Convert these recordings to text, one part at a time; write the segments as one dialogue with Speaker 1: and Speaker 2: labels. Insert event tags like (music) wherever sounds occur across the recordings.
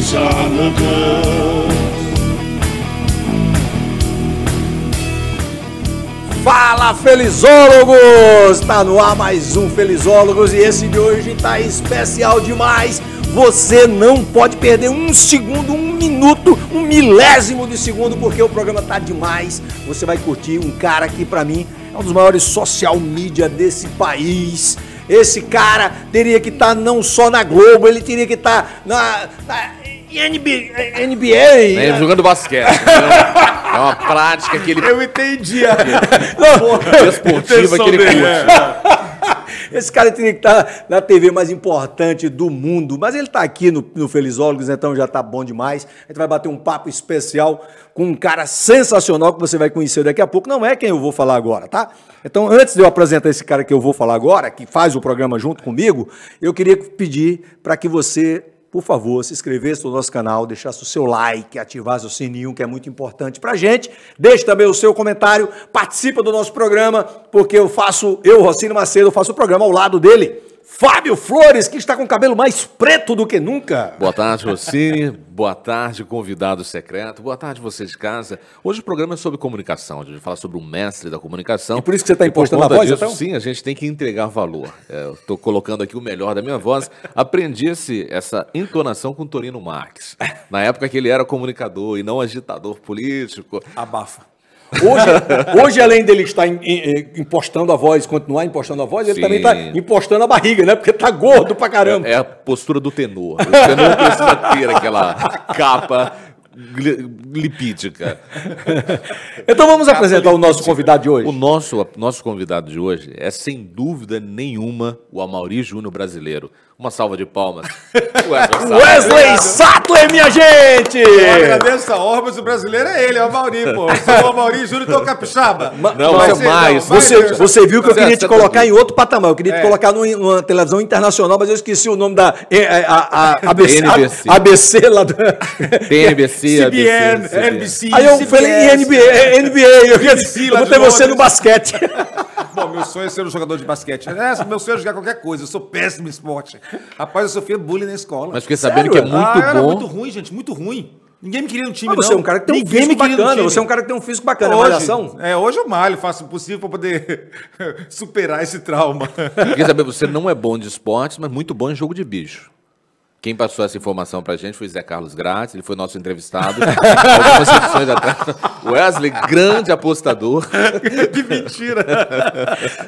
Speaker 1: is
Speaker 2: Fala felizólogos! Tá no ar mais um Felizólogos e esse de hoje tá especial demais. Você não pode perder um segundo, um minuto, um milésimo de segundo, porque o programa tá demais. Você vai curtir um cara que para mim é um dos maiores social media desse país. Esse cara teria que estar tá não só na Globo, ele teria que estar tá na, na NBA. é,
Speaker 3: jogando basquete. é uma prática que ele. Eu entendi. A... (laughs) Não, (laughs) esportiva que ele dele,
Speaker 2: é. Esse cara tem que estar na TV mais importante do mundo. Mas ele está aqui no, no Felizólogos, então já está bom demais. A gente vai bater um papo especial com um cara sensacional que você vai conhecer daqui a pouco. Não é quem eu vou falar agora, tá? Então, antes de eu apresentar esse cara que eu vou falar agora, que faz o programa junto comigo, eu queria pedir para que você por favor, se inscrevesse no nosso canal, deixasse o seu like, ativasse o sininho, que é muito importante para gente. Deixe também o seu comentário, participa do nosso programa, porque eu faço, eu, Rocino Macedo, faço o programa ao lado dele. Fábio Flores, que está com o cabelo mais preto do que nunca.
Speaker 3: Boa tarde, Rossini. (laughs) Boa tarde, convidado secreto. Boa tarde, você de casa. Hoje o programa é sobre comunicação. A gente fala sobre o mestre da comunicação. E por isso que você está impostando a voz, disso, então? Sim, a gente tem que entregar valor. É, Estou colocando aqui o melhor da minha voz. Aprendi esse, essa entonação com Torino Marques. Na época que ele era comunicador e não agitador político. Abafa. Hoje, hoje além
Speaker 2: dele estar impostando a voz, continuar impostando
Speaker 3: a voz, ele tá Sim. também está
Speaker 2: impostando a barriga, né? Porque
Speaker 3: tá gordo pra caramba. É, é a postura do tenor. O tenor precisa ter aquela capa lipídica. Então vamos capa apresentar lipídica. o nosso convidado de hoje. O nosso, nosso convidado de hoje é, sem dúvida nenhuma, o Amauri Júnior brasileiro. Uma salva de palmas. (laughs) Wesley, Wesley Sattler, minha gente! Eu agradeço
Speaker 4: a honra, mas o brasileiro é ele, é o Mauri, pô. Eu sou o Mauri Júnior então Capixaba. Ma não,
Speaker 2: mas, mas é mais. Não, você, mais, você viu que mas eu é, queria é, te tá colocar em outro patamar. Eu queria é. te colocar numa, numa televisão internacional, mas eu esqueci o nome da é, é, a, a, a, ABC, a, ABC
Speaker 3: lá do... TNBC, CBN, NBC. Aí eu CBS, falei em NBA, NBA. Eu, BBC, eu botei você no basquete.
Speaker 4: Bom, meu sonho é ser um jogador de basquete. meu sonho é jogar qualquer coisa. Eu sou péssimo em esporte. Rapaz, eu sofri bullying na escola. Mas fiquei sabendo Sério? que é muito ah, bom. Era muito ruim, gente, muito ruim. Ninguém me queria no time, mas ah, você é um cara que tem Ninguém um físico bacana. Você é um cara que tem um físico bacana. Hoje, malhação? É, hoje eu malho, faço o possível para poder (laughs) superar esse trauma. Quer
Speaker 3: saber, você não é bom de esportes, mas muito bom em jogo de bicho. Quem passou essa informação pra gente foi Zé Carlos Gratz, ele foi nosso entrevistado. (laughs) Algumas sessões atrás. Wesley, grande apostador. (laughs) que mentira!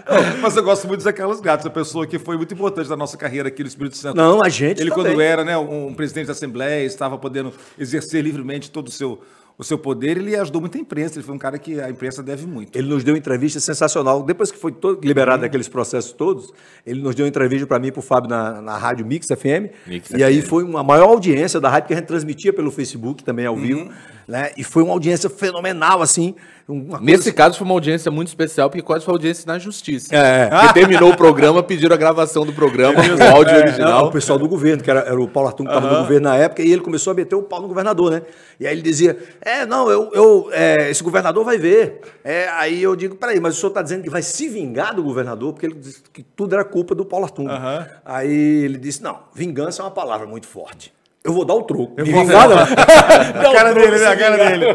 Speaker 3: Não,
Speaker 4: mas eu gosto muito do Zé Carlos Gratz, a pessoa que foi muito importante na nossa carreira aqui no Espírito Santo. Não, a gente. Ele, também. quando era né, um presidente da Assembleia, estava podendo exercer livremente todo o seu o seu poder, ele ajudou muito a imprensa, ele foi um cara que a imprensa deve muito. Ele nos
Speaker 2: deu uma entrevista sensacional. Depois que foi todo, liberado daqueles uhum. processos todos, ele nos deu uma entrevista para mim e para o Fábio na, na rádio Mix FM. Mix e FM. aí foi uma maior audiência da rádio, que a gente transmitia pelo Facebook
Speaker 3: também ao vivo. Uhum né? E foi uma audiência fenomenal, assim.
Speaker 2: Nesse coisa...
Speaker 3: caso foi uma audiência muito especial, porque quase foi audiência na justiça. É. Porque terminou o programa, pediram a gravação do programa, o áudio é, original. Não, o
Speaker 2: pessoal do governo, que era, era o Paulo Arthur que estava uhum. no governo na época, e ele começou a meter o pau no governador, né? E aí ele dizia: É, não, eu, eu é, esse governador vai ver. É, aí eu digo: Peraí, mas o senhor está dizendo que vai se vingar do governador, porque ele disse que tudo era culpa do Paulo Arthur. Uhum. Aí ele disse: Não, vingança é uma palavra muito forte. Eu vou dar o troco. Eu me vingar, (laughs) a cara dele, né? a cara dele.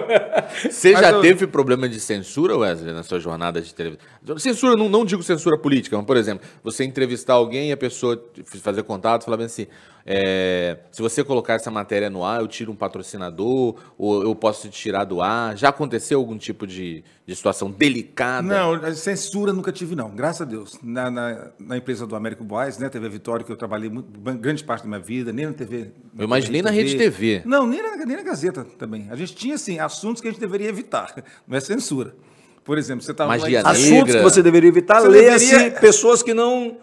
Speaker 2: Você mas já eu... teve
Speaker 3: problema de censura, Wesley, na sua jornada de televisão? Censura, não, não digo censura política, mas, por exemplo, você entrevistar alguém e a pessoa fazer contato bem assim: é, se você colocar essa matéria no ar, eu tiro um patrocinador, ou eu posso tirar do ar. Já aconteceu algum tipo de, de situação delicada? Não,
Speaker 4: censura nunca tive, não, graças a Deus. Na, na, na empresa do Américo Boaz, né, TV Vitória, que eu trabalhei muito, grande parte da minha vida, nem na TV. Na eu imaginei na Rede TV. Não, nem na, nem na Gazeta também. A gente tinha, assim, assuntos que a gente deveria evitar, não é censura. Por exemplo, você estava. Magia Assuntos que você deveria
Speaker 2: evitar, leia-se deveria... Assim,
Speaker 4: pessoas que não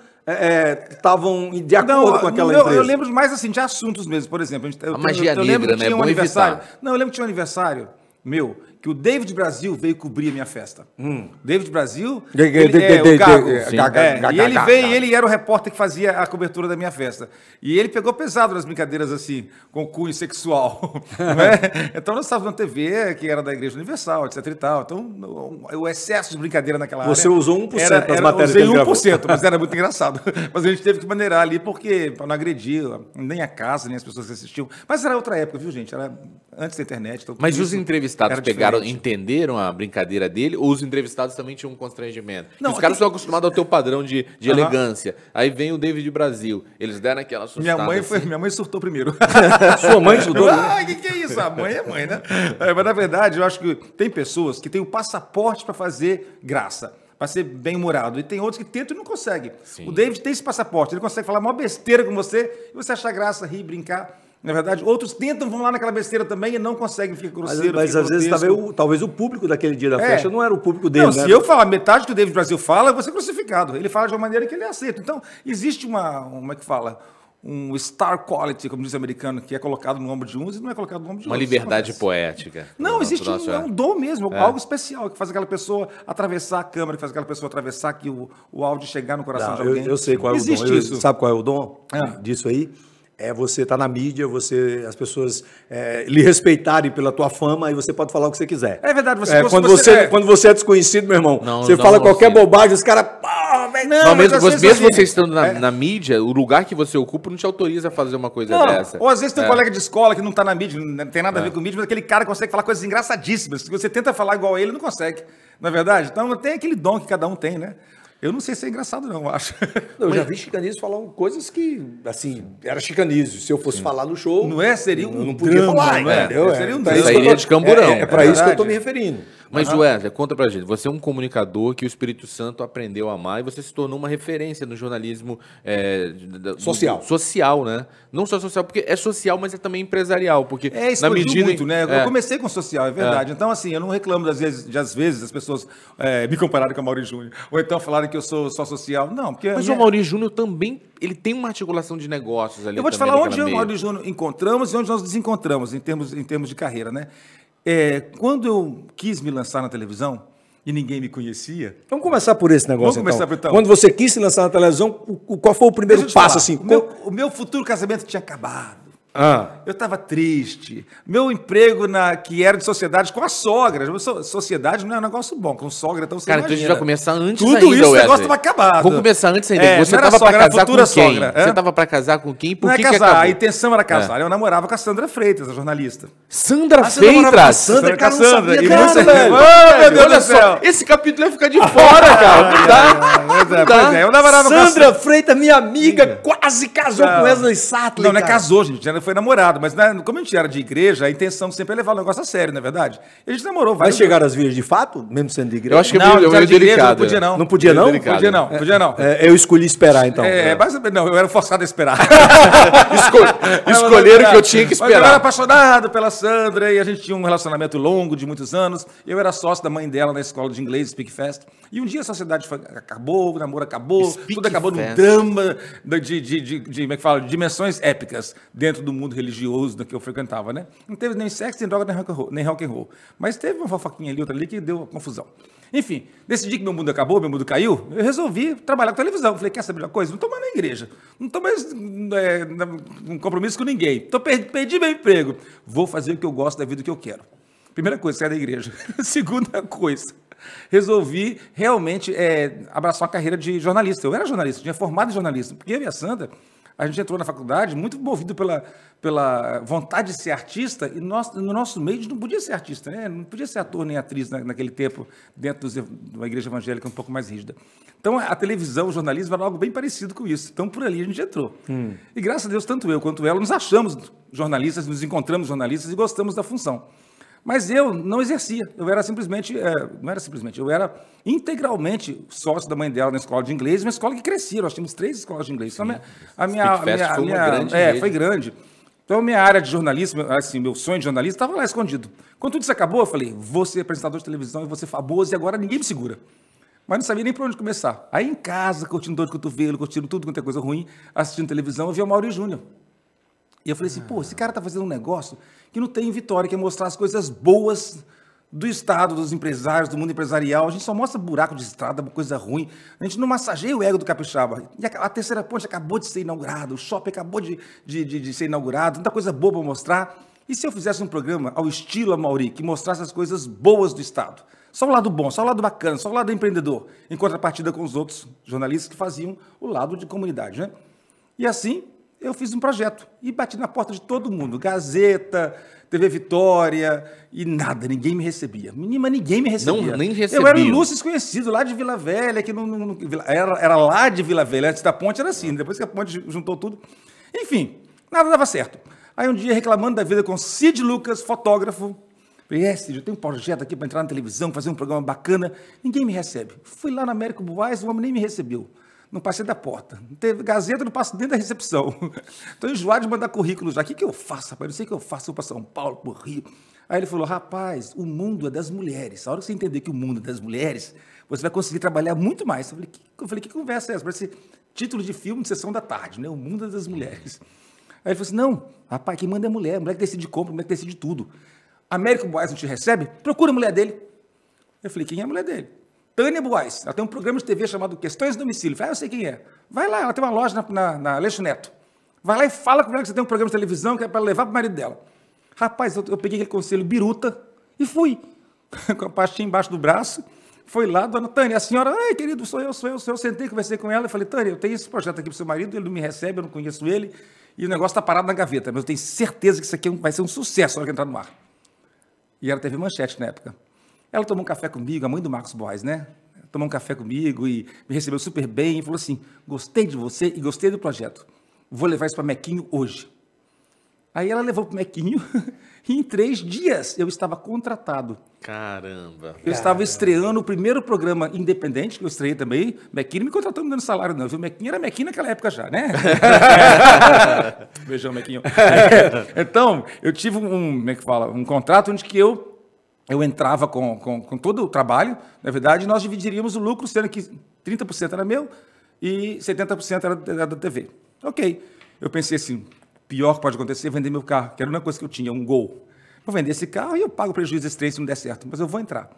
Speaker 4: estavam é, é de acordo não, com aquela não, empresa? Eu lembro mais assim de assuntos mesmo, por exemplo. Eu, a magia eu, eu negra, né? Um aniversário. Evitar. Não, eu lembro que tinha um aniversário meu que o David Brasil veio cobrir a minha festa. Hum. David Brasil, ele, é, o Gago. E ele veio, ele era o repórter que fazia a cobertura da minha festa. E ele pegou pesado nas brincadeiras assim, com cunho sexual. (laughs) né? Então nós estávamos na TV, que era da Igreja Universal, etc e tal. Então o excesso de brincadeira naquela Você área... Você usou 1% era, das era, matérias usei que Usei 1%, gravou. mas era muito (laughs) engraçado. Mas a gente teve que maneirar ali, porque para não agredir nem a casa, nem as pessoas que assistiam. Mas era outra época, viu, gente? Era antes da internet. Então, mas os entrevistados pegaram
Speaker 3: entenderam a brincadeira dele ou os entrevistados também tinham um constrangimento? Não, os caras estão acostumados ao teu padrão de, de elegância. Aí vem o David Brasil, eles deram aquela assustada. Minha mãe, foi, assim. minha mãe surtou primeiro. (laughs) Sua mãe surtou? ah, o que, que é isso? A mãe é mãe, né?
Speaker 4: É, mas na verdade, eu acho que tem pessoas que têm o passaporte para fazer graça para ser bem-humorado. E tem outros que tentam e não conseguem. O David tem esse passaporte, ele consegue falar uma besteira com você e você achar graça, rir, brincar. Na é verdade, outros tentam, vão lá naquela besteira também e não conseguem, ficar grosseiro. Mas, mas às vezes talvez o,
Speaker 2: talvez o, público daquele dia da é. festa não era o público dele. Não, né? se eu
Speaker 4: falar metade do que o David Brasil fala, eu vou ser crucificado. Ele fala de uma maneira que ele é Então, existe uma. Como é que fala? um star quality, como diz o americano, que é colocado no ombro de uns e não é colocado no ombro de Uma outros. Uma liberdade
Speaker 3: poética. Não, existe um, é, é um dom mesmo, é. algo
Speaker 4: especial que faz aquela pessoa atravessar a câmera, que faz aquela pessoa atravessar que o, o áudio chegar no coração não, de alguém. Eu, eu sei qual é o existe dom. Isso. sabe
Speaker 3: qual é o
Speaker 2: dom ah. disso aí? é você estar tá na mídia, você as pessoas é, lhe respeitarem pela tua fama e você pode falar o que você quiser. É verdade, você é, quando você, é... quando
Speaker 3: você é desconhecido, meu irmão, não, você não, fala não, qualquer
Speaker 2: bobagem, os caras. Não, mesmo, você,
Speaker 3: mesmo assim, você estando na, é. na, mídia, o lugar que você ocupa não te autoriza a fazer uma coisa dessa. Ou às vezes tem um é. colega
Speaker 4: de escola que não está na mídia, não tem nada a ver é. com mídia, mas aquele cara consegue falar coisas engraçadíssimas. Se você tenta falar igual a ele, não consegue. Não é verdade? Então tem aquele dom que cada um tem, né? Eu não sei se é engraçado, não, eu acho. (laughs) Não, eu já vi chicanísio falar coisas
Speaker 2: que, assim, era chicanísio. Se eu fosse Sim. falar no show. Não é? Seria um. Eu não podia drama, falar, não é? entendeu? É, seria um é, drama. Isso aí é de camburão. É, é para é isso que eu estou me referindo. Mas, uhum.
Speaker 3: Wesley, conta pra gente. Você é um comunicador que o Espírito Santo aprendeu a amar e você se tornou uma referência no jornalismo é, social. Do, social, né? Não só social, porque é social, mas é também empresarial. Porque é, na medida muito, em... né? É. Eu comecei
Speaker 4: com social, é verdade. É. Então, assim, eu não reclamo às vezes, de, às vezes as pessoas é, me
Speaker 3: compararam com a Mauri Júnior. Ou então falaram que que eu sou só social. Não, porque. Mas minha... o Maurício Júnior também ele tem uma articulação de negócios ali. Eu vou te falar onde eu e o
Speaker 4: Maurício Júnior encontramos e onde nós desencontramos em termos, em termos de carreira, né? É, quando eu quis me lançar na televisão, e ninguém me conhecia.
Speaker 2: Vamos começar por esse negócio. Vamos então. então. Quando você quis se lançar na televisão, qual foi o primeiro passo? Falar, assim, o, meu,
Speaker 4: o meu futuro casamento tinha acabado. Ah. Eu estava triste. Meu emprego na que era de sociedade com a sogra. sociedade não é um negócio bom, com sogra então você Cara, imagina. então a gente vai começar antes Tudo ainda, Tudo isso, o negócio estava acabado. Vou começar antes ainda. É, você estava para casar com quem? Você
Speaker 3: estava é. para casar com quem? Por não é que é casar, que a intenção era casar.
Speaker 4: É. Eu namorava com a Sandra Freitas, a jornalista.
Speaker 3: Sandra ah, Freitas? Sandra, cara, Sandra, cara, não sabia, cara, você... Oh, meu Deus Olha do céu. Só, esse capítulo ia ficar
Speaker 2: de fora, (laughs)
Speaker 4: cara. Não
Speaker 2: dá. É, Sandra Freitas, minha amiga, quase casou com Wesley Sattler, Não, não é casou,
Speaker 4: gente foi namorado, mas né, como a gente era de igreja, a intenção sempre é levar o negócio a sério, não é verdade? E a gente namorou. Mas chegaram às
Speaker 2: vias de fato, mesmo sendo de igreja? Eu acho que é não, é meio, delicado. Igreja, é. não podia não. Não podia não? Podia não, podia não. É, eu escolhi esperar então. É, é,
Speaker 4: mas não, eu era forçado a esperar. (laughs) Escol escolheram que eu tinha que esperar. Mas eu era apaixonado pela Sandra e a gente tinha um relacionamento longo de muitos anos. Eu era sócio da mãe dela na escola de inglês, Speak Fest. E um dia a sociedade acabou, o namoro acabou, Speak tudo acabou num drama de, de, de, de, como é que fala, dimensões épicas dentro do mundo religioso do que eu frequentava, né? Não teve nem sexo, nem droga, nem rock and roll. Nem rock and roll. Mas teve uma fofoquinha ali, outra ali, que deu confusão. Enfim, decidi que meu mundo acabou, meu mundo caiu, eu resolvi trabalhar com televisão. Falei, quer saber uma coisa? Não estou mais na igreja, não estou mais é, um compromisso com ninguém. Tô, perdi, perdi meu emprego. Vou fazer o que eu gosto da vida que eu quero. Primeira coisa, sair da igreja. (laughs) Segunda coisa, resolvi realmente é, abraçar a carreira de jornalista. Eu era jornalista, tinha formado em jornalista, porque eu e a Sandra, a gente entrou na faculdade muito movido pela, pela vontade de ser artista, e nós, no nosso meio a gente não podia ser artista, né? não podia ser ator nem atriz na, naquele tempo, dentro dos, de uma igreja evangélica um pouco mais rígida. Então a televisão, o jornalismo era algo bem parecido com isso. Então por ali a gente entrou. Hum. E graças a Deus, tanto eu quanto ela nos achamos jornalistas, nos encontramos jornalistas e gostamos da função. Mas eu não exercia, eu era simplesmente, é, não era simplesmente, eu era integralmente sócio da mãe dela na escola de inglês, uma escola que crescia, nós tínhamos três escolas de inglês. Então, a minha, a minha, a minha, foi minha, é, foi grande. Então, minha área de jornalismo, assim, meu sonho de jornalista estava lá escondido. Quando tudo isso acabou, eu falei, vou ser apresentador de televisão e vou ser famoso e agora ninguém me segura. Mas não sabia nem por onde começar. Aí em casa, curtindo dor de cotovelo, curtindo tudo quanto é coisa ruim, assistindo televisão, eu vi o Mauro Júnior. E eu falei assim, ah. pô, esse cara tá fazendo um negócio que não tem em Vitória, que é mostrar as coisas boas do Estado, dos empresários, do mundo empresarial. A gente só mostra buraco de estrada, coisa ruim. A gente não massageia o ego do capixaba. E a, terceira ponte acabou de ser inaugurada, o shopping acabou de, de, de, de ser inaugurado, tanta coisa boa para mostrar. E se eu fizesse um programa ao estilo Amauri, que mostrasse as coisas boas do Estado? Só o lado bom, só o lado bacana, só o lado empreendedor, em contrapartida com os outros jornalistas que faziam o lado de comunidade, né? E assim, eu fiz um projeto e bati na porta de todo mundo, Gazeta, TV Vitória, e nada, ninguém me recebia. Menina, ninguém me recebia. Não, nem recebia. Eu era um lúcio desconhecido lá de Vila Velha, que não, não, era, era lá de Vila Velha, antes da ponte era assim, né? depois que a ponte juntou tudo. Enfim, nada dava certo. Aí um dia, reclamando da vida com Cid Lucas, fotógrafo, Falei, é, Cid, eu tenho um projeto aqui para entrar na televisão, fazer um programa bacana. Ninguém me recebe. Fui lá na América Buais, o homem nem me recebeu. Não passei da porta. Não teve Gazeta, não passo dentro da recepção. Estou (laughs) enjoado de mandar currículo já. O que, que eu faço, rapaz? Não sei o que eu faço. Vou para São Paulo, para o Rio. Aí ele falou: rapaz, o mundo é das mulheres. A hora que você entender que o mundo é das mulheres, você vai conseguir trabalhar muito mais. Eu falei: que, eu falei, que conversa é essa? Parece título de filme de sessão da tarde, né? O mundo é das mulheres. Aí ele falou assim: não, rapaz, quem manda é mulher. Mulher que decide compra, mulher que decide tudo. Américo Boas não te recebe? Procura a mulher dele. Eu falei: quem é a mulher dele? Tânia Boaz, ela tem um programa de TV chamado Questões do Domicílio. Fala, ah, eu sei quem é. Vai lá, ela tem uma loja na, na, na Neto. Vai lá e fala com ela que você tem um programa de televisão que é para levar para o marido dela. Rapaz, eu, eu, peguei aquele conselho biruta e fui. (laughs) com a pastinha embaixo do braço. Foi lá, dona Tânia, a senhora, ai querido, sou eu, sou eu, sou eu. Sentei, conversei com ela e falei, Tânia, eu tenho esse projeto aqui para o seu marido, ele não me recebe, eu não conheço ele. E o negócio está parado na gaveta, mas eu tenho certeza que isso aqui é vai ser um sucesso na hora que entrar no ar. E era TV Manchete na época. Ela tomou um café comigo, a mãe do Marcos Borges, né? Tomou um café comigo e me recebeu super bem e falou assim: gostei de você e gostei do projeto. Vou levar isso para Mequinho hoje. Aí ela levou para o Mequinho (laughs) e em três dias eu estava contratado.
Speaker 3: Caramba! Eu caramba. estava
Speaker 4: estreando o primeiro programa independente, que eu estreiei também. Mequinho me contratou me dando salário, não, viu? Mequinho era Mequinho naquela época já, né? (laughs) Beijão, Mequinho. (laughs) então, eu tive um, como é que fala? Um contrato onde que eu eu entrava com, com, com, todo o trabalho, na verdade, nós dividiríamos o lucro, sendo que 30% era meu e 70% era, da TV. Ok. Eu pensei assim, pior que pode acontecer é vender meu carro, que era uma coisa que eu tinha, um gol. Vou vender esse carro e eu pago prejuízo desse se não der certo, mas eu vou entrar.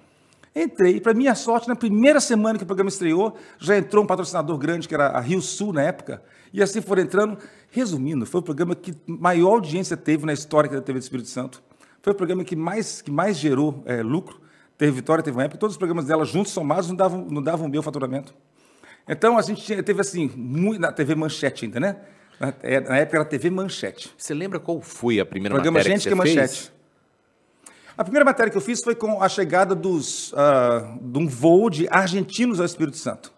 Speaker 4: Entrei, para minha sorte, na primeira semana que o programa estreou, já entrou um patrocinador grande, que era a Rio Sul na época, e assim foram entrando. Resumindo, foi o programa que maior audiência teve na história da TV do Espírito Santo foi o programa que mais, que mais gerou é, lucro. Teve Vitória, teve uma época, todos os programas dela juntos, somados, não davam, não davam o meu faturamento. Então a gente tinha, teve assim, muito, na TV Manchete ainda, né? Na, é, na, época era TV Manchete. Você lembra qual foi a primeira o programa matéria Gente que, você que Manchete. Fez? A primeira matéria que eu fiz foi com a chegada dos, uh, de um voo de argentinos ao Espírito Santo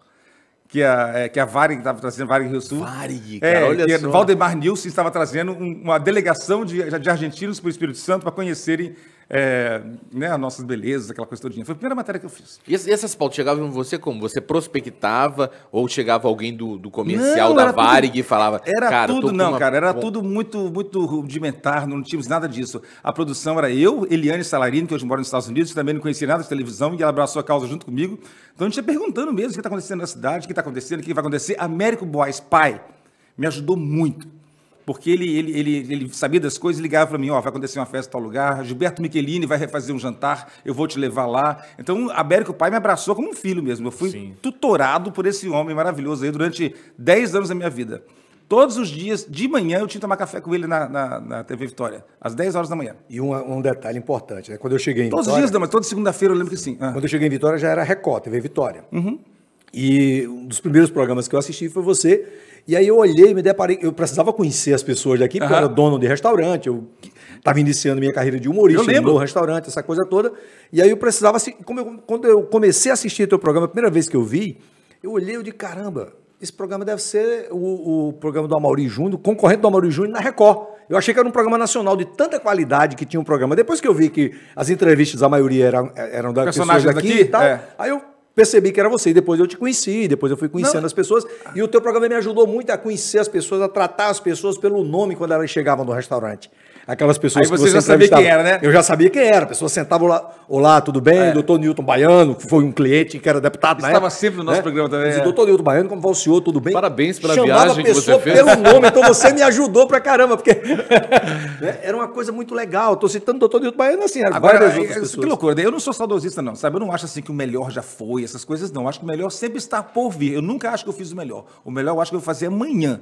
Speaker 4: que a, é, que a Varig estava trazendo, Varig Rio Sul. Varig, é, cara, é, olha que só. Valdemar Nilsson estava trazendo um, uma delegação de, de argentinos para o Espírito Santo para conhecerem
Speaker 3: é, né, nossas belezas, aquela coisa todinha. Foi a primeira matéria que eu fiz. E essas pautas chegavam em você como? Você prospectava ou chegava alguém do, do comercial não, da Varig tudo, e falava, era cara, tudo, não, uma... cara, era tudo
Speaker 4: muito muito rudimentar, não tínhamos nada disso. A produção era eu, Eliane Salarino, que hoje mora nos Estados Unidos, também não conhecia nada de televisão e ela abraçou a causa junto comigo. Então a gente ia perguntando mesmo o que está acontecendo na cidade, o que está acontecendo, o que vai acontecer. Américo Boas Pai me ajudou muito porque ele, ele, ele, ele sabia das coisas e ligava para mim, ó, oh, vai acontecer uma festa em tal lugar, Gilberto Michelini vai refazer um jantar, eu vou te levar lá. Então, a o Pai me abraçou como um filho mesmo. Eu fui Sim. tutorado por esse homem maravilhoso aí durante 10 anos da minha vida. Todos os dias, de manhã, eu tinha que tomar café com ele na, na, na TV Vitória, às 10 horas da manhã. E um, um detalhe importante, né? Quando
Speaker 2: eu cheguei em Todos Vitória... Todos os dias, não, mas toda segunda-feira eu lembro que sim. Ah. Quando eu cheguei em Vitória já era Record, TV Vitória. Uhum. E um dos primeiros programas que eu assisti foi você e aí eu olhei, me deparei, eu precisava conhecer as pessoas daqui, porque uhum. eu era dono de restaurante, eu estava iniciando minha carreira de humorista, no restaurante, essa coisa toda. E aí eu precisava, como eu, quando eu comecei a assistir teu programa, a primeira vez que eu vi, eu olhei eu de caramba, esse programa deve ser o, o programa do Amaury Júnior, concorrente do Amaury Júnior na Record. Eu achei que era um programa nacional de tanta qualidade que tinha um programa. Depois que eu vi que as entrevistas, a maioria eram, eram da pessoas daqui, daqui e tal, é. aí eu percebi que era você. E depois eu te conheci, depois eu fui conhecendo não. as pessoas. E o teu programa me ajudou muito a conhecer as pessoas, a tratar as pessoas pelo nome quando elas chegavam no restaurante aquelas pessoas Aí você que você já sabia quem era, né? Eu já sabia quem era. A pessoa sentava lá, olá, tudo bem? É. Doutor Newton Baiano, que foi um cliente que era deputado Estava época, sempre no nosso né? programa também. Dizia, é. doutor Newton Baiano, como vai o senhor, tudo bem? Parabéns pela Chamava viagem a pessoa que você pelo fez. pelo nome, então você me ajudou pra caramba, porque (laughs) né? era uma coisa muito legal. Estou citando o doutor Newton Baiano assim, agora várias é, é, Que loucura,
Speaker 4: né? eu não sou saudosista não, sabe? Eu não acho assim que o melhor já foi, essas coisas não. Eu acho que o melhor sempre está por vir. Eu nunca acho que eu fiz o melhor. O melhor eu acho que eu vou fazer amanhã.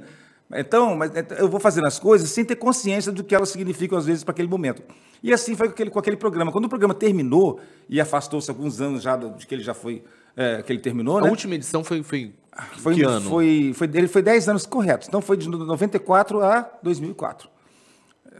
Speaker 4: Então, mas, então, eu vou fazendo as coisas sem ter consciência do que elas significam, às vezes, para aquele momento. E assim foi com aquele, com aquele programa. Quando o programa terminou, e afastou-se alguns anos já de que ele já foi, é, que ele
Speaker 3: terminou, A né? última edição foi, foi, foi que ano?
Speaker 4: Foi, foi, ele foi 10 anos corretos. Então, foi de 94 a 2004.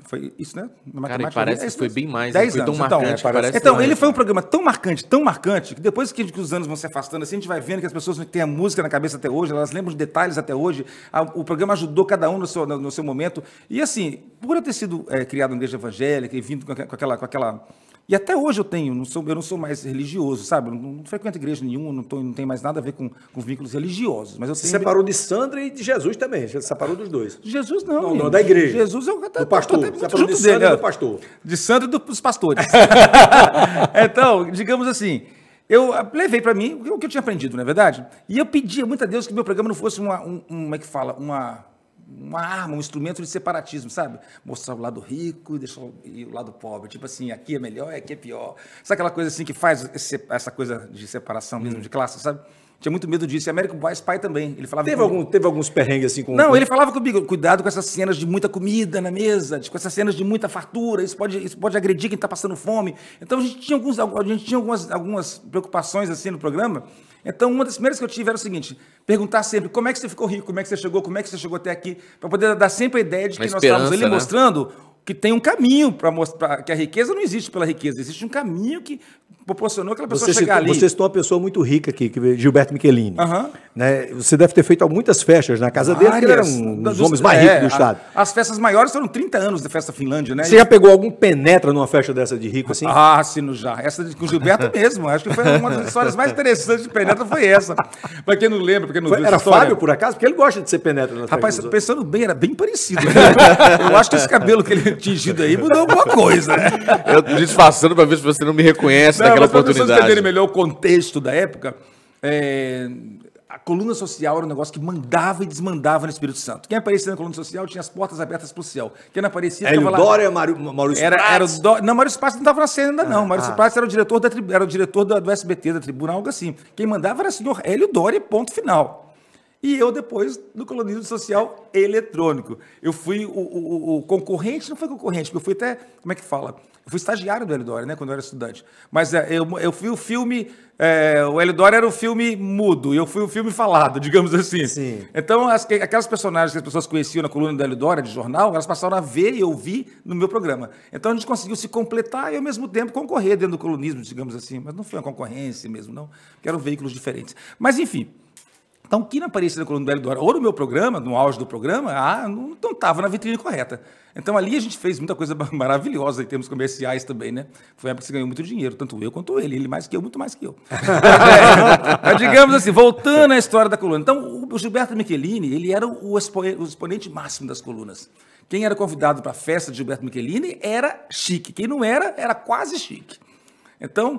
Speaker 3: Foi isso, né? Na matemática, parece é que foi bem mais. 10
Speaker 4: né? anos. Foi tão então, marcante, é, parece então ele é foi um programa tão marcante, tão marcante, que depois que, os anos vão se afastando, assim, a gente vai vendo que as pessoas têm a música na cabeça até hoje, elas lembram de detalhes até hoje. A, o programa ajudou cada um no seu, no, no seu momento. E assim, por eu ter sido é, criado na igreja evangélica e vindo com, com aquela. Com aquela e até hoje eu tenho, não sou, eu não sou mais religioso, sabe? não, não frequento igreja nenhuma, não, tô, não tem mais nada a ver com, com vínculos religiosos. Mas eu Você separou de Sandra e de Jesus também, você separou dos dois. Jesus não. Não, não da igreja. Jesus eu até, do tá- tá pastor. Até separou de Sandra do é. pastor. De Sandra e dos pastores. (laughs) então, digamos assim, eu ah, levei para mim o que eu tinha aprendido, não é verdade? E eu pedia muito a Deus que meu programa não fosse uma, um, um como é que fala, uma uma arma, um instrumento de separatismo, sabe? Mostrar o lado rico e deixar o, e o lado pobre. Tipo assim, aqui é melhor, aqui é pior. Sabe aquela coisa assim que faz esse, essa coisa de separação mesmo, hum. de classe, sabe? Tinha muito medo disso. E Américo Boys pai também. Ele falava teve, algum, teve alguns perrengues assim com Não, ele falava comigo, cuidado com essas cenas de muita comida na mesa, com essas cenas de muita fartura, isso pode, isso pode agredir quem está passando fome. Então a gente tinha, alguns, a gente tinha algumas, algumas preocupações assim no programa então, uma das primeiras que eu tive era o seguinte: perguntar sempre como é que você ficou rico, como é que você chegou, como é que você chegou até aqui, para poder dar sempre a ideia de que nós estávamos ali né? mostrando que tem um caminho para mostrar que a riqueza não existe pela riqueza, existe um caminho que proporcionou aquela pessoa você chegar ali. Você
Speaker 2: citou uma pessoa muito rica aqui, que Gilberto Michelini. Uhum. Né? Você deve ter feito muitas festas na casa dele, que era um dos homens mais é, ricos do estado.
Speaker 4: A, as festas maiores foram 30 anos da festa Finlândia, né? Você e... já pegou algum penetra numa festa dessa de rico assim? Ah, assino já. Essa com o Gilberto (laughs) mesmo. Acho que foi uma das histórias mais interessantes de penetra foi essa. Para quem não lembra, porque não foi, viu Era Fábio, por acaso? Porque ele gosta de ser penetra na Rapaz, pensando bem, era bem parecido. Né? (laughs) Eu acho que esse cabelo que ele tingido aí mudou alguma coisa, né?
Speaker 3: (laughs) Eu disfarçando para ver se você não me reconhece não, naquela mas oportunidade. Para entenderem
Speaker 4: melhor o contexto da época, é, a coluna social era um negócio que mandava e desmandava no Espírito Santo. Quem aparecia na coluna social tinha as portas abertas para o céu. Quem não aparecia... Hélio Dória, Maru, Maurício era, Era o Dó... Não, Maurício Prats não estava nascendo ainda, não. Ah, Maurício ah. Prats era o diretor, da, tri... era o diretor da, do SBT, da tribuna, algo assim. Quem mandava era o senhor Hélio Dória, ponto final. E eu depois no colonismo social eletrônico. Eu fui o, o, o, concorrente, não foi concorrente, eu fui até, como é que fala? Eu fui estagiário do Eldora, né, quando eu era estudante. Mas é, eu, eu fui o filme, é, o Eldora era o filme mudo, e eu fui o filme falado, (laughs) digamos assim. Sim. Então, as, aquelas personagens que as pessoas conheciam na coluna do Eldora, de jornal, elas passaram a ver e ouvir no meu programa. Então, a gente conseguiu se completar e, ao mesmo tempo, concorrer dentro do colonismo digamos assim. Mas não foi uma concorrência mesmo, não, porque eram veículos diferentes. Mas, enfim... Então, quem não aparecia na coluna do Hélio Dora ou no meu programa, no auge do programa, ah, não estava na vitrine correta. Então, ali a gente fez muita coisa (laughs) maravilhosa em termos comerciais também, né? Foi uma época que você ganhou muito dinheiro, tanto eu quanto ele. Ele mais que eu, muito mais que eu. (laughs) é, digamos assim, voltando à história da coluna. Então, o Gilberto Michelini, ele era o, expo o exponente máximo das colunas. Quem era convidado para a festa de Gilberto Michelini era chique. Quem não era, era quase chique. Então,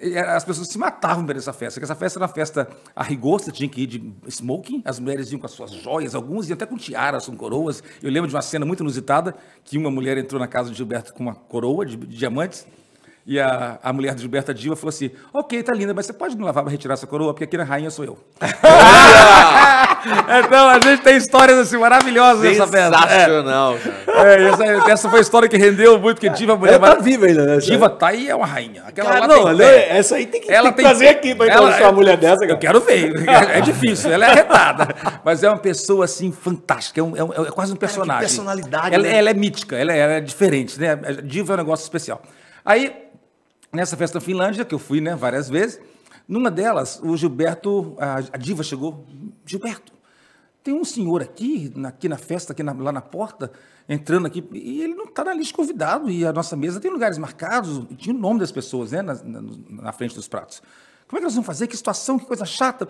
Speaker 4: eh, as pessoas se matavam durante essa festa, porque essa festa era uma festa a rigor, você tinha que ir de smoking, as mulheres iam com as suas joias, algumas iam até com tiaras, com coroas. Eu lembro de uma cena muito inusitada, que uma mulher entrou na casa de Gilberto com uma coroa de, de diamantes, e a, a mulher do Gilberto Diva falou assim: Ok, tá linda, mas você pode me lavar para retirar essa coroa? Porque aqui na rainha sou eu. (laughs) então, a gente tem histórias assim maravilhosas nessa peça. Sensacional, cara. É, essa, essa, foi a história que rendeu muito, que Diva mulher. Ela tá viva ainda, né? Diva tá aí, é uma
Speaker 3: rainha. Aquela cara, não, tem... essa
Speaker 4: aí tem que, ela tem que trazer aqui pra ela, uma mulher é, dessa, cara. Eu quero ver. É, é, difícil, ela é arretada. mas é uma pessoa assim fantástica, é, um, é, um, é quase um personagem. Cara, personalidade. Ela, né? ela, é mítica, ela, é, ela é diferente, né? Diva é um negócio especial. Aí nessa festa na Finlândia, que eu fui né, várias vezes, numa delas, o Gilberto, a, a diva chegou, Gilberto, tem um senhor aqui, aqui na festa, aqui na, lá na porta, entrando aqui, e ele não está na lista de convidado, e a nossa mesa tem lugares marcados, e tinha o nome das pessoas, né, na, na, na, frente dos pratos. Como é que nós vamos fazer? Que situação, que coisa chata.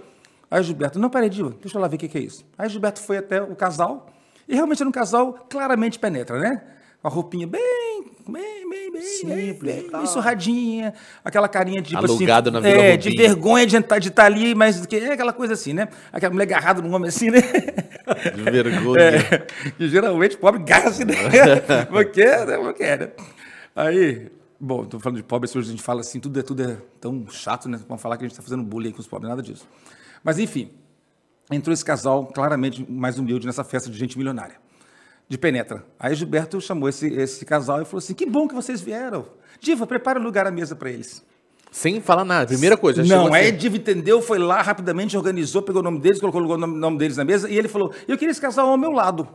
Speaker 4: Aí Gilberto, não, peraí, Diva, deixa eu lá ver o que, que é isso. Aí Gilberto foi até o casal, e realmente era um casal claramente penetra, né? uma roupinha bem, bem, bem, bem, Simples, bem, bem surradinha, aquela carinha de tipo, assim, Alugado assim, na Vila é, de vergonha de estar de estar tá ali, mas que é aquela coisa assim, né? Aquela mulher agarrada no homem assim, né? De vergonha. (laughs) É, que geralmente pobre gasta, assim, né? (laughs) É, né? porque, né? Porque, né? Aí, bom, tô falando de pobre, hoje a gente fala assim, tudo é, tudo é tão chato, né? Vamos falar que a gente está fazendo bullying com os pobres, nada disso. Mas enfim, entrou esse casal claramente mais humilde nessa festa de gente milionária de penetra. Aí Gilberto chamou esse, esse casal e falou assim: que bom que vocês vieram. Diva, prepara o um lugar à mesa para eles. Sem falar nada, primeira coisa. Não, é aí Diva entendeu, foi lá rapidamente, organizou, pegou o nome deles, colocou o nome deles na mesa e ele falou: eu queria esse casal ao meu lado.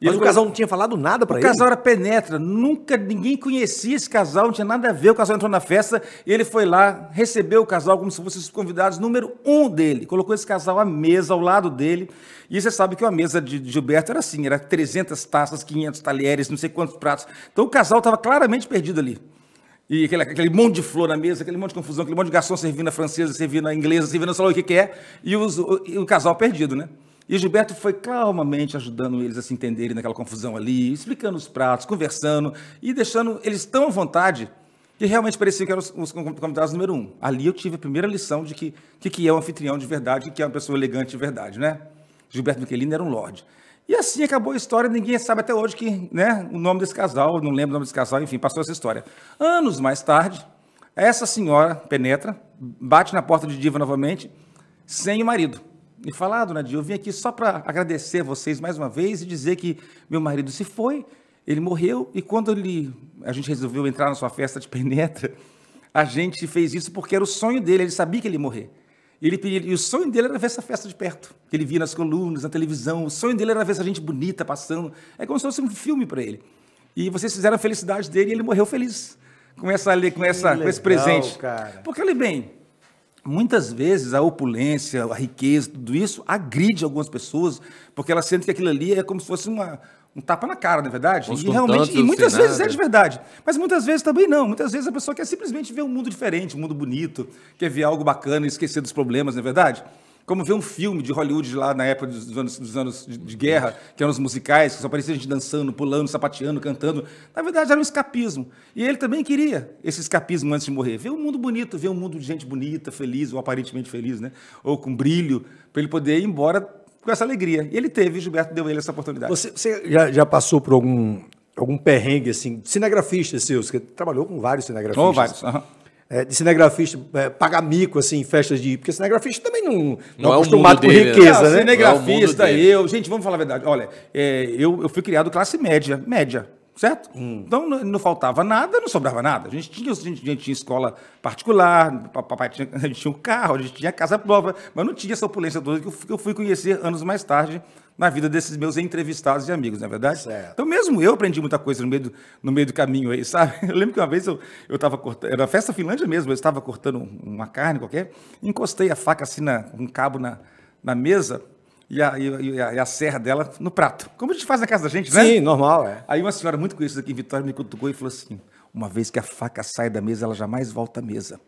Speaker 4: Mas o casal não tinha falado nada para ele? O casal era penetra, nunca, ninguém conhecia esse casal, não tinha nada a ver, o casal entrou na festa, ele foi lá, recebeu o casal como se fossem os convidados número um dele, colocou esse casal à mesa, ao lado dele, e você sabe que a mesa de Gilberto era assim, era 300 taças, 500 talheres, não sei quantos pratos, então o casal estava claramente perdido ali. E aquele, aquele, monte de flor na mesa, aquele monte de confusão, aquele monte de garçom servindo a francesa, servindo a inglesa, servindo a sei lá o que, é, e, os, o, e o casal perdido, né? E Gilberto foi calmamente ajudando eles a se entenderem naquela confusão ali, explicando os pratos, conversando e deixando eles tão à vontade que realmente parecia que eram os, convidados número um. Ali eu tive a primeira lição de que que, que é um anfitrião de verdade, que é uma pessoa elegante de verdade, né? Gilberto Michelino era um lorde. E assim acabou a história, ninguém sabe até hoje que, né, o nome desse casal, não lembro o nome desse casal, enfim, passou essa história. Anos mais tarde, essa senhora penetra, bate na porta de diva novamente, sem o marido e falado, Nadia, né, eu vim aqui só para agradecer a vocês mais uma vez e dizer que meu marido se foi, ele morreu, e quando ele, a gente resolveu entrar na sua festa de penetra, a gente fez isso porque era o sonho dele, ele sabia que ele ia morrer. Ele e o sonho dele era ver essa festa de perto, que ele via nas colunas, na televisão. O sonho dele era ver essa gente bonita passando. É como se fosse um filme para ele. E vocês fizeram a felicidade dele e ele morreu feliz com essa com essa legal, com esse presente. Cara. Porque ele bem, muitas vezes a opulência, a riqueza, tudo isso agride algumas pessoas, porque elas sentem que aquilo ali é como se fosse uma, um tapa na cara, na é verdade? e realmente, e muitas vezes é nada. é de verdade. Mas muitas vezes também não. Muitas vezes a pessoa quer simplesmente ver um mundo diferente, um mundo bonito, quer ver algo bacana e esquecer dos problemas, não é verdade? como ver um filme de Hollywood lá na época dos anos, dos anos de, de guerra, que eram os musicais, que só parecia gente dançando, pulando, sapateando, cantando. Na verdade, era um escapismo. E ele também queria esse escapismo antes de morrer. Ver um mundo bonito, ver um mundo de gente bonita, feliz, ou aparentemente feliz, né? ou com brilho, para ele poder ir embora com essa alegria. E ele teve, Gilberto deu ele essa oportunidade. Você, você
Speaker 2: já, já passou por algum algum perrengue, assim,
Speaker 4: cinegrafista seus, que trabalhou com vários cinegrafistas. Com oh, vários. Uhum
Speaker 2: é, de cinegrafista é, pagar mico assim, em festas de. Porque cinegrafista também não, não, não é, é acostumado com dele, riqueza, né? né? É cinegrafista, eu.
Speaker 4: Gente, vamos falar a verdade. Olha, é, eu, eu fui criado classe média, média. Certo? Hum. Então não, não, faltava nada, não sobrava nada. A gente tinha, a gente, a gente tinha escola particular, papai tinha, a gente tinha um carro, a gente tinha casa própria, mas não tinha essa opulência toda que eu, que eu fui conhecer anos mais tarde na vida desses meus entrevistados e amigos, não é verdade? Certo. Então, mesmo eu aprendi muita coisa no meio do, no meio do caminho aí, (laughs) sabe? Eu lembro que uma vez eu estava cortando, era festa Finlândia mesmo, eu estava cortando uma carne qualquer, encostei a faca assim, na, um cabo na, na mesa, e a, e, a, e a, serra dela no prato. Como a gente faz na casa da gente, né? Sim, normal, é. Aí uma senhora muito conhecida aqui em Vitória me cutucou e falou assim: uma vez que a faca sai da mesa, ela jamais volta à mesa.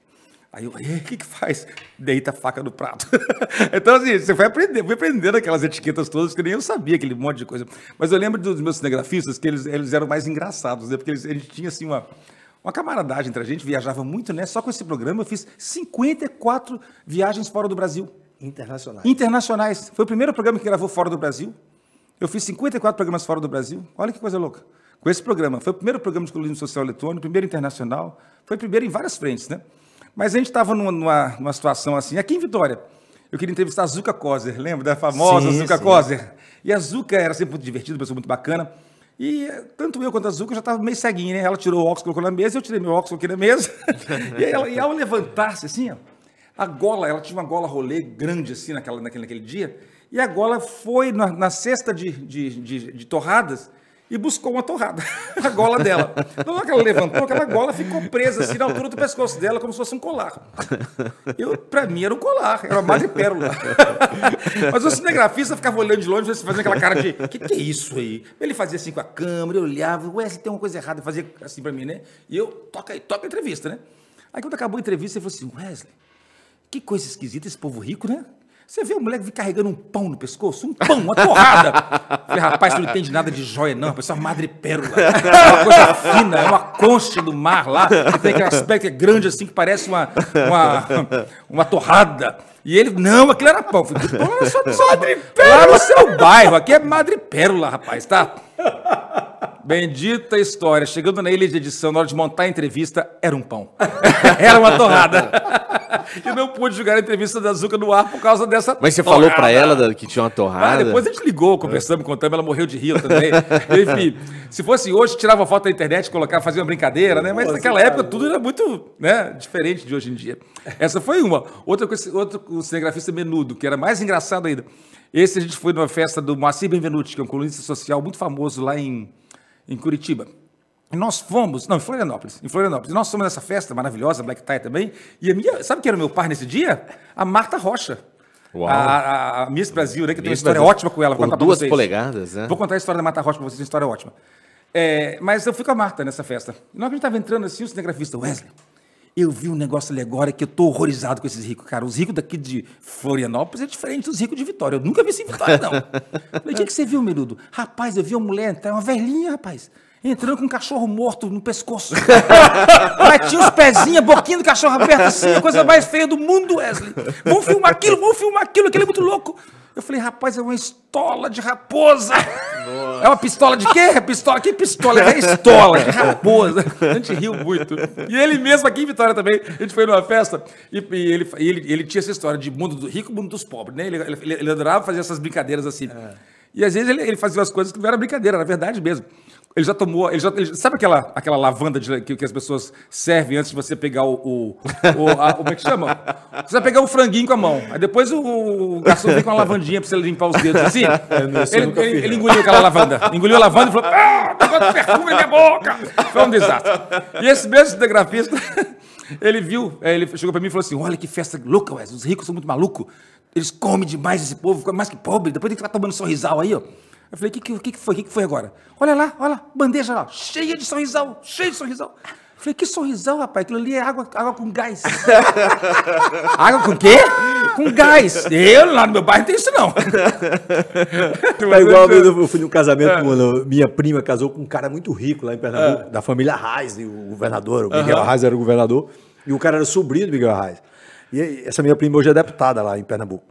Speaker 4: Aí eu, o que que faz? Deita a faca no prato. (laughs) então, assim, você vai aprender, foi aprendendo aquelas etiquetas todas que nem eu sabia, aquele monte de coisa. Mas eu lembro dos meus cinegrafistas que eles, eles eram mais engraçados, né? Porque eles, eles tinham, assim, uma, uma camaradagem entre a gente, viajava muito, né? Só com esse programa eu fiz 54 viagens fora do Brasil.
Speaker 2: Internacionais.
Speaker 4: Internacionais. Foi o primeiro programa que gravou fora do Brasil. Eu fiz 54 programas fora do Brasil. Olha que coisa louca. Com esse programa. Foi o primeiro programa de colunismo social eletrônico, primeiro internacional. Foi o primeiro em várias frentes, né? Mas a gente estava numa, numa, situação assim, aqui em Vitória, eu queria entrevistar a Zuka Kozer, lembra da famosa sim, Zuka sim. Kozer? E a Zuka era sempre assim, muito divertida, uma pessoa muito bacana. E eh, tanto eu quanto a Zuka já estava meio ceguinha, né? Ela tirou o óculos, colocou na mesa, eu tirei meu óculos, coloquei na mesa. (laughs) e, ela, e ao levantar-se assim, ó, a gola, ela tinha uma gola rolê grande assim naquela, naquele, naquele dia, e a gola foi na, na cesta de, de, de, de torradas e buscou uma torrada, (laughs) a gola dela. Então, na que ela levantou, aquela gola ficou presa assim na altura do pescoço dela, como se fosse um colar. Eu, pra mim era um colar, era uma pérola. (laughs) Mas o cinegrafista ficava olhando de longe, assim, fazendo aquela cara de: o que, que é isso aí? Ele fazia assim com a câmera, eu olhava, ué, se tem uma coisa errada, fazia assim pra mim, né? E eu, toca aí, toca a entrevista, né? Aí quando acabou a entrevista, ele falou assim: Wesley, que coisa esquisita esse povo rico, né? Você vê o moleque vir carregando um pão no pescoço, um pão, uma torrada. (laughs) Falei, rapaz, tu não entende nada de joia, não, pessoal, é madrepérola. (laughs) É uma coisa fina, é uma concha do mar lá, que tem aquele aspecto que é grande assim, que parece uma, uma, uma torrada. E ele, não, aquilo era pão. falei, pão era só, madrepérola. Lá no seu bairro, aqui é madrepérola, rapaz, tá? Bendita história. Chegando na ilha de edição, na hora de montar a entrevista, era um pão. (laughs) era uma torrada. (laughs) e não pude jogar a entrevista da Zuca no ar por causa dessa. Mas você torrada. falou para ela que tinha uma torrada? Ah, depois a gente ligou, conversamos, contamos, ela morreu de rir também. (laughs) Enfim, se fosse hoje, tirava foto da internet, colocava, fazia uma brincadeira, né? Mas naquela época tudo era muito né, diferente de hoje em dia. Essa foi uma. Outra coisa, outro o cinegrafista menudo, que era mais engraçado ainda. Esse a gente foi numa festa do Moacir Benvenuti, que é um colunista social muito famoso lá em em Curitiba. E nós fomos, não, em Florianópolis, em Florianópolis. E nós fomos nessa festa maravilhosa, Black Tie também. E a minha, sabe quem era o meu par nesse dia? A Marta Rocha. Uau. A, a, Miss Brasil, né? Que tem uma história Brasil. ótima com ela. Com duas polegadas, né? Vou contar a história da Marta Rocha para vocês, uma história ótima. É, mas eu fui com a Marta nessa festa. E que a gente estava entrando assim, o cinegrafista Wesley, eu vi um negócio ali agora que eu tô horrorizado com esses ricos, cara. Os ricos daqui de Florianópolis é diferente dos ricos de Vitória. Eu nunca vi isso em Vitória, não. (laughs) Falei, o que, que você viu, menudo? Rapaz, eu vi uma mulher entrar, uma velhinha, rapaz. Entrando com um cachorro morto no pescoço.
Speaker 2: (laughs) Tinha os pezinhos,
Speaker 4: a boquinha do cachorro aberta assim, a coisa mais feia do mundo, Wesley. Vamos filmar aquilo, vamos filmar aquilo, Aquele é muito louco. Eu falei, rapaz, é uma estola de raposa. Nossa. É uma pistola de quê? Pistola? Que pistola? É estola de raposa. (laughs) A gente riu muito. E ele mesmo aqui em Vitória também, a gente foi numa festa e, e ele, ele, ele tinha essa história de mundo do rico mundo dos pobres, né? Ele, ele, ele adorava fazer essas brincadeiras assim. É. E às vezes ele, ele, fazia as coisas que não era brincadeira, era verdade mesmo. Ele já tomou. Ele já, ele, sabe aquela, aquela lavanda de, que, que, as pessoas servem antes de você pegar o. o, o a, como é que chama? Você vai pegar o franguinho com a mão. Aí depois o, o garçom vem com uma lavandinha pra você limpar os dedos assim. (laughs) É, ele, ele, ele, engoliu aquela lavanda. Engoliu a lavanda e falou: Ah, tá perfume na minha boca! Foi um desastre. E esse mesmo cinegrafista. (laughs) Ele viu, ele chegou para mim e falou assim: Olha que festa louca, ué, Os ricos são muito malucos. Eles comem demais esse povo, ficam mais que pobre. Depois tem que ficar tomando sorrisal aí, ó. Eu falei, o que, que, que, foi? O que, que foi agora? Olha lá, olha lá, bandeja lá, cheia de sorrisão, cheia de sorrisão. Eu falei, que sorrisão rapaz, aquilo ali é água, água com gás. (laughs) água com quê? Com gás. Eu, lá no meu bairro, não tem isso não. tá (laughs) igual, eu fui num casamento,
Speaker 2: é. mano, minha prima casou com um cara muito rico lá em Pernambuco, é. da família Reis, o governador, o Miguel uhum. Reis era o governador, e o cara era sobrinho do Miguel Reis. E essa minha prima hoje é deputada lá em Pernambuco.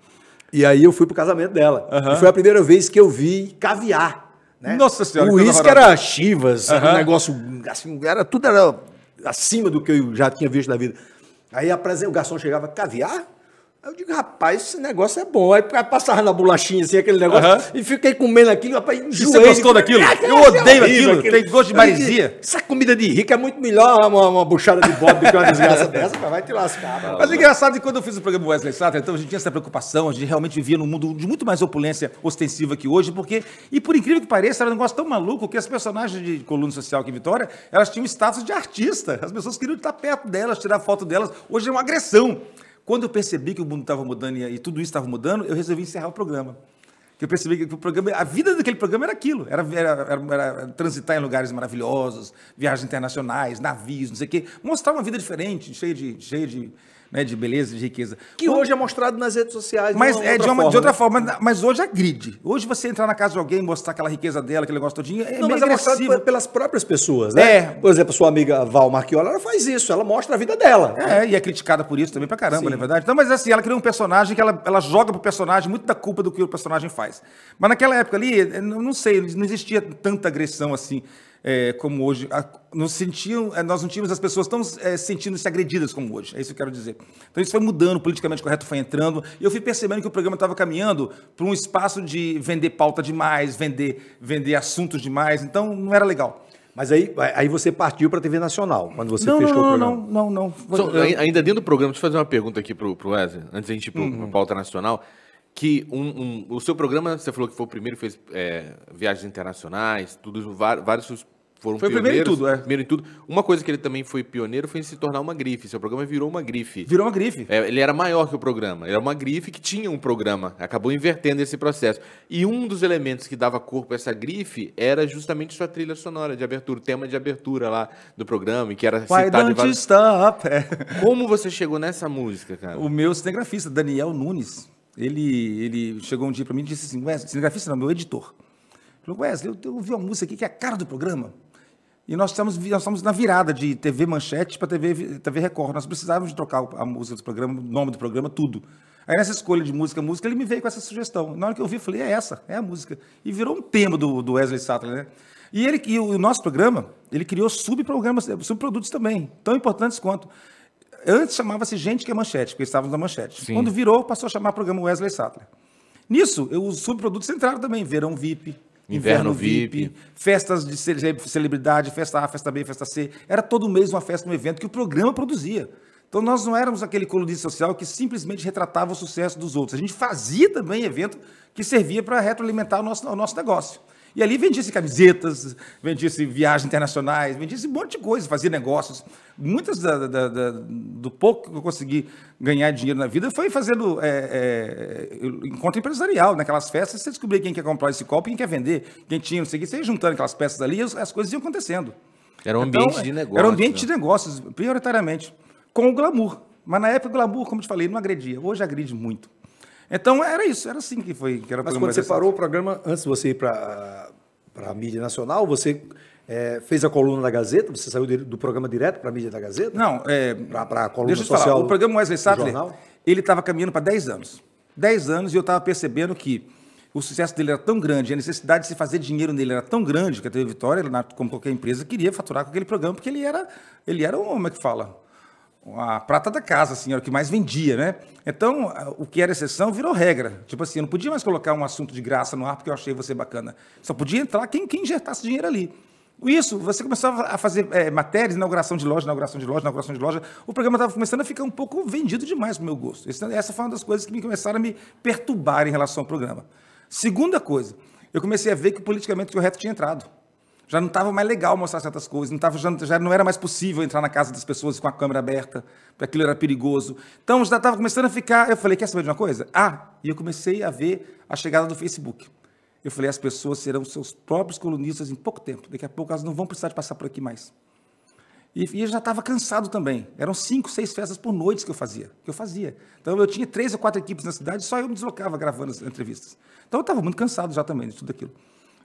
Speaker 2: E aí eu fui pro casamento dela. Uhum. E foi a primeira vez que eu vi caviar. Né? Nossa senhora. O uísque era Chivas, uhum. era um negócio assim, era tudo era acima do que eu já tinha visto na vida. Aí o garçom chegava, caviar? Aí eu digo, rapaz, esse negócio é bom. Aí passava na bolachinha, assim, aquele negócio, uhum. e fiquei comendo aquilo, rapaz, e você gostou daquilo? É, eu assim, odeio aquilo, aquilo, tem gosto de marizia.
Speaker 4: Essa comida de rico é muito melhor uma, uma buchada de bode do que é uma (laughs) é desgraça dessa,
Speaker 2: mas vai te lascar. Mas é engraçado
Speaker 4: que quando eu fiz o programa Wesley Satter, então a gente tinha essa preocupação, a gente realmente vivia num mundo de muito mais opulência ostensiva que hoje, porque, e por incrível que pareça, era um negócio tão maluco que as personagens de coluna social que Vitória, elas tinham status de artista. As pessoas queriam estar perto delas, tirar foto delas. Hoje é uma agressão. Quando eu percebi que o mundo estava mudando e, tudo isso estava mudando, eu resolvi encerrar o programa. Eu percebi que o programa, a vida daquele programa era aquilo, era, era, era transitar em lugares maravilhosos, viagens internacionais, navios, não sei o quê, mostrar uma vida diferente, cheia de, cheia de né, de beleza, de riqueza. Que hoje, hoje é mostrado nas redes
Speaker 2: sociais. Mas de é outra de, uma, forma, de outra forma.
Speaker 4: Né? Mas, hoje é Hoje você entrar na casa de alguém e mostrar aquela riqueza dela, aquele negócio todinho, é Não, mas é agressivo. é mostrado pelas próprias pessoas, né? É. Por exemplo, sua amiga Val Marchiola, ela faz isso, ela mostra a vida dela. É, e é criticada por isso também pra caramba, na é verdade. Então, mas assim, ela cria um personagem que ela, ela joga pro personagem muito da culpa do que o personagem faz. Mas naquela época ali, eh, não sei, não existia tanta agressão assim é, como hoje. A, sentiam, é, nós não tínhamos as pessoas tão é, sentindo-se agredidas como hoje. É isso que eu quero dizer. Então isso foi mudando, politicamente correto foi entrando. E eu fui percebendo que o programa estava caminhando para um espaço de vender pauta demais, vender, vender assuntos demais. Então não era legal. Mas aí, aí você partiu para a TV Nacional, quando você
Speaker 2: não, fechou não, o programa.
Speaker 3: Não, não, não. não. Só, ainda dentro do programa, deixa eu fazer uma pergunta aqui para o Wesley, antes da gente ir para a uhum. pauta nacional que um, um, o seu programa, você falou que foi o primeiro, fez é, viagens internacionais, tudo, vários foram foi primeiro em tudo, é. Primeiro em tudo. Uma coisa que ele também foi pioneiro foi em se tornar uma grife. Seu programa virou uma grife. Virou uma grife. É, ele era maior que o programa. Era uma grife que tinha um programa. Acabou invertendo esse processo. E um dos elementos que dava corpo a essa grife era justamente sua trilha sonora de abertura, o tema de abertura lá do programa, que era Why citado don't em you
Speaker 4: stop? É. Como você chegou nessa música, cara? O meu cinegrafista, Daniel Nunes ele, ele chegou um dia para mim e disse assim, Wesley, cinegrafista não, meu editor. Falou, Wesley, eu, vi uma música aqui que é a cara do programa. E nós estamos, nós estamos na virada de TV Manchete para TV, TV Record. Nós precisávamos de trocar a música do programa, o nome do programa, tudo. Aí nessa escolha de música, música, ele me veio com essa sugestão. Na hora que eu vi, eu falei, é essa, é a música. E virou um tema do, do Wesley Sattler, né? E, ele, e o nosso programa, ele criou subprogramas, subprodutos também, tão importantes quanto. Antes chamava-se Gente que é Manchete, porque estávamos na Manchete. Sim. Quando virou, passou a chamar programa Wesley Sattler. Nisso, eu, os subprodutos entraram também, Verão VIP, Inverno, Inverno VIP, VIP, festas de celebridade, festa A, festa B, festa C. Era todo mês uma festa, um evento que o programa produzia. Então nós não éramos aquele colunista social que simplesmente retratava o sucesso dos outros. A gente fazia também evento que servia para retroalimentar o nosso, o nosso negócio. E ali vendia-se camisetas, vendia-se viagens internacionais, vendia-se um monte de coisa, fazia negócios. Muitas da, da, da, do pouco que eu consegui ganhar dinheiro na vida foi fazendo é, é, encontro empresarial. Naquelas festas, você descobria quem quer comprar esse copo, quem quer vender, quem tinha, não sei o que. Você ia juntando aquelas peças ali as, as coisas iam acontecendo. Era um então, ambiente então, de negócios. Era um ambiente né? de negócios, prioritariamente, com o glamour. Mas na época o glamour, como eu te falei, não agredia. Hoje agride muito. Então era isso, era assim que foi. Que era Mas quando você parou o programa, antes de você ir para
Speaker 2: para a mídia nacional, você é, fez a coluna da Gazeta, você saiu do programa direto para a mídia da Gazeta?
Speaker 4: Não, é, para a coluna deixa eu social. Falar, o programa Wesley Sattler, ele estava caminhando para 10 anos. 10 anos e eu estava percebendo que o sucesso dele era tão grande, a necessidade de se fazer dinheiro nele era tão grande que a TV Vitória, como qualquer empresa, queria faturar com aquele programa, porque ele era, ele era um, como é que fala? a prata da casa, assim, era o que mais vendia, né? Então, o que era exceção virou regra. Tipo assim, eu não podia mais colocar um assunto de graça no ar porque eu achei você bacana. Só podia entrar quem, quem injetasse dinheiro ali. Isso, você começava a fazer é, matérias, inauguração de loja, inauguração de loja, inauguração de loja. O programa estava começando a ficar um pouco vendido demais para o meu gosto. Essa foi uma das coisas que me começaram a me perturbar em relação ao programa. Segunda coisa, eu comecei a ver que o politicamente correto tinha entrado. Já não estava mais legal mostrar certas coisas, não tava, já, já, não era mais possível entrar na casa das pessoas com a câmera aberta, porque aquilo era perigoso. Então já estava começando a ficar. Eu falei, quer saber de uma coisa? Ah, e eu comecei a ver a chegada do Facebook. Eu falei, as pessoas serão seus próprios colunistas em pouco tempo. Daqui a pouco elas não vão precisar de passar por aqui mais. E, e eu já estava cansado também. Eram cinco, seis festas por noite que eu fazia. Que eu fazia. Então eu tinha três ou quatro equipes na cidade, só eu me deslocava gravando as entrevistas. Então eu estava muito cansado já também de tudo aquilo.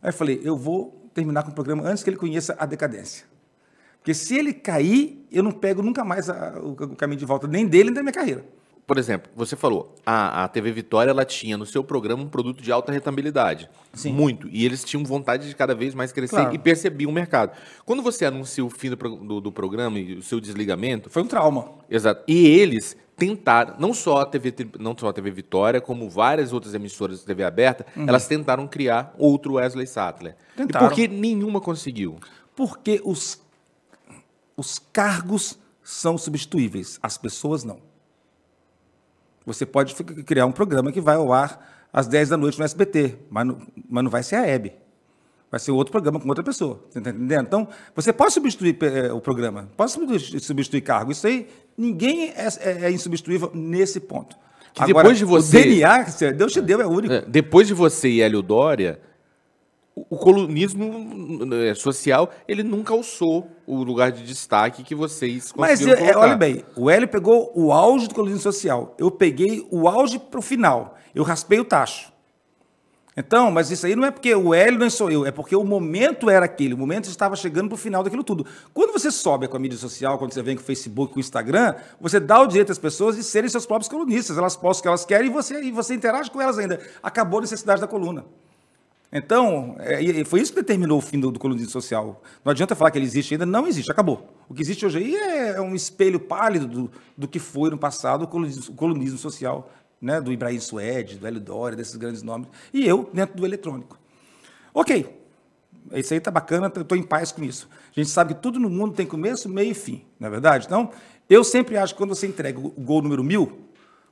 Speaker 4: Aí eu falei, eu vou terminar com o programa antes que ele conheça a decadência. Porque se ele cair, eu não pego nunca mais a, o, o, caminho de volta, nem dele, nem da minha carreira.
Speaker 3: Por exemplo, você falou, a, a TV Vitória ela tinha no seu programa um produto de alta rentabilidade. Sim. Muito. E eles tinham vontade de cada vez mais crescer claro. e percebiam o mercado. Quando você anunciou o fim do, do, do programa e o seu desligamento. Foi um trauma. Exato. E eles tentaram, não só a TV, não só a TV Vitória, como várias outras emissoras de TV aberta, uhum. elas tentaram criar outro Wesley Sattler. Tentaram. E por que nenhuma conseguiu? Porque os, os cargos
Speaker 4: são substituíveis, as pessoas não. Você pode criar um programa que vai ao ar às 10 da noite no SBT, mas não, mas não vai ser a Hebe. Vai ser outro programa com outra pessoa. Tá entendendo? Então, você pode substituir é, o programa, pode substituir, cargo. Isso aí, ninguém é, é, é insubstituível nesse ponto. Que Agora, depois de você. O DNA,
Speaker 3: Deus te é. deu, é único. É, depois de você e Hélio Dória, o colonismo eh, social, ele nunca alçou o lugar de destaque que vocês conseguiram Mas, eh, colocar. olha bem,
Speaker 4: o Hélio pegou o auge do colonismo social. Eu peguei o auge para o final. Eu raspei o tacho. Então, mas isso aí não é porque o Hélio não sou eu, é porque o momento era aquele, o momento estava chegando para o final daquilo tudo. Quando você sobe com a mídia social, quando você vem com o Facebook, com o Instagram, você dá o direito às pessoas de serem seus próprios colunistas, elas postam o que elas querem e você, e você interage com elas ainda. Acabou a necessidade da coluna. Então, é, foi isso que determinou o fim do, do colunismo social. Não adianta falar que ele existe ainda, não existe, acabou. O que existe hoje aí é, é um espelho pálido do, do que foi no passado o colunismo, o colunismo social né, do Ibrahim Suede, do Hélio Dória, desses grandes nomes, e eu dentro do eletrônico. Ok, isso aí tá bacana, estou em paz com isso. A gente sabe que tudo no mundo tem começo, meio e fim, não é verdade? Então, eu sempre acho que quando você entrega o gol número mil,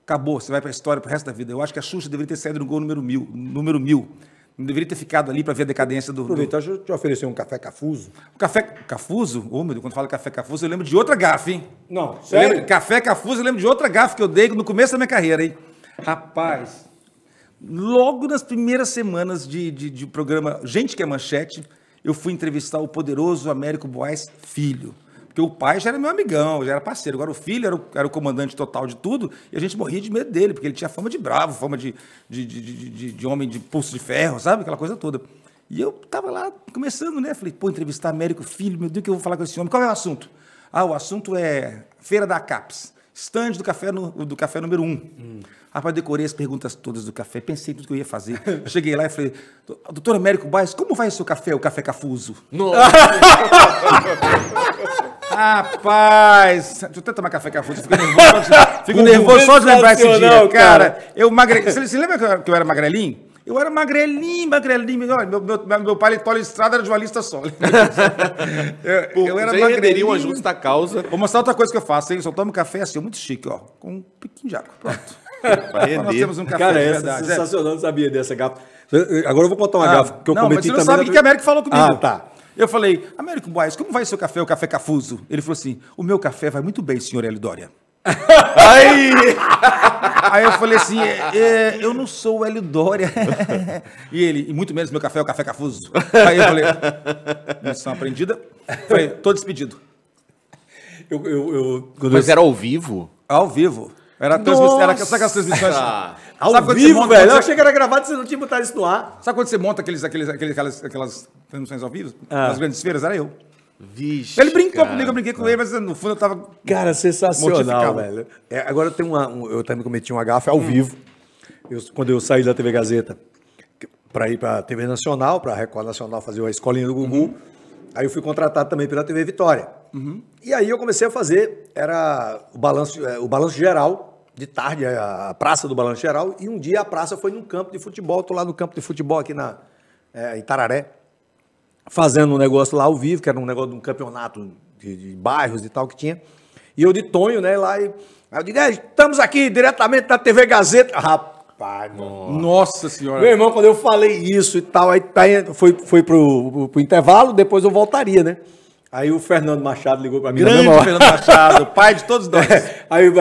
Speaker 4: acabou, você vai para a história para o resto da vida. Eu acho que a Xuxa deveria ter saído no gol número mil. Número mil. Não deveria ter ficado ali para ver a decadência do. Aproveitar, deixa eu te oferecer um café cafuso. café cafuso? Ô, oh, meu Deus, quando fala café cafuso, eu lembro de outra gafe, hein? Não, sério? Lembro, café cafuso, eu lembro de outra gafe que eu dei no começo da minha carreira, hein? Rapaz, logo nas primeiras semanas de, de, de programa Gente que é Manchete, eu fui entrevistar o poderoso Américo Boas Filho. Porque o pai já era meu amigão, já era parceiro. Agora o filho era o, era o comandante total de tudo e a gente morria de medo dele, porque ele tinha fama de bravo, fama de, de, de, de, de homem de pulso de ferro, sabe? Aquela coisa toda. E eu tava lá começando, né? Falei, pô, entrevistar Américo Filho, meu Deus, o que eu vou falar com esse homem? Qual é o assunto? Ah, o assunto é Feira da CAPES. Stand do café, no, do café número Um. Hum. Rapaz, decorei as perguntas todas do café, pensei tudo que eu ia fazer. (laughs) Cheguei lá e falei, doutor Américo Baes, como vai o seu café, o café cafuso? (laughs) Rapaz, deixa eu até tomar café cafuso, fico nervoso, fico (laughs) nervoso só de lembrar esse dia. Cara, cara. eu magre... Você, você lembra que eu era magrelinho? Eu era magrelinho, magrelinho. Olha, meu, meu, meu paletó listrado era de uma lista só. eu, Pô, eu era magrelinho. uma justa causa. Vou mostrar outra coisa que eu faço, hein? Só tomo café assim, muito chique, ó. Com um piquinho de água. Pronto. nós temos um café Cara, de verdade. Essa, é sensacional, não sabia dessa gafa. Agora eu vou botar uma ah, gafa que eu não, cometi também. Não, mas você não sabe o que a América falou comigo. Ah, tá. Eu falei, Américo Boas, como vai seu café, o café Cafuso? Ele falou assim, o meu café vai muito bem, senhor Elidória. Aí, aí eu falei assim: é, é, eu não sou o Hélio Dória. E ele, e muito menos meu café é o café cafuso. Aí eu falei: missão aprendida. Falei: tô despedido. Eu,
Speaker 2: eu,
Speaker 4: eu, Mas eu... era ao vivo? Ao vivo. Era, transmiss... era sabe aquelas transmissões? Ah, ao sabe vivo, monta, velho. Eu achei que era gravado, você não tinha botado isso no ar. Sabe quando você monta aqueles, aqueles, aqueles, aquelas, aquelas transmissões ao vivo? Ah. Nas grandes feiras, era eu. Vixe, ele brincou cara, comigo, eu brinquei com ele, mas no fundo eu tava. Cara, sensacional, velho.
Speaker 2: É, agora eu tenho uma. Um, eu também cometi um agafe ao hum. vivo. Eu, quando eu saí da TV Gazeta para ir para a TV Nacional, para a Record Nacional fazer a escolinha do Gugu, uhum. aí eu fui contratado também pela TV Vitória. Uhum. E aí eu comecei a fazer, era o balanço, é, o balanço geral, de tarde, a praça do balanço geral, e um dia a praça foi num campo de futebol, tô lá no campo de futebol aqui na, é, em Tararé fazendo um negócio lá ao vivo, que era um negócio de um campeonato de, de bairros e tal que tinha. E eu de Tonho, né, lá e. Aí eu digo, é, estamos aqui diretamente da TV Gazeta. Rapaz,
Speaker 4: nossa. nossa senhora. Meu
Speaker 2: irmão, quando eu falei isso e tal, aí foi, foi pro, pro intervalo, depois eu voltaria, né? Aí o Fernando Machado ligou para mim Grande Fernando
Speaker 4: Machado,
Speaker 2: pai de todos (laughs) nós. É, aí o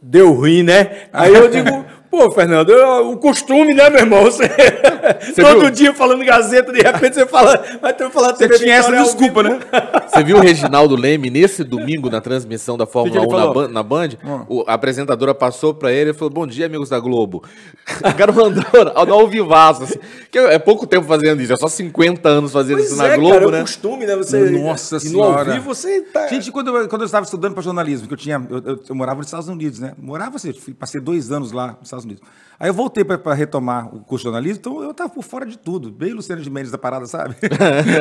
Speaker 2: deu ruim, né? Aí eu digo, Pô, Fernando, eu, o é costume, né, meu irmão? Você, (laughs) você todo viu? dia falando Gazeta, de repente você fala, mas ter que falar TV tinha essa desculpa, né? (laughs)
Speaker 3: Você viu o Reginaldo Leme nesse domingo na transmissão da Fórmula 1 na, na, Band? Hum. O, a apresentadora passou pra ele e falou: Bom dia, amigos da Globo. (laughs) O cara mandou ao vivaço. Assim, que é pouco tempo fazendo isso, é só 50 anos fazendo pois isso na é, Globo, cara, né? É um né? costume,
Speaker 4: né? Você, Nossa e Senhora. E no ao vivo você tá. Gente, quando eu, quando eu estava estudando para jornalismo, que eu tinha. Eu, eu, eu, morava nos Estados Unidos, né? Morava assim, passei dois anos lá nos Estados Unidos. Unidos. Aí eu voltei para retomar o curso de jornalismo, então eu estava por fora de tudo, bem Luciano de Mendes da parada, sabe? (laughs)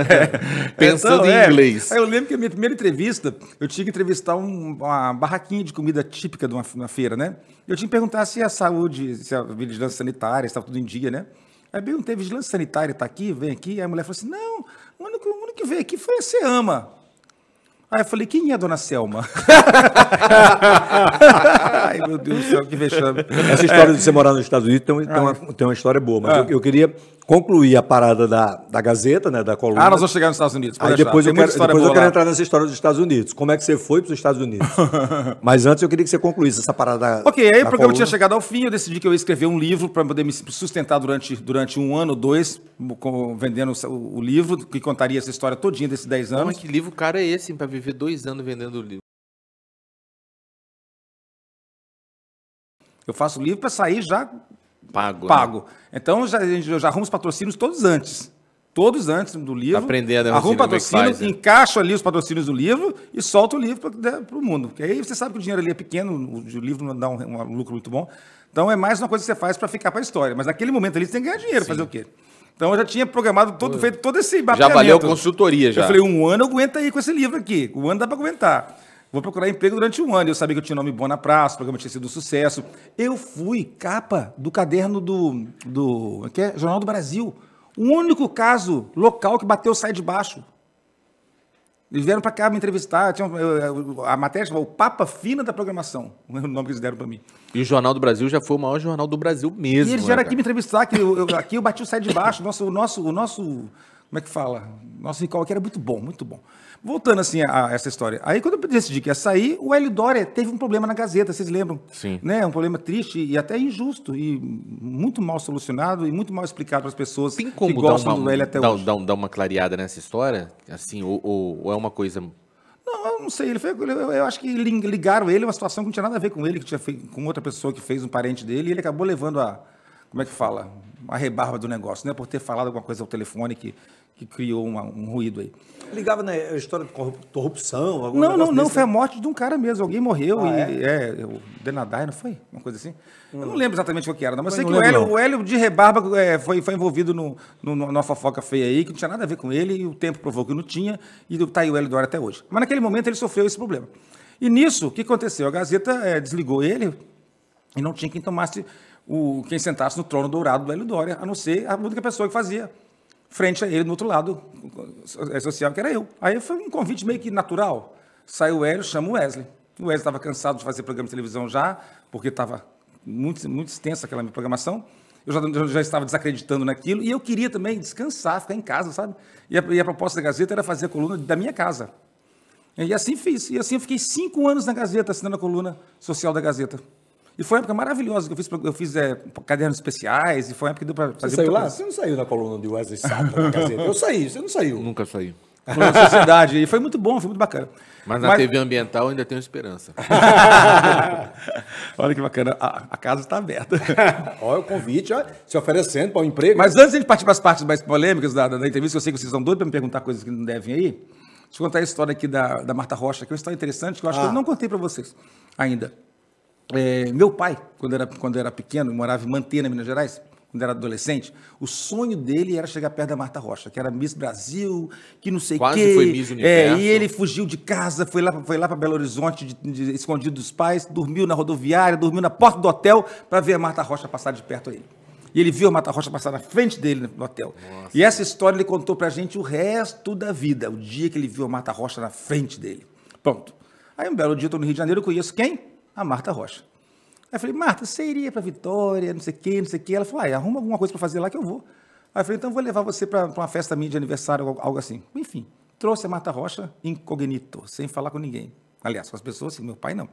Speaker 3: é. Pensando então, em é. inglês. Aí eu
Speaker 4: lembro que a minha primeira entrevista, eu tinha que entrevistar um, uma barraquinha de comida típica de uma, uma, feira, né? Eu tinha que perguntar se a saúde, se a vigilância sanitária estava tudo em dia, né? Aí perguntei, vigilância sanitária está aqui, vem aqui. Aí a mulher falou assim, não, o único, o único que veio aqui foi a Seama. Aí eu falei, quem é a dona Selma? (laughs)
Speaker 2: Ai, meu Deus do céu, que vexame. Essa história é. de você morar nos Estados Unidos tem, tem, uma, ah. tem uma história boa, mas ah. eu, eu queria concluir a parada da, da Gazeta, né, da coluna. Ah, nós vamos chegar nos Estados Unidos. Aí depois, eu quero, depois eu quero entrar nessa história dos Estados Unidos. Como é que você foi para os Estados Unidos? (laughs) Mas antes eu queria que você concluísse essa parada. Ok, aí o programa tinha
Speaker 4: chegado ao fim, eu decidi que eu ia escrever um livro para poder me sustentar durante, durante um ano ou dois, vendendo o, o, livro, que contaria essa história todinha desses 10 anos. Mas que livro cara é esse, para viver dois anos vendendo o livro? Eu faço o livro para sair já
Speaker 3: Pago. Pago. Né?
Speaker 4: Então já, eu já arrumo os patrocínios todos antes. Todos antes do livro. Aprender a Arrumo é patrocínio, faz, né? encaixo ali os patrocínios do livro e solto o livro para né, o mundo. Porque aí você sabe que o dinheiro ali é pequeno, o, livro não dá um, um, lucro muito bom. Então é mais uma coisa que você faz para ficar para a história. Mas naquele momento ali você tem que ganhar dinheiro, fazer o quê? Então eu já tinha programado todo, feito todo esse mapeamento. Já valeu a consultoria já. Eu falei, um ano aguenta aí com esse livro aqui. Um ano dá para aguentar. Vou procurar emprego durante um ano. Eu sabia que eu tinha um nome bom na praça, o programa tinha sido um sucesso. Eu fui capa do caderno do, do é que é? Jornal do Brasil. O único caso local que bateu sai de baixo. Eles vieram para cá me entrevistar. Tinha, a matéria chamava O Papa Fina da Programação,
Speaker 3: (laughs) o nome que eles deram para mim. E o Jornal do Brasil já foi o maior jornal do Brasil mesmo. E eles vieram né, aqui me
Speaker 4: entrevistar, que eu, eu, aqui eu bati o sai de baixo. Nosso, o nosso, o nosso, como é que fala? Nosso recall aqui era muito bom, muito bom. Voltando assim a, a, essa história. Aí quando eu decidi que ia sair, o Hélio Dória teve um problema na Gazeta, vocês lembram? Sim. Né? Um problema triste e até injusto e muito mal solucionado e muito mal explicado para as pessoas Tem como que gostam uma, do Hélio até dá,
Speaker 3: hoje. Dá, dá uma clareada nessa história? Assim, ou, ou, ou é uma coisa
Speaker 4: não, eu não sei. Ele foi, eu, eu, acho que ligaram ele uma situação que não tinha nada a ver com ele, que tinha feito, com outra pessoa que fez um parente dele, e ele acabou levando a. Como é que fala? uma rebarba do negócio, né? Por ter falado alguma coisa ao telefone que, que criou uma, um ruído aí. Ligava na né, história de corrupção, Não, não, não, foi a né? morte de um cara mesmo. Alguém morreu ah, e. É, é o Denadai, não foi? Uma coisa assim. Hum. Eu não hum. lembro exatamente o que era, não, mas, sei que o Hélio, o Hélio, de rebarba é, foi, foi envolvido no, no, numa fofoca feia aí, que não tinha nada a ver com ele, e o tempo provou que não tinha, e tá aí o Hélio Dória até hoje. Mas naquele momento ele sofreu esse problema. E nisso, o que aconteceu? A Gazeta é, desligou ele e não tinha quem tomasse o, quem sentasse no trono dourado do Hélio Dória, a não ser a única pessoa que fazia frente a ele no outro lado é social, que era eu. Aí foi um convite meio que natural. Saiu o Hélio, chama o Wesley. O Wesley estava cansado de fazer programa de televisão já, porque estava muito, muito extensa aquela minha programação. Eu já, já, estava desacreditando naquilo e eu queria também descansar, ficar em casa, sabe? E a, e a proposta da Gazeta era fazer a coluna da minha casa. E assim fiz. E assim eu fiquei cinco anos na Gazeta, assinando a coluna social da Gazeta. E foi uma época maravilhosa, que eu fiz, eu fiz é, cadernos especiais, e foi uma época que deu para fazer... Você saiu lá? Coisa. Você
Speaker 2: não saiu da coluna de Wesley Sato, Eu saí, você não saiu.
Speaker 4: Nunca saiu. Foi sociedade, e foi muito bom, foi muito bacana.
Speaker 2: Mas na Mas... TV
Speaker 3: ambiental ainda tenho esperança. (laughs)
Speaker 4: olha que bacana, a, a casa está aberta. (laughs) olha o convite, olha, se
Speaker 2: oferecendo para o um emprego. Mas antes
Speaker 4: de partir para as partes mais polêmicas da, da, da entrevista, que eu sei que vocês estão doidos para me perguntar coisas que não devem aí, Deixa eu contar a história aqui da, da Marta Rocha, que é uma história interessante, que eu acho ah. que eu ah. não contei para vocês ainda. É, meu pai, quando era, quando era pequeno, morava em Mantena, Minas Gerais, quando era adolescente, o sonho dele era chegar perto da Marta Rocha, que era Miss Brasil, que não sei o quê. Quase foi Miss Universo. É, e ele fugiu de casa, foi lá, foi lá para Belo Horizonte, de, de, escondido dos pais, dormiu na rodoviária, dormiu na porta do hotel para ver a Marta Rocha passar de perto a ele. E ele viu a Marta Rocha passar na frente dele no hotel. Nossa. E essa história ele contou para a gente o resto da vida, o dia que ele viu a Marta Rocha na frente dele. Pronto. Aí um belo dia eu estou no Rio de Janeiro, eu conheço quem? a Marta Rocha. Aí eu falei, Marta, você iria para Vitória, não sei o quê, não sei o quê. Ela falou, ah, é, arruma alguma coisa para fazer lá que eu vou. Aí eu falei, então eu vou levar você para uma festa minha de aniversário, algo assim. Enfim, trouxe a Marta Rocha incognito, sem falar com ninguém. Aliás, com as pessoas, assim, meu pai não.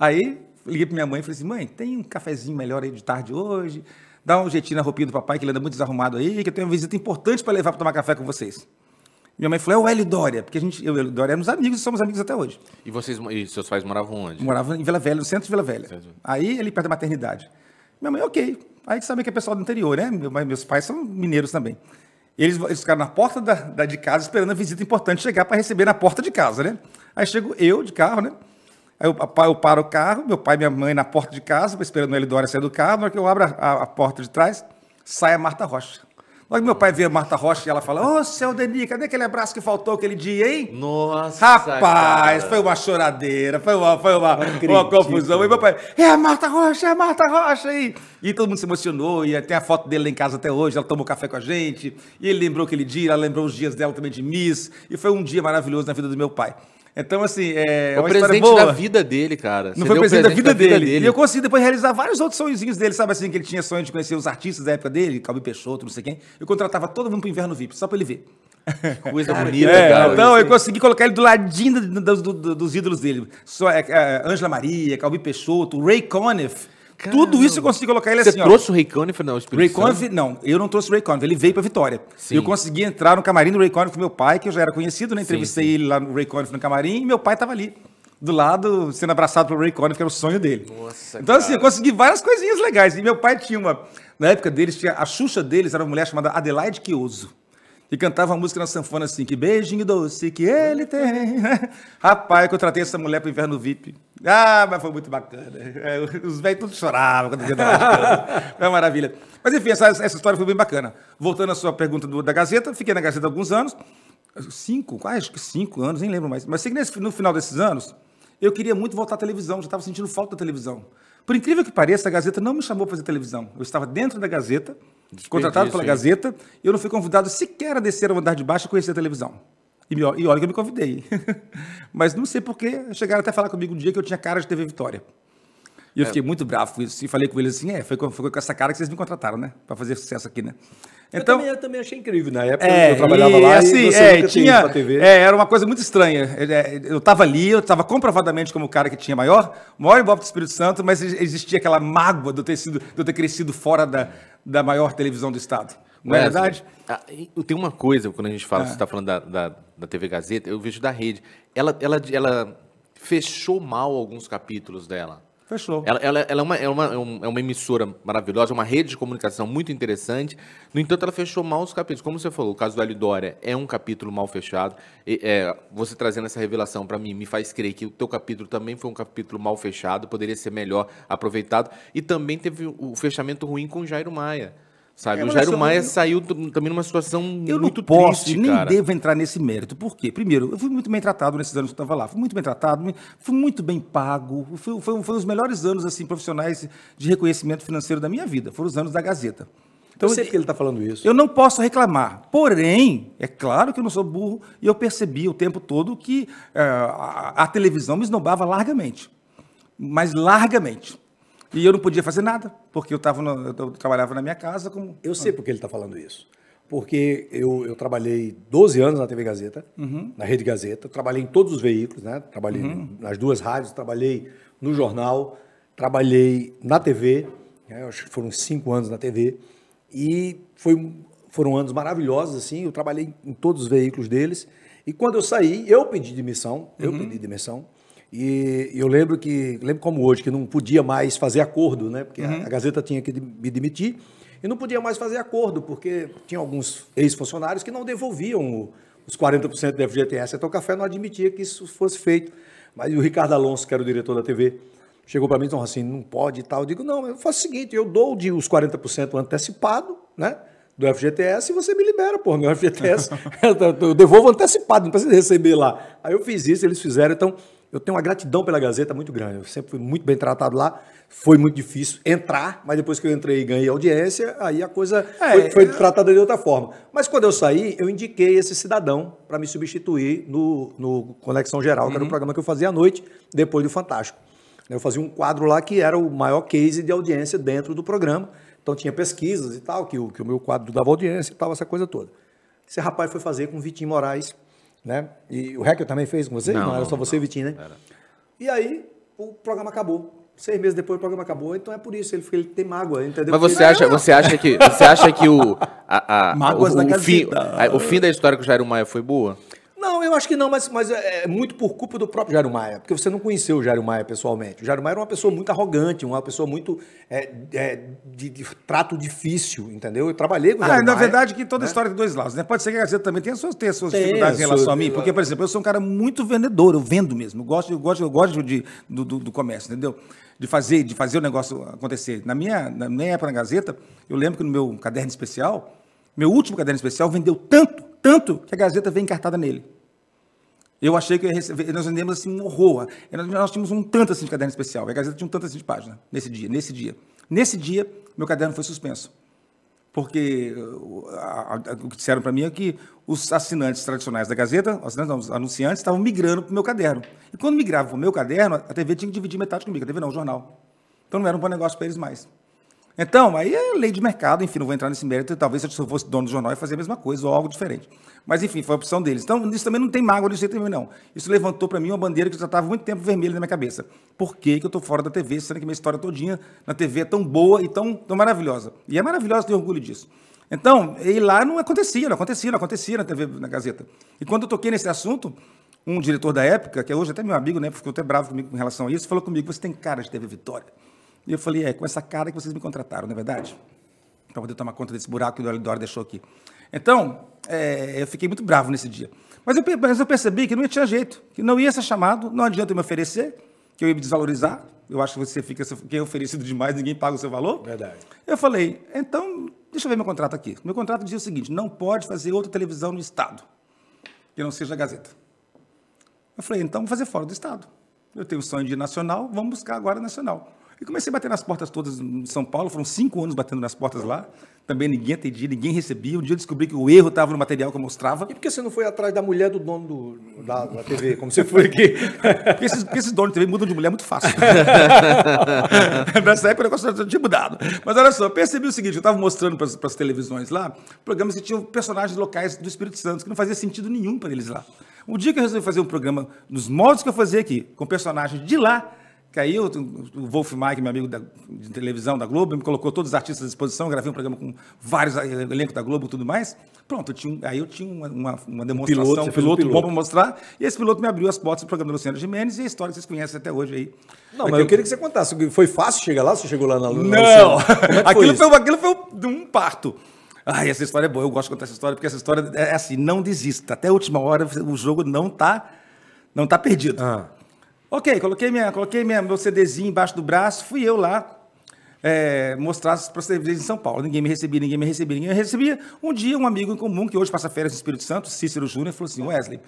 Speaker 4: Aí liguei para minha mãe e falei assim, mãe, tem um cafezinho melhor aí de tarde hoje? Dá um jeitinho na roupinha do papai, que ele anda muito desarrumado aí, que eu tenho uma visita importante para levar para tomar café com vocês. Minha mãe falou, é o Hélio Dória, porque a gente, eu e o Dória éramos amigos e somos amigos até hoje.
Speaker 3: E vocês e seus pais moravam onde?
Speaker 4: Moravam em Vila Velha, no centro de Vila Velha. Certo. Aí, ele perto da maternidade. Minha mãe, ok. Aí que sabe que é pessoal do interior, né? meus pais são mineiros também. Eles, eles ficaram na porta da, da, de casa esperando a visita importante chegar para receber na porta de casa, né? Aí chego eu de carro, né? Aí eu, eu paro o carro, meu pai e minha mãe na porta de casa, esperando o Hélio Dória sair do carro. Na hora que eu abro a, a porta de trás, sai a Marta Rocha. Quando meu pai vê Marta Rocha e ela fala: Ô, oh, seu Deni, cadê aquele abraço que faltou aquele dia, hein? Nossa! Rapaz, cara. foi uma choradeira, foi uma, foi uma, uma confusão. E meu pai, é a Marta Rocha, é a Marta Rocha! aí. e todo mundo se emocionou, e tem a foto dele lá em casa até hoje, ela tomou café com a gente, e ele lembrou aquele dia, ela lembrou os dias dela também de Miss, e foi um dia maravilhoso na vida do meu pai. Então, assim, é. O presente boa. da
Speaker 3: vida dele, cara. Não Você foi presente presente da, vida, da dele. vida, dele. E eu
Speaker 4: consegui depois realizar vários outros sonhozinhos dele, sabe assim, que ele tinha sonho de conhecer os artistas da época dele, Calbi Peixoto, não sei quem. Eu contratava todo mundo pro inverno VIP, só pra ele ver. coisa bonita, é, cara. Então, eu é consegui colocar ele do ladinho do, do, do, dos ídolos dele. Só, é, é, Angela Maria, Calbi Peixoto, Ray Conniff. Caramba. Tudo isso eu consegui colocar ele Você assim. Você trouxe
Speaker 3: ó. o Raycon e foi não, o Espírito Raycon, Santo.
Speaker 4: Não, eu não trouxe o Raycon, ele veio para Vitória. Sim. Eu consegui entrar no camarim do Raycon com meu pai, que eu já era conhecido, né? Entrevistei sim, sim. ele lá no Raycon no camarim e meu pai estava ali. Do lado, sendo abraçado pelo Ray Conniff, que era o sonho dele.
Speaker 1: Nossa, então, cara. assim, eu
Speaker 4: consegui várias coisinhas legais. E meu pai tinha uma. Na época deles, tinha a Xuxa deles, era uma mulher chamada Adelaide Quioso e cantava a música na sanfona assim, que beijinho doce que ele tem. (laughs) Rapaz, que eu tratei essa mulher para o inverno VIP. Ah, mas foi muito bacana. É, os velhos todos choravam quando eu Foi uma maravilha. Mas enfim, essa, essa, história foi bem bacana. Voltando à sua pergunta do, da Gazeta, fiquei na Gazeta há alguns anos, cinco, acho que cinco anos, nem lembro mais. Mas sei que nesse, no final desses anos, eu queria muito voltar à televisão, já estava sentindo falta da televisão. Por incrível que pareça, a Gazeta não me chamou para fazer televisão. Eu estava dentro da Gazeta, Desperdício, contratado pela hein? Gazeta, e eu não fui convidado sequer a descer ao andar de baixo e conhecer a televisão. E, me, e olha que eu me convidei. (laughs) Mas não sei porquê, chegaram até a falar comigo um dia que eu tinha cara de TV Vitória. E eu é. fiquei muito bravo com isso. E falei com ele assim: é, foi com, foi com essa cara que vocês me contrataram, né? Para fazer sucesso aqui, né?
Speaker 2: Então, eu, também, eu também achei incrível. Na época é, eu trabalhava e, lá assim, e é, tinha, TV. É,
Speaker 4: era uma coisa muito estranha. É, eu estava ali, eu estava comprovadamente como o cara que tinha maior, maior ibope do Espírito Santo, mas existia aquela mágoa de eu ter, sido, de eu ter crescido fora da, da maior televisão do Estado. Não é, é verdade?
Speaker 3: Ah, Tem uma coisa, quando a gente fala, ah. você está falando da, da, da, TV Gazeta, eu vejo da rede. Ela, ela, ela fechou mal alguns capítulos dela. Fechou. Ela, ela, ela é, uma, é, uma, é, é uma emissora maravilhosa, uma rede de comunicação muito interessante. No entanto, ela fechou mal os capítulos. Como você falou, o caso do Hélio Dória é um capítulo mal fechado. E, é, você trazendo essa revelação para mim me faz crer que o teu capítulo também foi um capítulo mal fechado, poderia ser melhor aproveitado. E também teve o fechamento ruim com Jairo Maia. Sabe, é, o Jairo assim, Maia eu... saiu também numa situação eu muito não posso, triste, cara. nem
Speaker 4: devo entrar nesse mérito. Por quê? Primeiro, eu fui muito bem tratado nesses anos que eu estava lá. Fui muito bem tratado, fui muito bem pago. Foi, foi, foi um dos melhores anos assim profissionais de reconhecimento financeiro da minha vida. Foram os anos da Gazeta. Então, eu sei que ele está falando isso. Eu não posso reclamar. Porém, é claro que eu não sou burro e eu percebi o tempo todo que uh, a, a televisão me esnobava largamente. Mas largamente. E eu não podia fazer nada, porque eu, tava no, eu trabalhava na minha casa como. Eu ah. sei porque ele está falando isso. Porque eu, eu, trabalhei 12
Speaker 2: anos na TV Gazeta,
Speaker 1: uhum. na Rede
Speaker 2: Gazeta, trabalhei em todos os veículos, né? Trabalhei uhum. nas duas rádios, trabalhei no jornal, trabalhei na TV, né? acho que foram cinco anos na TV, e foi, foram anos maravilhosos, assim, eu trabalhei em todos os veículos deles. E quando eu saí, eu pedi demissão, eu uhum. pedi demissão, e eu lembro que, lembro como hoje, que não podia mais fazer acordo, né? Porque uhum. a, Gazeta tinha que me demitir e não podia mais fazer acordo, porque tinha alguns ex-funcionários que não devolviam os 40% do FGTS. Então o café não admitia que isso fosse feito. Mas o Ricardo Alonso, que era o diretor da TV, chegou para mim e falou assim: não pode e tal. Eu digo: não, eu faço o seguinte, eu dou os 40% antecipado, né? do FGTS e você me libera, pô, meu FGTS, (laughs) eu devolvo antecipado, não precisa receber lá. Aí eu fiz isso, eles fizeram, então eu tenho uma gratidão pela Gazeta muito grande. Eu sempre fui muito bem tratado lá. Foi muito difícil entrar, mas depois que eu entrei e ganhei audiência, aí a coisa é, foi, foi é. tratada de outra forma. Mas quando eu saí, eu indiquei esse cidadão para me substituir no, no Conexão Geral, uhum. que era o uhum. programa que eu fazia à noite, depois do Fantástico. Eu fazia um quadro lá que era o maior case de audiência dentro do programa. Então tinha pesquisas e tal, que o, que o meu quadro dava audiência e tal, essa coisa toda. Esse rapaz foi fazer com o Vitinho Moraes, né? E o Hacker também fez com você? Não, não era só você não, e Vitinho, né? Era. E aí o programa acabou. Seis meses depois o programa acabou, então é por isso, ele, ele tem mágoa, entendeu? Mas você, ele... acha, você acha que você acha que o. A, a, (laughs) o, o, o fim, a, o fim da
Speaker 3: história com o Jair Maia foi boa?
Speaker 2: Não, eu acho que não, mas, mas é, é muito por culpa do próprio Jairo Maia, porque você não conheceu o Jairo Maia pessoalmente. O Jairo Maia era uma pessoa muito arrogante, uma pessoa muito é, é, de, de,
Speaker 4: trato difícil, entendeu? Eu trabalhei com o Jairo ah, Maia, Na verdade, que toda né? história tem é dois lados, né? Pode ser que a Gazeta também tenha suas, tenha suas tem, dificuldades em relação a mim, porque, por exemplo, eu sou um cara muito vendedor, eu vendo mesmo, eu gosto, eu gosto, eu gosto de, do, do, do comércio, entendeu? de fazer, de fazer o negócio acontecer. Na minha, na minha época na Gazeta, eu lembro que no meu caderno especial, meu último caderno especial vendeu tanto tanto que a Gazeta veio encartada nele. Eu achei que receber, nós vendemos assim um horror. Nós tínhamos um tanto assim de caderno especial. A Gazeta tinha um tanto assim de página nesse dia, nesse dia. Nesse dia, meu caderno foi suspenso. Porque uh, a, a, o que disseram para mim é que os assinantes tradicionais da Gazeta, os, não, os anunciantes, estavam migrando para o meu caderno. E quando migravam para o meu caderno, a TV tinha que dividir metade comigo. A TV não, o jornal. Então não era um bom negócio para eles mais. Então, aí é lei de mercado, enfim, não vou entrar nesse mérito, talvez se eu fosse dono do jornal eu fazia a mesma coisa ou algo diferente. Mas, enfim, foi a opção deles. Então, isso também não tem mágoa nisso também, não. Isso levantou para mim uma bandeira que já estava muito tempo vermelha na minha cabeça. Por que, que eu estou fora da TV, sendo que minha história todinha na TV é tão boa e tão, tão maravilhosa? E é maravilhosa, tenho orgulho disso. Então, e lá não acontecia, não acontecia, não acontecia na TV, na Gazeta. E quando eu toquei nesse assunto, um diretor da época, que é hoje até meu amigo, né, ficou até bravo comigo em relação a isso, falou comigo, você tem cara de TV Vitória. E eu falei, é, com essa cara que vocês me contrataram, não é verdade? Para poder tomar conta desse buraco que o Dolly deixou aqui. Então, é, eu fiquei muito bravo nesse dia. Mas eu, mas eu percebi que não tinha jeito, que não ia ser chamado, não adianta eu me oferecer, que eu ia me desvalorizar. Eu acho que você fica quem é oferecido demais, ninguém paga o seu valor. Verdade. Eu falei, então, deixa eu ver meu contrato aqui. Meu contrato dizia o seguinte: não pode fazer outra televisão no Estado, que não seja a Gazeta. Eu falei, então vou fazer fora do Estado. Eu tenho o sonho de ir nacional, vamos buscar agora nacional. E comecei a bater nas portas todas em São Paulo, foram cinco anos batendo nas portas lá. Também ninguém atendia, ninguém recebia. Um dia eu descobri que o erro estava no material que eu mostrava. E por que você não foi atrás da mulher do dono do, da, da TV, (laughs) como você foi aqui? porque, esses, porque esses donos de TV mudam de mulher muito fácil. (laughs) Nessa época o negócio já tinha mudado. Mas olha só, percebi o seguinte, eu estava mostrando para as televisões lá, programas que tinham personagens locais do Espírito Santo, que não fazia sentido nenhum para eles lá. O dia que eu resolvi fazer um programa, nos modos que eu fazia aqui, com personagens de lá, que aí o Wolf Mike, meu amigo da, de televisão da Globo, me colocou todos os artistas à disposição, gravei um programa com vários eh, elencos da Globo e tudo mais. Pronto, eu tinha, aí eu tinha uma, uma, uma demonstração, piloto, um piloto, piloto. bom para mostrar. E esse piloto me abriu as portas do programa do Luciano Jiménez e a história que vocês conhecem até hoje aí. Não, mas eu
Speaker 2: queria que você contasse. Foi fácil chegar lá? Você chegou lá na Lua? Não! É (laughs) aquilo, foi, aquilo
Speaker 4: foi um parto. Ai, essa história é boa, eu gosto de contar essa história, porque essa história é, é assim, não desista. Até a última hora o jogo não está não tá perdido. Ah. Ok, coloquei, minha, coloquei minha, meu CDzinho embaixo do braço, fui eu lá é, mostrar para os CDs em São Paulo. Ninguém me recebia, ninguém me recebia, ninguém me recebia. Um dia, um amigo em comum, que hoje passa férias no Espírito Santo, Cícero Júnior, falou assim: Wesley,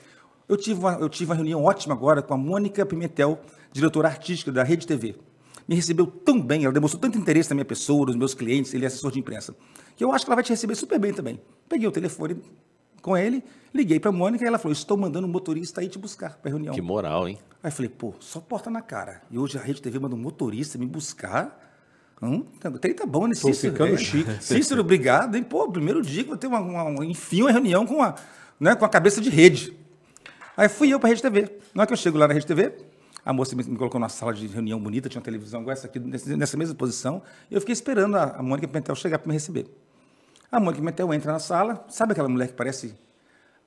Speaker 4: eu tive, uma, eu tive uma reunião ótima agora com a Mônica Pimentel, diretora artística da Rede TV. Me recebeu tão bem, ela demonstrou tanto interesse na minha pessoa, nos meus clientes, ele é assessor de imprensa, que eu acho que ela vai te receber super bem também. Peguei o telefone, com ele, liguei para a Mônica e ela falou: Estou mandando um motorista aí te buscar para reunião. Que moral, hein? Aí falei: Pô, só porta na cara. E hoje a Rede TV manda um motorista me buscar. Hum, tá, tá bom nesse Tô Cícero. ficando velho. chique. (laughs) Cícero, obrigado, E Pô, primeiro dia que vou ter uma, uma, enfim, uma reunião com a, né, com a cabeça de rede. Aí fui eu para a Rede TV. Na que eu chego lá na Rede TV, a moça me, me colocou numa sala de reunião bonita, tinha uma televisão igual essa aqui, nessa mesma posição. E eu fiquei esperando a, a Mônica Pentel chegar para me receber. A Mônica Metel entra na sala, sabe aquela mulher que parece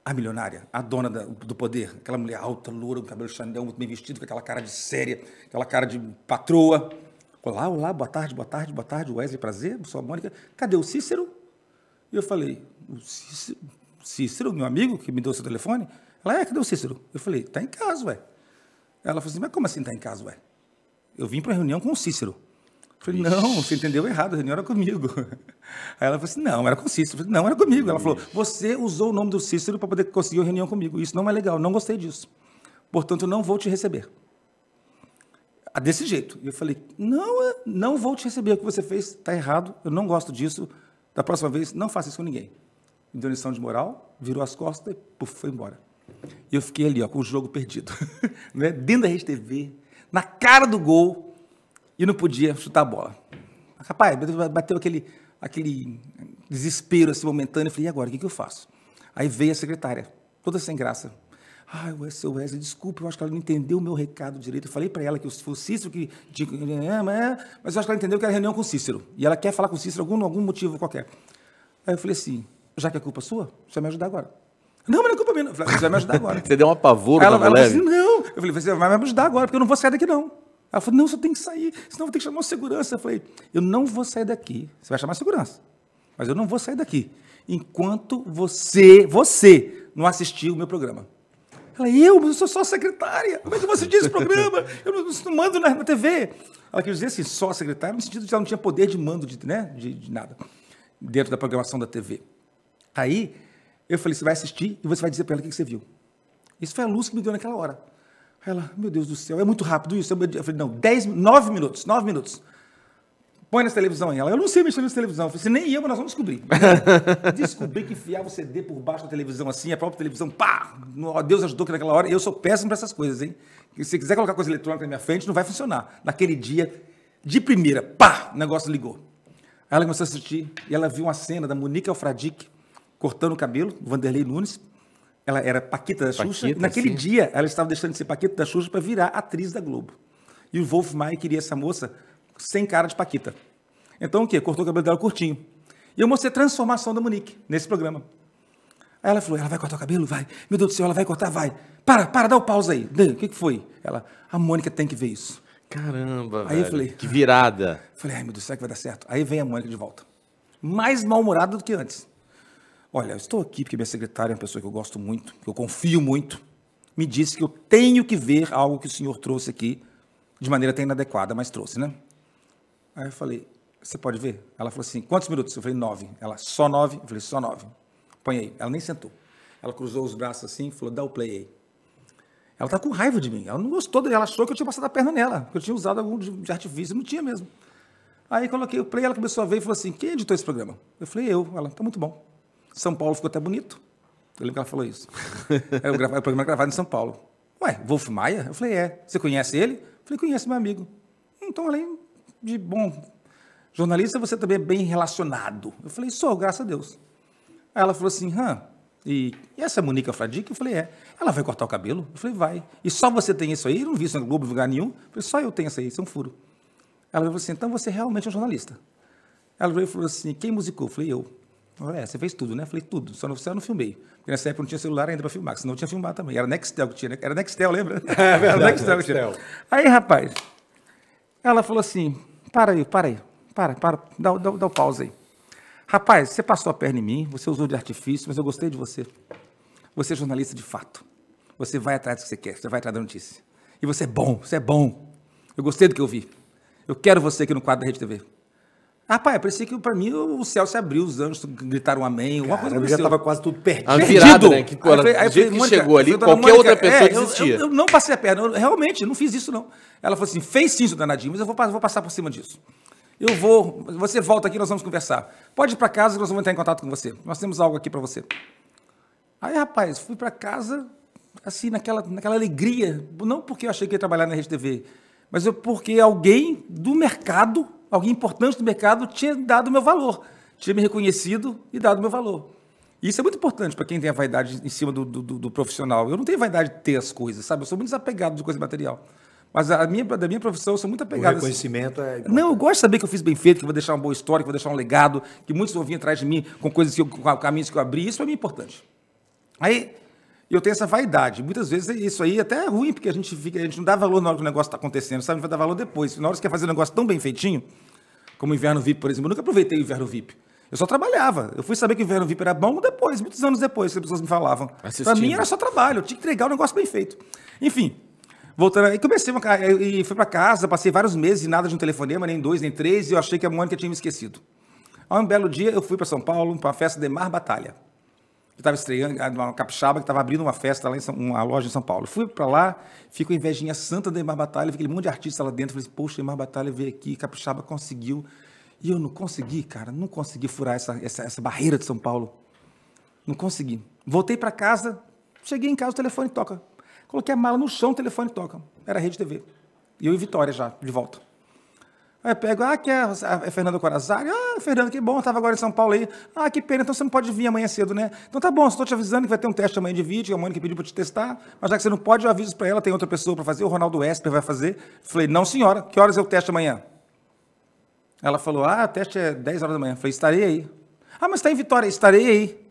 Speaker 4: a milionária, a dona da, do poder, aquela mulher alta, loura, com cabelo chanel, muito bem vestido, com aquela cara de séria, aquela cara de patroa. Olá, olá, boa tarde, boa tarde, boa tarde, Wesley, prazer, sou a Mônica. Cadê o Cícero? E eu falei, o Cícero, Cícero, meu amigo, que me deu seu telefone? Ela, é, cadê o Cícero? Eu falei, tá em casa, ué. Ela falou assim, mas como assim tá em casa, ué? Eu vim para reunião com o Cícero. Falei, Ixi. não, você entendeu errado, a reunião era comigo. Aí ela falou assim, não, era com o Cícero. Falei, não, era comigo. Ixi. Ela hum. falou, você usou o nome do Cícero para poder conseguir a reunião comigo. Isso não é legal, não gostei disso. Portanto, não vou te receber. Ah, desse jeito. Eu falei, não, não vou te receber. O que você fez está errado, eu não gosto disso. Da próxima vez, não faça isso com ninguém. Me deu lição de moral, virou as costas e foi embora. E eu fiquei ali, ó, com o jogo perdido. (laughs) Né? Dentro da RedeTV, na cara do gol, e não podia chutar a bola. Rapaz, bateu aquele, aquele desespero assim, momentâneo. Eu falei, e agora, o que, que eu faço? Aí veio a secretária, toda sem graça. Ai, o seu Wesley, desculpe, eu acho que ela não entendeu o meu recado direito. Eu falei para ela que foi o Cícero que. É, é, mas eu acho que ela entendeu que era reunião com o Cícero. E ela quer falar com o Cícero algum, algum motivo qualquer. Aí eu falei assim: já que é culpa sua, você vai me ajudar agora.
Speaker 3: Não, mas não é culpa minha. você vai me ajudar agora. (laughs) você deu um pavor, ela, ela falou assim,
Speaker 4: não. Eu falei, você vai me ajudar agora, porque eu não vou sair daqui, não. Ela falou, não, você tem que sair, senão eu vou ter que chamar a segurança. Eu falei, eu não vou sair daqui. Você vai chamar a segurança. Mas eu não vou sair daqui. Enquanto você, você, não assistir o meu programa. Ela, eu, mas eu sou só secretária. Como é que você diz esse programa? Eu não, não mando na, TV. Ela quis dizer assim, só secretária, no sentido de que ela não tinha poder de mando de, né, de, de nada dentro da programação da TV. Aí eu falei, você vai assistir e você vai dizer para ela o que você viu. Isso foi a luz que me deu naquela hora. Ela, meu Deus do céu, é muito rápido isso. Eu falei, não, dez nove minutos, nove minutos. Põe nessa televisão aí. Ela, eu não sei mexer nessa televisão. Eu falei, se nem eu, mas nós vamos descobrir. (laughs) Descobri que enfiar o CD por baixo da televisão assim, a própria televisão, pá! Deus ajudou que naquela hora. Eu sou péssimo para essas coisas, hein? se se quiser colocar coisa eletrônica na minha frente, não vai funcionar. Naquele dia, de primeira, pá! O negócio ligou. Aí ela começou a assistir e ela viu uma cena da Monique Alfradique cortando o cabelo, Vanderlei Nunes, ela era Paquita da Xuxa. Paquita, Naquele sim. dia, ela estava deixando de ser Paquita da Xuxa para virar atriz da Globo. E o Wolf Maia queria essa moça sem cara de Paquita. Então o quê? Cortou o cabelo dela curtinho. E eu mostrei a transformação da Monique nesse programa. Aí ela falou: ela vai cortar o cabelo? Vai. Meu Deus do céu, ela vai cortar? Vai. Para, para, dá o um pausa aí. O que, que foi? Ela, a Mônica tem que ver isso.
Speaker 3: Caramba, aí velho, eu falei, que virada.
Speaker 4: Falei, ai meu Deus, será que vai dar certo? Aí vem a Mônica de volta. Mais mal-humorada do que antes. Olha, eu estou aqui porque minha secretária é uma pessoa que eu gosto muito, que eu confio muito, me disse que eu tenho que ver algo que o senhor trouxe aqui, de maneira até inadequada, mas trouxe, né? Aí eu falei, você pode ver? Ela falou assim, quantos minutos? Eu falei, nove. Ela, só nove? Eu falei, só nove. Põe aí. Ela nem sentou. Ela cruzou os braços assim e falou, dá o play aí. Ela tá com raiva de mim. Ela não gostou, ela achou que eu tinha passado a perna nela, que eu tinha usado algum de artifício, não tinha mesmo. Aí coloquei o play, ela começou a ver e falou assim, quem editou esse programa? Eu falei, eu. Ela, tá muito bom. São Paulo ficou até bonito. Eu lembro que ela falou isso. Era (laughs) é o, é o programa gravado em São Paulo. Ué, Wolf Maia? Eu falei, é. Você conhece ele? Eu falei, conheço meu amigo. Então, além de bom jornalista, você também é bem relacionado. Eu falei, sou, graças a Deus. Aí ela falou assim, hã, e, e essa Monica Fradique? Eu falei, é. Ela vai cortar o cabelo? Eu falei, vai. E só você tem isso aí? Eu não vi isso no Globo, em lugar nenhum. Eu falei, só eu tenho isso aí, isso é um furo. Ela falou assim, então você realmente é um jornalista. Ela veio e falou assim, quem musicou? Eu falei, eu. Falei, é, você fez tudo, né? Falei, tudo, só não, só não filmei. Porque nessa época não tinha celular ainda para filmar, senão eu tinha filmar também. Era Nextel que tinha, né? Era Nextel, lembra? É, (laughs) era verdade, Nextel, Nextel. Aí, rapaz, ela falou assim, para aí, para aí, para, para, dá, dá, dá o pausa aí. Rapaz, você passou a perna em mim, você usou de artifício, mas eu gostei de você. Você é jornalista de fato. Você vai atrás do que você quer, você vai atrás da notícia. E você é bom, você é bom. Eu gostei do que eu vi. Eu quero você aqui no quadro da Rede TV. Rapaz, parecia que pra mim o céu se abriu, os anjos gritaram amém, uma coisa parecida. já tava quase tudo perdido. A virada, né? Que, pô, aí, aí, que chegou ali, qualquer Mônica, outra pessoa é, desistia. Eu, eu, eu, não passei a perna, eu, realmente, não fiz isso não. Ela falou assim, fez sim, danadinho, mas eu vou, vou passar por cima disso. Eu vou, você volta aqui, nós vamos conversar. Pode ir para casa que nós vamos entrar em contato com você. Nós temos algo aqui para você. Aí, rapaz, fui para casa, assim, naquela, naquela alegria, não porque eu achei que ia trabalhar na Rede TV, mas eu, porque alguém do mercado alguém importante do mercado tinha dado o meu valor, tinha me reconhecido e dado o meu valor. E isso é muito importante para quem tem a vaidade em cima do, do, do, profissional. Eu não tenho vaidade de ter as coisas, sabe? Eu sou muito desapegado de coisa material. Mas a minha, da minha profissão, eu sou muito apegado. O reconhecimento assim. é. Importante. Não, eu gosto de saber que eu fiz bem feito, que vou deixar uma boa história, que vou deixar um legado, que muitos vão vir atrás de mim com coisas que eu, com caminhos que eu abri. Isso para mim é importante. Aí, e eu tenho essa vaidade. Muitas vezes é isso aí até é ruim, porque a gente fica, a gente não dá valor na hora que o negócio está acontecendo, sabe? A gente vai dar valor depois. Na hora que você quer fazer um negócio tão bem feitinho, como o Inverno VIP, por exemplo, eu nunca aproveitei o Inverno VIP. Eu só trabalhava. Eu fui saber que o Inverno VIP era bom depois, muitos anos depois, que as pessoas me falavam. Para mim era só trabalho, eu tinha que entregar o um negócio bem feito. Enfim, voltando aí, comecei uma, e fui para casa, passei vários meses e nada de um telefonema, nem dois, nem três, e eu achei que a Mônica tinha me esquecido. Aí um belo dia eu fui para São Paulo para a festa de Mar Batalha que estava estreando, ah, uma capixaba, que estava abrindo uma festa lá em São, uma loja em São Paulo. Fui para lá, fico invejinha santa da Emar Batalha, vi aquele monte de artista lá dentro, falei assim, poxa, Emar Batalha veio aqui, capixaba conseguiu. E eu não consegui, cara, não consegui furar essa, essa, essa barreira de São Paulo. Não consegui. Voltei para casa, cheguei em casa, o telefone toca. Coloquei a mala no chão, o telefone toca. Era a Rede TV. E eu e Vitória já, de volta. Aí eu pego, ah, que é, ah, é Fernando Corazari? Ah, Fernando, que bom, estava agora em São Paulo aí. Ah, que pena, então você não pode vir amanhã cedo, né? Então tá bom, estou te avisando que vai ter um teste amanhã de vídeo, a Mônica pediu para te testar, mas já que você não pode, eu aviso para ela, tem outra pessoa para fazer, o Ronaldo Esper vai fazer. Falei, não senhora, que horas é o teste amanhã? Ela falou, ah, o teste é 10 horas da manhã. Falei, estarei aí. Ah, mas está em Vitória, estarei aí.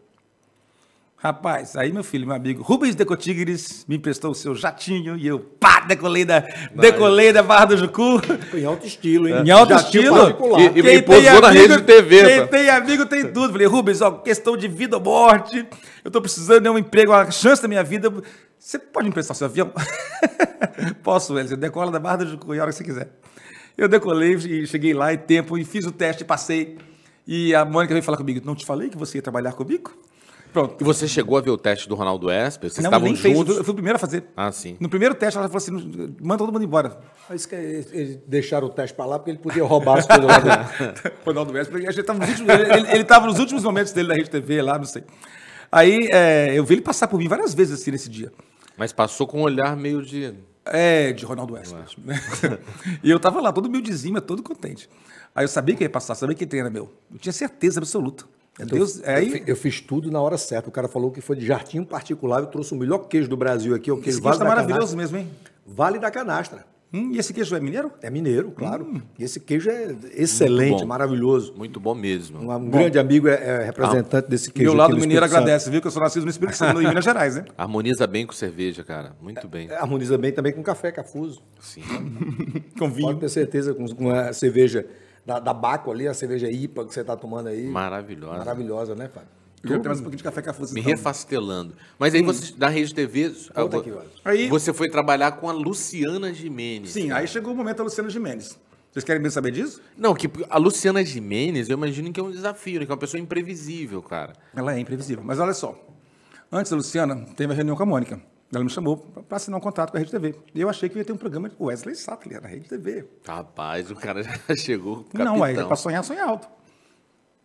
Speaker 4: Rapaz, aí meu filho, meu amigo Rubens Decotigres me emprestou o seu jatinho e eu pá, decolei da, decolei da Barra do Jucu. Em alto estilo, hein? Em alto estilo. E, e, e na rede de TV. Quem tá? tem amigo tem tudo. Falei, Rubens, ó, questão de vida ou morte, eu tô precisando de um emprego, a chance da minha vida. Você pode me emprestar seu avião? (laughs) Posso, ele eu decola da Barra do Jucu e a hora que você quiser. Eu decolei e cheguei lá em tempo e fiz o teste, passei. E a Mônica veio falar comigo, não te falei que você ia trabalhar comigo?
Speaker 3: Pronto. E você chegou a ver o teste do Ronaldo Esper? Vocês não, estavam nem juntos? Fez. Eu fui o primeiro a fazer. Ah, sim.
Speaker 4: No primeiro teste, ela falou assim: manda todo mundo embora. Mas ah, que é, eles deixaram o teste para lá porque ele podia roubar as coisas lá dentro. (laughs) Ronaldo Esper, a gente tava nos últimos, ele estava nos últimos momentos dele na Rede TV, lá, não sei. Aí é, eu vi ele passar por mim várias vezes assim nesse dia. Mas passou com um olhar meio de. É, de Ronaldo Esper. É. (laughs) e eu tava lá, todo humildezinho, mas todo contente. Aí eu sabia que ia passar, sabia que treino era meu. Eu tinha certeza absoluta. Então, Deus, aí... eu, fiz tudo na hora certa. O cara falou que foi de jardim particular, eu trouxe
Speaker 2: o melhor queijo do Brasil aqui, é o queijo esse vale Está maravilhoso canastra. mesmo, hein? Vale da canastra. Hum, e esse queijo é mineiro? É mineiro, claro. Hum. E esse queijo é excelente, Muito maravilhoso. Muito bom mesmo. Um, bom. grande amigo é, é representante ah. desse queijo. Meu lado mineiro agradece, Santo. viu? Que eu sou nascido no Espírito Santo, em Minas Gerais, né? (laughs)
Speaker 3: Harmoniza bem com cerveja, cara. Muito bem. É, harmoniza
Speaker 2: bem também com
Speaker 4: café, cafuso. Sim. (laughs)
Speaker 2: com vinho. Pode ter certeza, com, com a cerveja da, da Baco ali, a cerveja IPA que você está tomando aí. Maravilhosa. Maravilhosa, né, Fábio? Eu tenho mais um pouquinho de café com a Me
Speaker 3: refastelando. Mas aí hum. você, na Rede TV, ah, aqui, aí, você foi trabalhar com a Luciana Gimenez. Sim, cara. aí chegou o momento da Luciana Gimenez. Vocês querem saber disso? Não, que a Luciana Gimenez, eu imagino que é um desafio, né? que é uma pessoa imprevisível, cara.
Speaker 4: Ela é imprevisível. Mas olha só. Antes da Luciana, teve a reunião com a Mônica. Ela me chamou para assinar um contrato com a Rede TV. E eu achei que ia ter um programa o Wesley Sattler na Rede
Speaker 3: TV. Rapaz, o cara já (laughs) chegou. Capitão. Não, aí para
Speaker 4: sonhar, sonhar alto.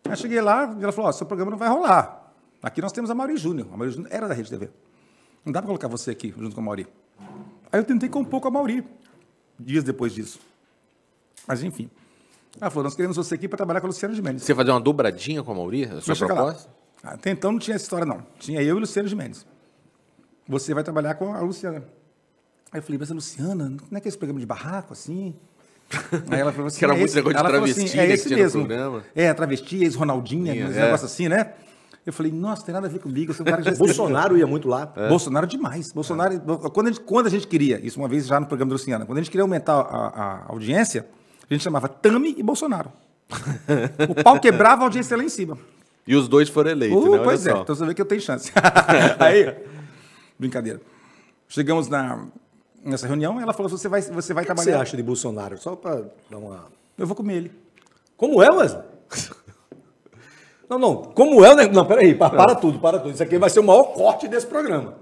Speaker 4: Aí cheguei lá e ela falou: oh, seu programa não vai rolar. Aqui nós temos a Mauri Júnior. A Mauri Júnior era da Rede TV. Não dá para colocar você aqui junto com a Mauri. Aí eu tentei compor com a Mauri, dias depois disso. Mas enfim. Ela falou: nós queremos você aqui para trabalhar com a Luciana de Mendes.
Speaker 3: Você fazer uma dobradinha com a Mauri? A sua proposta?
Speaker 4: Até ah, então não tinha essa história, não. Tinha eu e o Luciano de Mendes você vai trabalhar com a Luciana. Aí eu falei, mas a Luciana, não é que é esse programa de barraco, assim? (laughs) Aí ela falou assim, que era é muito legal negócio de assim, travesti, assim, é né, esse mesmo. Programa. É, travesti, ex-Ronaldinha, é, esse negócio assim, né? Eu falei, nossa, tem nada a ver comigo. Esse cara já (laughs) Bolsonaro ia muito lá. É. Bolsonaro demais. Bolsonaro, quando, a gente, quando a gente queria, isso uma vez já no programa da Luciana, quando a gente queria aumentar a, a audiência, a gente chamava Tami e Bolsonaro.
Speaker 3: (laughs)
Speaker 4: o pau quebrava a audiência lá
Speaker 3: em cima. E os dois foram eleitos, uh, né? Olha pois é, só. é, então
Speaker 4: você vê que eu tenho chance. Aí, Brincadeira. Chegamos na, nessa reunião, ela falou: você vai, você vai que trabalhar. O que é você acha de
Speaker 2: Bolsonaro? Só para dar uma.
Speaker 4: Eu vou comer ele. Como é, Wesley? (laughs)
Speaker 2: Não, não. Como é o negócio. Não, peraí, para, para é. tudo, para tudo. Isso aqui vai ser o maior corte desse programa.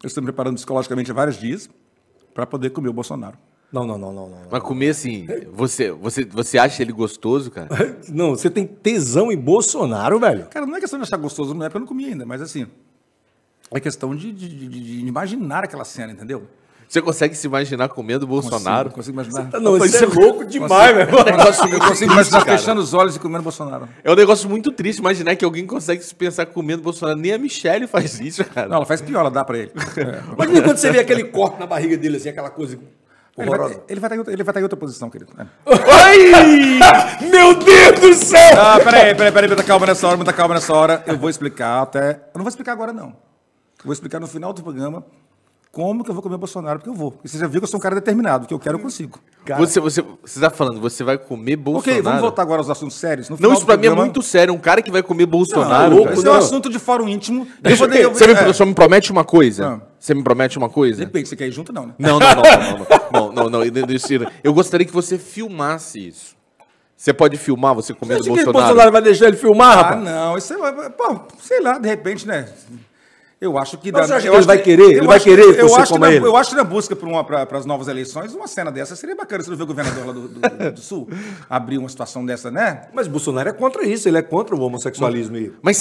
Speaker 4: Eu estou me preparando psicologicamente há vários dias para poder comer o Bolsonaro.
Speaker 3: Não, não, não, não, não. Mas comer assim, você, você, você acha ele gostoso, cara?
Speaker 4: (laughs) não, você tem tesão em
Speaker 3: Bolsonaro, velho?
Speaker 4: Cara, não é questão de achar gostoso, não é porque eu não comi ainda, mas assim, é questão de, de, de, de imaginar aquela cena, entendeu?
Speaker 3: Você consegue se imaginar comendo Bolsonaro? Consigo, consigo imaginar. Tá, não, isso é louco demais, velho. Não, Eu consigo, eu consigo imaginar cara. fechando
Speaker 4: os olhos e comendo Bolsonaro.
Speaker 3: É um negócio muito triste imaginar que alguém consegue se pensar comendo Bolsonaro. Nem a Michelle faz isso, cara. Não, ela faz pior, ela dá pra ele. É. Mas quando você vê
Speaker 2: aquele
Speaker 4: corte na barriga dele, assim, aquela coisa. Ele vai, ele vai, estar em outra posição, querido. É. Ai! (laughs) Meu Deus do céu! Ah, peraí, peraí, peraí, muita calma nessa hora, muita calma nessa hora. Eu vou explicar até. Eu não vou explicar agora, não. Vou explicar no final do programa como que eu vou comer Bolsonaro, porque eu vou. Porque você já viu que eu sou um cara determinado, que eu quero, eu consigo. Cara. Você,
Speaker 3: você, você tá falando, você vai comer Bolsonaro? Ok, vamos voltar
Speaker 4: agora aos assuntos sérios. não, isso para mim é muito
Speaker 3: sério. Um cara que vai comer Bolsonaro. Não, louco, isso é um assunto
Speaker 4: de fórum íntimo. Deixa eu, eu, você, me, é.
Speaker 3: me promete uma coisa? Não. Ah. Você me promete uma coisa? Depende, você quer ir junto não, né? Não, não, não, não. não, não, não, Eu gostaria que você filmasse isso. Você pode filmar você comendo Bolsonaro? Você acha que o Bolsonaro vai
Speaker 4: deixar ele filmar, ah, rapaz? Ah, não. Isso é, pô, sei lá, de repente, né? Eu acho que. Dá, Mas você acha que ele vai querer? Ele vai querer eu acho que ele? Eu acho que na busca para pra, as novas eleições, uma cena dessa seria bacana se não ver o governador lá do, do, do, Sul abrir uma situação dessa, né? Mas Bolsonaro é contra isso, ele é contra
Speaker 3: o homossexualismo. aí. Mas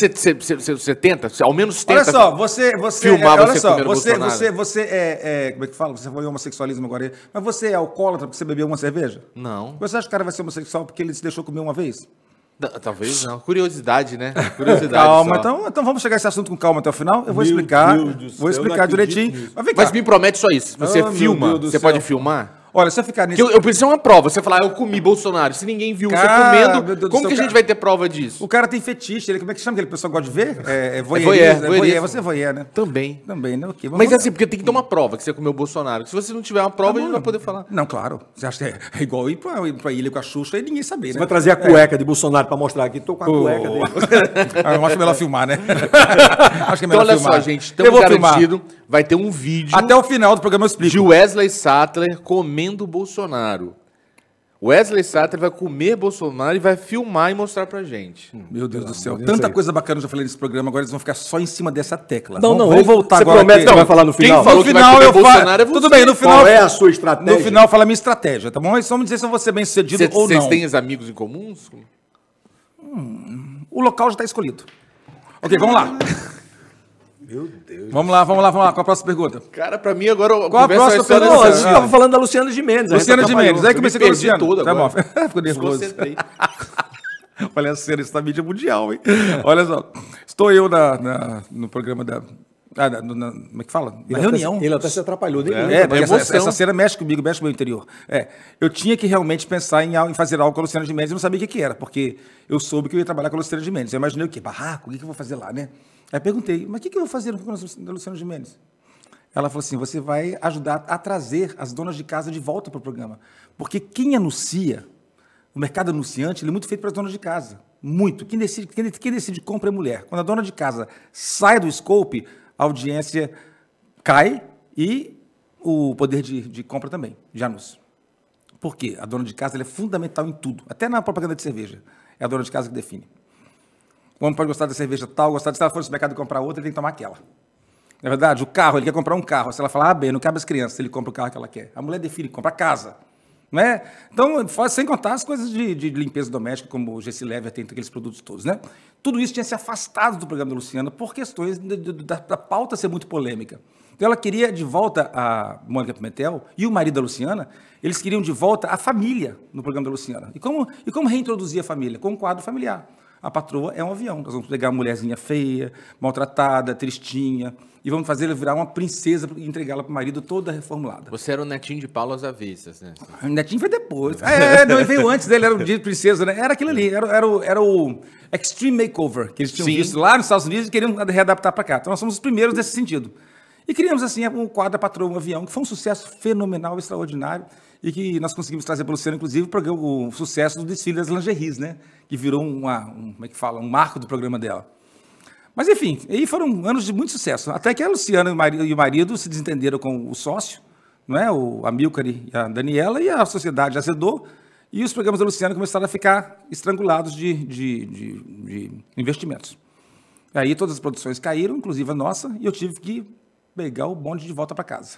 Speaker 3: você tenta, cê, ao menos tenta. Olha só, você. você é, filmar é, olha você só, você, você,
Speaker 4: você é, é, Como é que fala? Você foi homossexualismo agora. Mas você é alcoólatra porque você bebeu uma cerveja? Não. Você acha que o cara vai ser homossexual porque ele se deixou comer uma vez?
Speaker 3: Talvez não. Curiosidade, né? Curiosidade. (laughs) calma, só.
Speaker 4: então, então vamos chegar a esse assunto com calma até o final. Eu vou meu explicar. vou explicar direitinho. Mas, Mas, me
Speaker 3: promete só isso. Você oh, filma. Você pode filmar? Olha, se eu ficar nisso. Eu, eu preciso de uma prova. Você falar, ah, eu comi Bolsonaro. Se ninguém viu cara, você comendo, como que a gente cara... vai ter prova disso? O cara
Speaker 4: tem fetiche. Ele, como é que chama aquele pessoal que gosta de ver? É, é, é voyeur. É voyeur. Você é voyeur, né?
Speaker 3: Também. Também, né? Okay, Mas assim, porque tem que ter uma prova que você comeu Bolsonaro. Se você não tiver uma prova, a gente não vai poder falar. Não, claro. Você acha que é, igual ir pra, ir pra ilha com a Xuxa e ninguém saber, né? Você vai trazer a é. cueca
Speaker 2: é. de Bolsonaro pra mostrar aqui. Tô com a oh. cueca dele.
Speaker 3: (laughs) Ah, eu acho melhor filmar, né? (laughs) acho que é então, melhor então, olha filmar. só, gente. Estamos garantido. Filmar. Vai ter um vídeo. Até o final do programa eu explico. De Wesley Sattler comendo comendo Bolsonaro. Wesley Satter vai comer Bolsonaro e vai filmar e mostrar pra gente. Hum. Meu Deus do céu. Tanta coisa bacana eu já falei nesse programa, agora eles vão ficar só em cima dessa tecla. Não, não, vou voltar você agora. promete
Speaker 4: que... que vai falar no final? Quem falou no final eu falo. É Tudo bem, no final. Qual é a sua estratégia? No final fala minha estratégia, tá bom? Mas só me dizer se eu vou ser bem sucedido Cê, ou não. Vocês têm amigos em comuns?
Speaker 3: Hum, o local já tá escolhido. Ok, vamos lá. (laughs)
Speaker 4: Meu Deus. Vamos lá, vamos lá, vamos lá. Qual a próxima pergunta?
Speaker 3: Cara, para mim agora.
Speaker 4: Qual a próxima pergunta? a gente estava falando da Luciana de Mendes. Luciana de Mendes. Aí comecei com a Luciana. Tudo tá bom. (laughs) Ficou nervoso. (laughs) Olha a cena, isso tá mídia mundial, hein? Olha só. Estou eu na, na no programa da ah, na, na, como é que fala? Ele na reunião. Se, ele até se atrapalhou. é, é essa, essa, cena mexe comigo, mexe com o meu interior. É, eu tinha que realmente pensar em, em fazer algo com a Luciana de Mendes. Eu não sabia o que, que, era, porque eu soube que eu ia trabalhar com a Luciana de Mendes. Eu imaginei o quê? Barraco? O que, que eu vou fazer lá, né? Aí perguntei, mas o que, que eu vou fazer com a Luciana de Mendes? Ela falou assim, você vai ajudar a trazer as donas de casa de volta para o programa. Porque quem anuncia, o mercado anunciante, ele é muito feito para as donas de casa. Muito. Quem decide, quem decide compra é mulher. Quando a dona de casa sai do scope a audiência cai e o poder de, de compra também, de anúncio. Por quê? A dona de casa é fundamental em tudo, até na propaganda de cerveja. É a dona de casa que define. O homem pode gostar da cerveja tal, gostar de se ela for no supermercado e comprar outra, ele tem que tomar aquela. Na verdade, o carro, ele quer comprar um carro. Se ela falar, ah, bem, não cabe as crianças, ele compra o carro que ela quer. A mulher define, compra a casa. Né? Então, sem contar as coisas de, de limpeza doméstica, como o GC Leve tem aqueles produtos todos, né? Tudo isso tinha se afastado do programa da Luciana por questões de, de, da, da, pauta ser muito polêmica. Então, ela queria de volta a Mônica Pimentel e o marido da Luciana, eles queriam de volta a família no programa da Luciana. E como, e como reintroduzir a família? Com um quadro familiar. A patroa é um avião. Nós vamos pegar uma mulherzinha feia, maltratada, tristinha, e vamos fazer ela virar uma princesa e entregá-la para o marido toda reformulada. Você era o netinho de Paulo às avessas, né? O netinho foi depois. É, é, não, ele veio antes dele, era o de princesa, né? Era aquilo ali, era, era, o, era o Extreme Makeover, que eles tinham Sim. visto lá nos Estados Unidos e queriam readaptar para cá. Então nós somos os primeiros nesse sentido. E criamos assim um quadro Patroa um Avião, que foi um sucesso fenomenal, extraordinário, e que nós conseguimos trazer para o Luciano, inclusive, o, o sucesso do desfile das lingeries, né? Que virou uma, um, como é que fala, um marco do programa dela. Mas enfim, aí foram anos de muito sucesso. Até que a Luciana e o marido se desentenderam com o sócio, não é? o Amilcar e a Daniela, e a sociedade acedou, e os programas da Luciana começaram a ficar estrangulados de, de, de, de investimentos. Aí todas as produções caíram, inclusive a nossa, e eu tive que pegar o bonde de volta para casa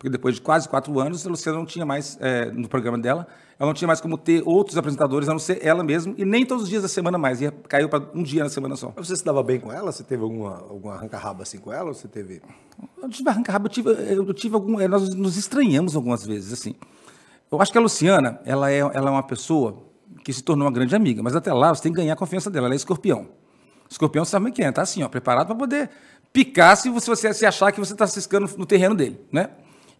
Speaker 4: porque depois de quase quatro anos, a Luciana não tinha mais, é, no programa dela, ela não tinha mais como ter outros apresentadores, a não ser ela mesma, e nem todos os dias da semana mais, ia caiu para um dia na semana só. Você se dava bem com ela? Você teve alguma, alguma arranca-raba assim com ela? Ou você teve... Eu tive arranca-raba, eu tive, eu tive algum... É, nós nos estranhamos algumas vezes, assim. Eu acho que a Luciana, ela é, ela é uma pessoa que se tornou uma grande amiga, mas até lá você tem que ganhar a confiança dela, ela é escorpião. Escorpião sabe é quem é, tá assim, ó, preparado para poder picar se você, se achar que você está ciscando no terreno dele, né?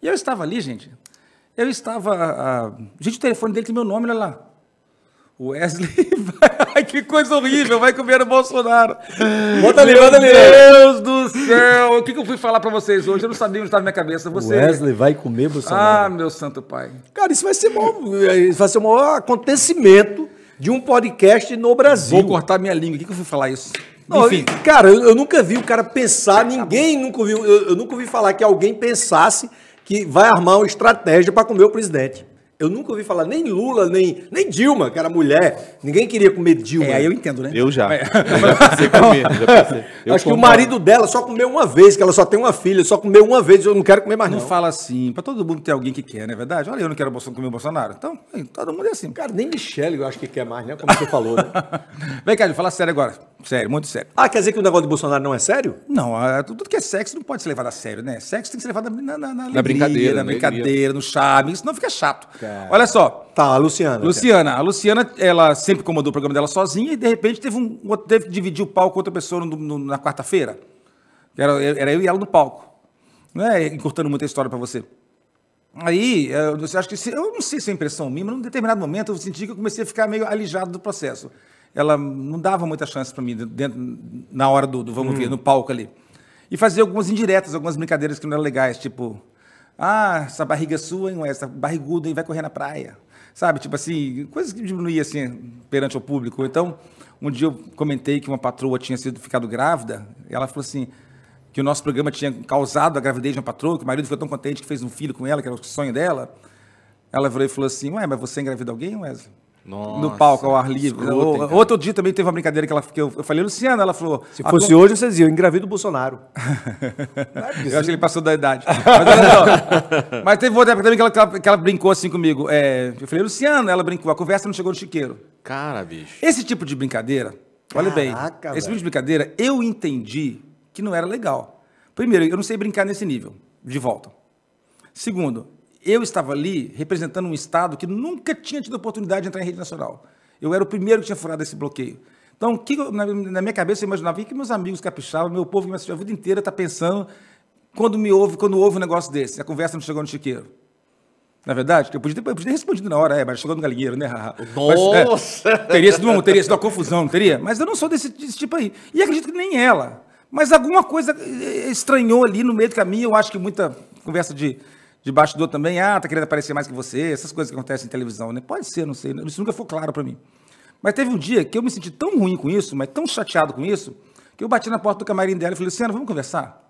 Speaker 4: E eu estava ali, gente. Eu estava. A... Ah, ah, gente, o telefone dele tem meu nome, olha lá. Wesley (laughs) que coisa horrível, vai comer o Bolsonaro. Bota ali, bota ali. Meu Deus do céu. O que, que eu fui falar para vocês hoje? Eu não sabia onde estava na minha cabeça. Você... Wesley vai comer Bolsonaro. Ah, meu santo pai.
Speaker 2: Cara, isso vai ser vai ser o maior acontecimento de um podcast no Brasil. Vou cortar minha língua. O que, que eu fui falar isso? Não, Enfim. Cara, eu, eu, nunca vi o cara pensar, tá ninguém nunca viu. Eu, eu nunca ouvi falar que alguém pensasse que vai armar uma estratégia para comer o presidente. Eu nunca ouvi falar nem Lula, nem, nem Dilma, que era mulher. Ninguém queria comer Dilma. É, aí eu entendo, né? Eu já. Eu é. (laughs) já comer, já (laughs) Eu Acho que o marido
Speaker 4: dela só comeu uma vez, que ela só tem uma filha, só comeu uma vez, eu não quero comer mais não. Não fala assim, pra todo mundo ter alguém que quer, não é verdade? Olha, eu não quero comer o Bolsonaro. Então, todo mundo é assim. Cara, nem Michelle eu acho que quer mais, né? Como você falou. Né? (laughs) Vem cá, fala sério agora. Sério, muito sério. Ah, quer dizer que o negócio do Bolsonaro não é sério? Não, é, tudo que é sexo não pode ser levado a sério, né? Sexo tem que ser levado na, na, na, alegria, na brincadeira, na brincadeira, no charme, senão fica chato. Cara. É. Olha só. Tá, a Luciana. Luciana. A Luciana, ela sempre comandou o programa dela sozinha e, de repente, teve, um, teve que dividir o palco com outra pessoa no, no, na quarta-feira. Era, era eu e ela no palco. Não é encurtando muita história para você. Aí, eh, eu acha que se, eu não sei se é impressão minha, mas num determinado momento eu senti que eu comecei a ficar meio alijado do processo. Ela não dava muita chance para mim dentro, na hora do, do vamos hum. ver, no palco ali. E fazia algumas indiretas, algumas brincadeiras que não eram legais, tipo, ah, essa barriga sua, hein, essa barriguda, hein, vai correr na praia. Sabe, tipo assim, coisas que diminuíam assim perante o público. Então, um dia eu comentei que uma patroa tinha sido ficado grávida, e ela falou assim, que o nosso programa tinha causado a gravidez de uma patroa, que o marido ficou tão contente que fez um filho com ela, que era o sonho dela. Ela virou e falou assim: Ué, mas você engravidou alguém, Wesley? Nossa, no palco ao ar livre. Né? Outro dia também teve uma brincadeira que, ela, que eu, eu falei, Luciana, ela falou. Se fosse conta... hoje,
Speaker 2: vocês iam, engravido o Bolsonaro. (laughs) É eu acho que ele passou da idade. Mas,
Speaker 4: não, (laughs) mas teve outra época também que ela, que ela, que ela brincou assim comigo. É, eu falei, Luciana, ela brincou, a conversa não chegou no chiqueiro. Cara, bicho. Esse tipo de brincadeira, olha Caraca, bem, esse tipo de brincadeira, eu entendi que não era legal. Primeiro, eu não sei brincar nesse nível, de volta. Segundo, eu estava ali representando um Estado que nunca tinha tido oportunidade de entrar em rede nacional. Eu era o primeiro que tinha furado esse bloqueio. Então, que eu, na, na, minha cabeça, eu imaginava que meus amigos caprichavam, meu povo que me assistiu a vida inteira, está pensando quando me ouve, quando ouve um negócio desse. A conversa não chegou no chiqueiro. Na é verdade, eu podia, ter, eu podia ter respondido na hora, é, mas chegou no galinheiro, né? Nossa! Mas, é, teria, sido uma, teria sido uma confusão, não teria? Mas eu não sou desse, desse tipo aí. E acredito que nem ela. Mas alguma coisa eh, estranhou ali no meio do caminho, eu acho que muita conversa de de bastidor também, ah, tá querendo aparecer mais que você, essas coisas que acontecem em televisão, né? Pode ser, não sei, né? isso nunca foi claro para mim. Mas teve um dia que eu me senti tão ruim com isso, mas tão chateado com isso, que eu bati na porta do camarim dela e falei, Luciana, vamos conversar?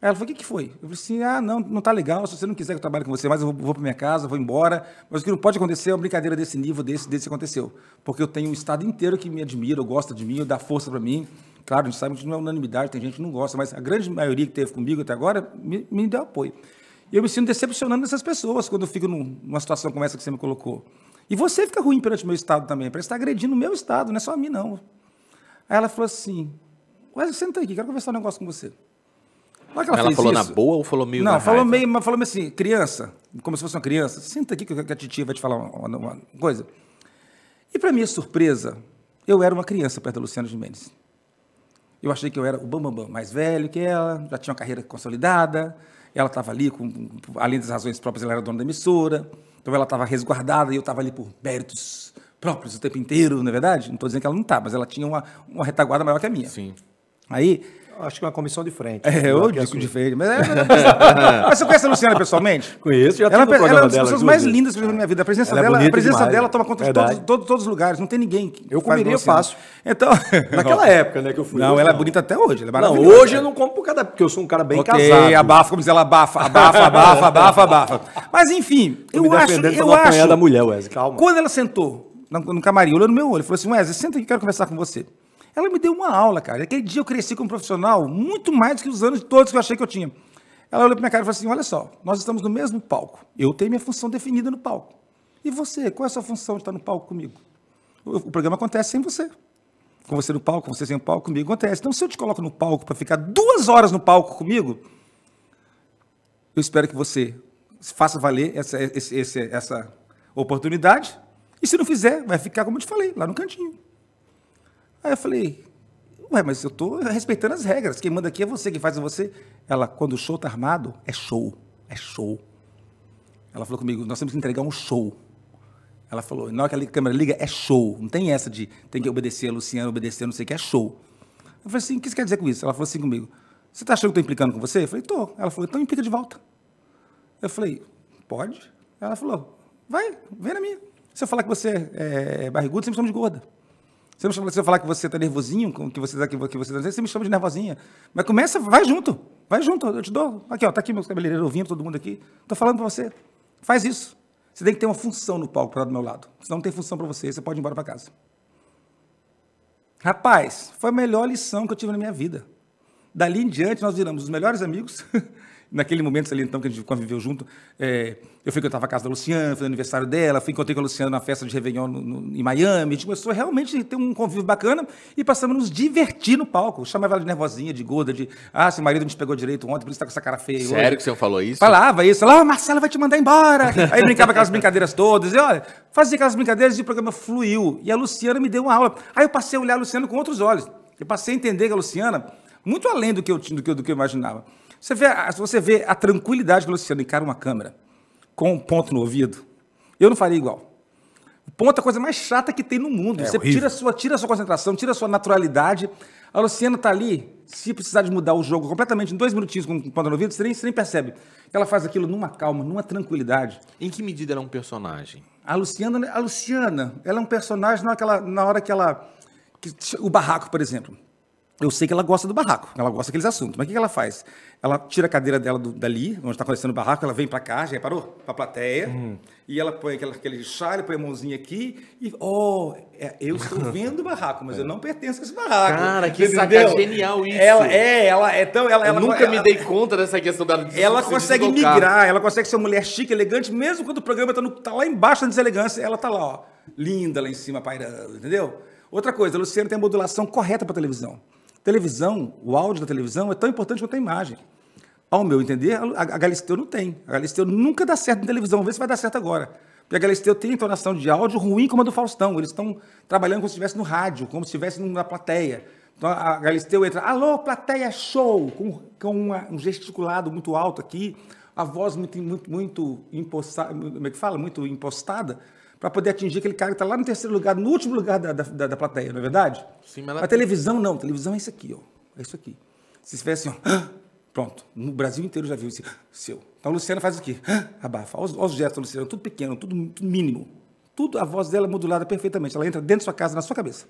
Speaker 4: ela falou, o que, que foi? Eu falei assim, ah, não, não tá legal, se você não quiser que eu trabalhe com você mais, eu vou, vou para minha casa, vou embora, mas o que não pode acontecer é uma brincadeira desse nível, desse, desse aconteceu. Porque eu tenho um estado inteiro que me admira, eu gosta de mim, eu dá força para mim, Claro, a gente sabe que não é unanimidade, tem gente que não gosta, mas a grande maioria que teve comigo até agora me, me deu apoio. E eu me sinto decepcionando essas pessoas quando eu fico numa situação como essa que você me colocou. E você fica ruim perante o meu estado também, parece estar tá agredindo o meu estado, não é só a mim, não. Aí ela falou assim, Wesley, senta aqui, quero conversar um negócio com você.
Speaker 3: Ela, ela falou isso, na boa ou falou meio Não, falou meio,
Speaker 4: falou meio assim, criança, como se fosse uma criança, senta aqui que a titia vai te falar uma, uma coisa. E para minha surpresa, eu era uma criança perto da Luciana Gimenez. Eu achei que eu era o bambambam, bam, bam, mais velho que ela, já tinha uma carreira consolidada, ela estava ali, com, além das razões próprias, ela era dona da emissora, então ela estava resguardada e eu estava ali por méritos próprios o tempo inteiro, não é verdade? Não estou dizendo que ela não está, mas ela tinha uma, uma retaguarda maior que a minha. Sim. Aí Acho que é uma comissão de frente. É, eu digo sua. Assim. de frente. Mas, é, (laughs) mas você conhece a Luciana pessoalmente? Conheço, já ela, ela, é ela é uma das pessoas mais lindas da minha vida. A presença é dela, é a presença demais, dela toma conta de todos, todos, todos, os lugares. Não tem ninguém que Eu comeria, eu faço. Então, (laughs) naquela época, né, que eu fui. Não, hoje, ela é bonita até hoje. É não, hoje eu não como por cada, porque eu sou um cara bem okay, casado. abafa, como diz ela, abafa, abafa, abafa, abafa, abafa. Mas enfim, eu, eu acho, eu acho. da mulher, Wesley, calma. Quando ela sentou no, no camarim, olhou no meu olho, falou assim: "Wesley, senta aqui, quero conversar com você". Ela me deu uma aula, cara. Aquele dia eu cresci como profissional muito mais do que os anos todos que eu achei que eu tinha. Ela olhou para minha cara e falou assim: Olha só, nós estamos no mesmo palco. Eu tenho minha função definida no palco. E você, qual é a sua função de estar no palco comigo? O, programa acontece sem você. Com você no palco, com você sem o palco, comigo acontece. Então, se eu te coloco no palco para ficar duas horas no palco comigo, eu espero que você faça valer essa, esse, essa oportunidade. E se não fizer, vai ficar, como eu te falei, lá no cantinho. Aí eu falei, ué, mas eu tô respeitando as regras. Quem manda aqui é você, quem faz é você. Ela, quando o show tá armado, é show, é show. Ela falou comigo, nós temos que entregar um show. Ela falou, na hora que a câmera liga, é show. Não tem essa de tem que obedecer a Luciana, obedecer não sei o que, é show. Eu falei assim, o que você quer dizer com isso? Ela falou assim comigo, você tá achando que eu tô implicando com você? Eu falei, tô. Ela falou, então implica de volta. Eu falei, pode? Ela falou, vai, vem na minha. Se eu falar que você é, é, é barrigudo, você me chama de gorda. Você não você falar que você está nervosinho, que você está que você tá, você me chama de nervosinha. Mas começa, vai junto, vai junto, eu te dou. Aqui, ó, tá aqui meu cabeleireiro ouvindo, todo mundo aqui. Tô falando para você. Faz isso. Você tem que ter uma função no palco para do meu lado. Se não tem função para você, você pode ir embora para casa. Rapaz, foi a melhor lição que eu tive na minha vida. Dali em diante, nós viramos os melhores amigos. (laughs) naquele momento ali, então, que a gente conviveu junto, é, eu fui que eu estava na casa da Luciana, foi no aniversário dela, fui encontrei com a Luciana na festa de Réveillon no, no, em Miami. A gente começou realmente a ter um convívio bacana e passamos a nos divertir no palco. chamava ela de nervosinha, de gorda, de ah, seu marido não te pegou direito ontem, por isso tá com essa cara feia. Sério hoje. que você falou isso? Falava isso, lá, ah, Marcela vai te mandar embora. Aí brincava aquelas brincadeiras todas, e olha, fazia aquelas brincadeiras e o programa fluiu. E a Luciana me deu uma aula. Aí eu passei a olhar a Luciana com outros olhos. Eu passei a entender que a Luciana, muito além do que eu, do que, do que eu imaginava. Você vê, você vê a tranquilidade do Luciano encara uma câmera com um ponto no ouvido. Eu não faria igual. O ponto é a coisa mais chata que tem no mundo. É, você tira a, sua, tira a sua concentração, tira a sua naturalidade. A Luciana está ali, se precisar de mudar o jogo completamente, em dois minutinhos com um ponto no ouvido, você nem, você nem percebe. Ela faz aquilo numa calma, numa tranquilidade. Em que medida ela é um personagem? A Luciana, a Luciana, ela é um personagem na hora Na hora que ela que, o barraco, por exemplo eu sei que ela gosta do barraco, ela gosta daqueles assuntos. Mas o que ela faz? Ela tira a cadeira dela do, dali, onde está acontecendo o barraco, ela vem para cá, já reparou? Para a plateia. Uhum. E ela põe aquela, aquele chale, põe a mãozinha aqui e, oh, é, eu estou (laughs) vendo o barraco, mas eu não pertenço a esse barraco. Cara, que saca é genial isso. Ela, é,
Speaker 3: ela, então, ela, ela nunca ela, me dei conta dessa questão da. (laughs) Ela consegue migrar,
Speaker 4: ela consegue ser uma mulher chique, elegante, mesmo quando o programa está tá lá embaixo da deselegância, ela está lá, ó, linda lá em cima, pairando, entendeu? Outra coisa, a Luciana tem a modulação correta para televisão. Televisão, o áudio da televisão é tão importante quanto a imagem. Ao meu entender, a Galisteu não tem. A Galisteu nunca dá certo na televisão. Vamos ver se vai dar certo agora. Porque a Galisteu tem entonação de áudio ruim como a do Faustão. Eles estão trabalhando como se estivesse no rádio, como se estivesse na plateia. Então a Galisteu entra, alô, plateia, show! Com, com uma, um gesticulado muito alto aqui, a voz muito, muito, muito impostada, como é que fala? Muito impostada para poder atingir aquele cara que está lá no terceiro lugar, no último lugar da, da, da plateia, não é verdade?
Speaker 3: Sim, mas ela... A televisão
Speaker 4: não, a televisão é isso aqui, ó. É isso aqui. Se estiver assim, ó, pronto, no Brasil inteiro já viu isso. Seu. Então a Luciana faz o quê? Abafa. Olha os, gestos da Luciana, tudo pequeno, tudo, tudo mínimo. Tudo, a voz dela é modulada perfeitamente. Ela entra dentro da sua casa, na sua cabeça.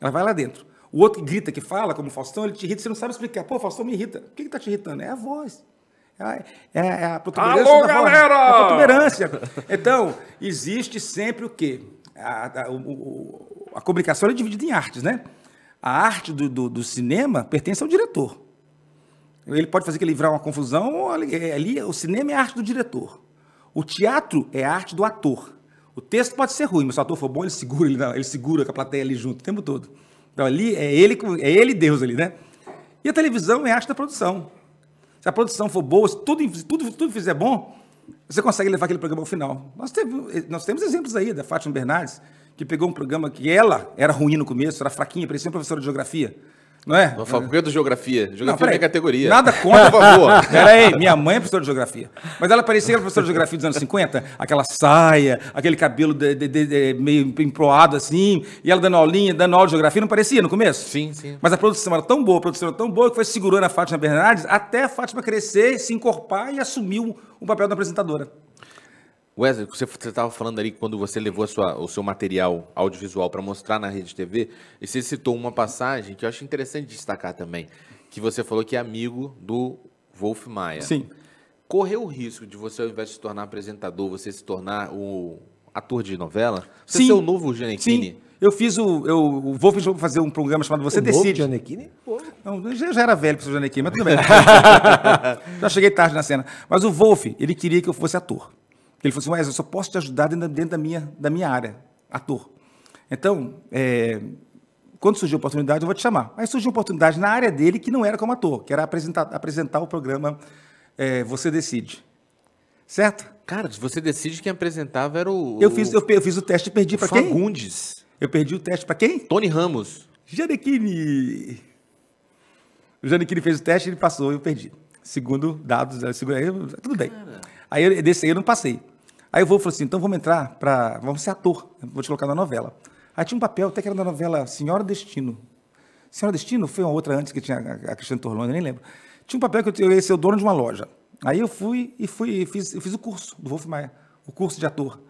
Speaker 4: Ela vai lá dentro. O outro que grita, que fala, como Faustão, ele te irrita, você não sabe explicar. Pô, Faustão me irrita. O que está te irritando? É a voz. É, é, é, a protuberância. Alô, galera! É a protuberância. Então, existe sempre o quê? A, a, o, a comunicação é dividida em artes, né? A arte do, do, do, cinema pertence ao diretor. Ele pode fazer que livrar uma confusão, ali, ali o cinema é a arte do diretor. O teatro é a arte do ator. O texto pode ser ruim, mas se o ator for bom, ele segura, ele, ele segura com a plateia ali junto o tempo todo. Então ali é ele, é ele Deus ali, né? E a televisão é a arte da produção. Se a produção for boa, se tudo, tudo, tudo fizer bom, você consegue levar aquele programa ao final. Nós, teve, nós temos exemplos aí da Fátima Bernardes, que pegou um programa que ela era ruim no começo, era fraquinha, parecia uma professora de geografia. Não é? Uma faculdade
Speaker 3: de geografia. Geografia não, é minha categoria. Nada contra, por favor. (laughs) Peraí, minha
Speaker 4: mãe é professora de geografia. Mas ela parecia professora de geografia dos anos 50, aquela saia, aquele cabelo de, de, de, meio emproado assim, e ela dando aulinha, dando aula de geografia, não parecia no começo? Sim, sim. Mas a produção era tão boa, a produção era tão boa, que foi segurando a Fátima Bernardes até a Fátima crescer, se encorpar e assumiu o papel da apresentadora.
Speaker 3: Wesley, você estava falando ali quando você levou sua, o seu material audiovisual para mostrar na rede TV, e você citou uma passagem que eu acho interessante destacar também, que você falou que é amigo do Wolf Maia. Sim. Correu o risco de você, ao invés de se tornar apresentador, você se tornar o ator de novela? Você Sim. ser o
Speaker 4: novo Giannichini? Sim. Eu fiz o. Eu, o Wolf me fazer um programa chamado Você o Decide. Novo Giannichini? Não, Eu já era velho para o Giannichini, mas tudo bem. já (laughs) cheguei tarde na cena. Mas o Wolf, ele queria que eu fosse ator. Ele falou assim, mas eu só posso te ajudar dentro, dentro da, minha, da minha área, ator. Então, é, quando surgiu a oportunidade, eu vou te chamar. Aí surgiu a oportunidade na área dele, que não era como ator, que era apresentar, apresentar o programa é,
Speaker 3: Você Decide. Certo? Cara, você decide quem apresentava era o. Eu, fiz, eu,
Speaker 4: eu, fiz o teste e perdi para quem? Fagundes. Eu perdi o teste para quem? Tony Ramos. Janequini. O Janequini fez o teste, ele passou e eu perdi. Segundo dados, eh, segundo, tudo bem. Cara. Aí desse aí eu não passei. Aí eu vou falou assim, então vamos entrar para, vamos ser ator, vou te colocar na novela. Aí tinha um papel, até que era da novela Senhora Destino. Senhora Destino foi uma outra antes que tinha a Cristina Torlone, eu nem lembro. Tinha um papel que eu, eu ia ser o dono de uma loja. Aí eu fui e fui, fiz, eu fiz o curso do Wolf Maia, o curso de ator.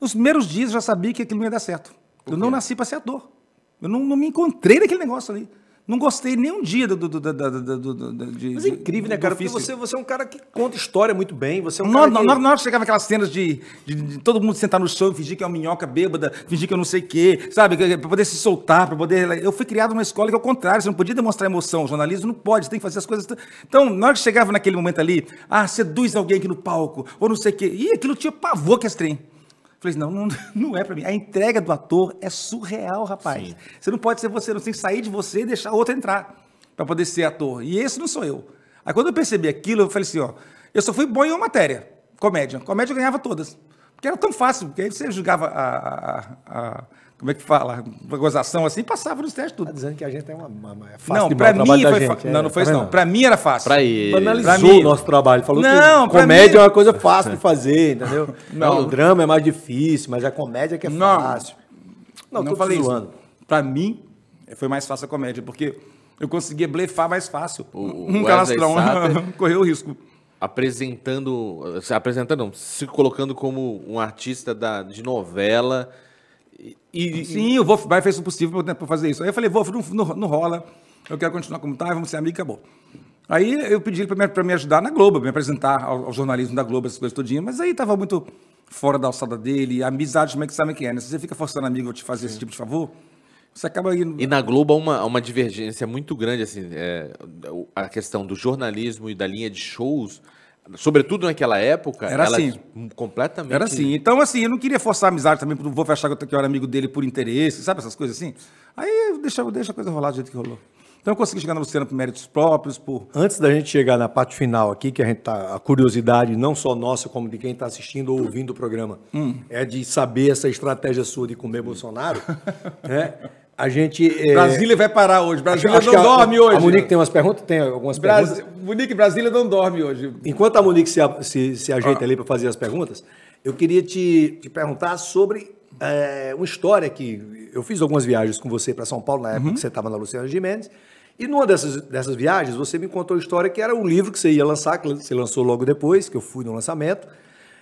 Speaker 4: Nos primeiros dias eu já sabia que aquilo não ia dar certo. Eu não nasci para ser ator. Eu não, não me encontrei naquele negócio ali. Não gostei nem um dia do. do, do, do, do de, Mas é incrível, né, cara? Porque você, você é um cara que conta história muito bem. Você é um na, cara. Na, hora que chegava aquelas cenas de, de, de, todo mundo sentar no chão e fingir que é uma minhoca bêbada, fingir que eu não sei o quê, sabe? Pra poder se soltar, pra poder. Eu fui criado numa escola que é o contrário, você não podia demonstrar emoção. O jornalismo não pode, você tem que fazer as coisas. Então, na hora que chegava naquele momento ali, ah, seduz alguém aqui no palco, ou não sei o quê. E aquilo tinha pavor que esse trem. Falei, assim, não, não, (laughs) não é para mim. A entrega do ator é surreal, rapaz. Sim. Você não pode ser você, não tem que sair de você e deixar outro entrar para poder ser ator. E esse não sou eu. Aí quando eu percebi aquilo, eu falei assim, ó, eu só fui bom em uma matéria, comédia. Comédia eu ganhava todas. Porque era tão fácil, porque aí você julgava a, a, a como é que fala? Uma gozação assim, passava nos testes tudo. Tá dizendo que a gente é uma. mama. é fácil não, para mim foi fácil. Não, é. não foi tá isso, não. Para mim era fácil. Para ele. Banalizou mim... o nosso trabalho. Falou não, que comédia é mim... é uma
Speaker 2: coisa fácil de fazer, (laughs) entendeu? Não. O drama é mais difícil, mas a comédia é que é não. fácil.
Speaker 4: Não, não, não falei zoando. Para mim, foi mais fácil a comédia,
Speaker 3: porque eu conseguia blefar mais fácil. O, um o calastrão (laughs) correu o risco apresentando, se apresentando, não, se colocando como um artista da, de novela.
Speaker 4: E, Sim, e... o Wolf Bayer fez o possível para fazer isso. Aí eu falei, Wolf, não, não, não, rola, eu quero continuar como está, vamos ser amigos, acabou. Aí eu pedi ele para me, me, ajudar na Globo, me apresentar ao, ao, jornalismo da Globo, essas coisas todinhas, mas aí estava muito fora da alçada dele, amizade como é que sabe quem é, né? Se você fica forçando amigo a te fazer Sim. esse tipo de favor, você acaba indo...
Speaker 3: E na Globo há uma, uma divergência muito grande, assim, é, a questão do jornalismo e da linha de shows, sobretudo naquela época, era assim.
Speaker 4: completamente... Era assim. Então, assim, eu não queria forçar a amizade também, não vou fechar que eu era amigo dele por interesse, sabe essas coisas assim? Aí deixa, deixa a coisa rolar do jeito que rolou. Então eu consegui chegar na Luciana por méritos próprios, por...
Speaker 2: Antes da gente chegar na parte final aqui, que a gente tá, a curiosidade não só nossa, como de quem está assistindo ou ouvindo o programa, hum. é de saber essa estratégia sua de comer Bolsonaro, (laughs) né? A gente. É, Brasília vai parar hoje. Brasília acho, acho não dorme hoje. A Monique tem umas perguntas? Tem algumas perguntas.
Speaker 4: Monique, Brasília não dorme hoje. Enquanto
Speaker 2: a Monique se, se, se ajeita ah. ali para fazer as perguntas, eu queria te, te perguntar sobre é, uma história que. Eu fiz algumas viagens com você para São Paulo na época uhum. que você estava na Luciana Gimenez. E numa dessas, dessas viagens, você me contou a história que era um livro que você ia lançar, que você lançou logo depois, que eu fui no lançamento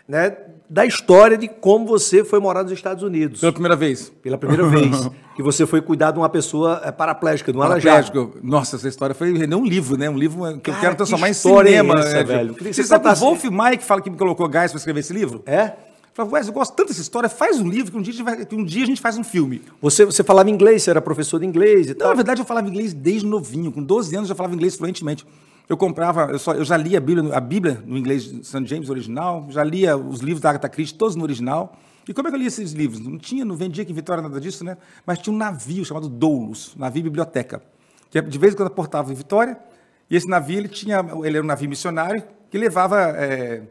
Speaker 2: né, da história de como você foi morar nos Estados
Speaker 4: Unidos. Pela primeira vez. Pela primeira (laughs) vez. E você foi cuidar de uma pessoa é, paraplégica, de um Paraplégico. Nossa, essa história foi é um livro, né? Um livro que Cara, eu quero transformar que em é cinema. É essa, né? velho? Você, você sabe contasse... o Wolf Mike fala que me colocou gás para escrever esse livro? É? Falava, Wes, eu gosto tanto dessa história, faz um livro que um dia a gente, vai, um dia a gente faz um filme. Você, você falava inglês, você era professor de inglês e tal? Não, na verdade eu falava inglês desde novinho, com 12 anos eu já falava inglês fluentemente. Eu comprava, eu, só, eu já lia a Bíblia, a Bíblia no inglês St. James original, já lia os livros da Agatha Christie, todos no original. E como é que eu lia esses livros? Não tinha, não vendia aqui em Vitória nada disso, né? Mas tinha um navio chamado Doulos, navio biblioteca, que é de vez em quando aportava em Vitória. E esse navio, ele, tinha, ele era um navio missionário que levava é,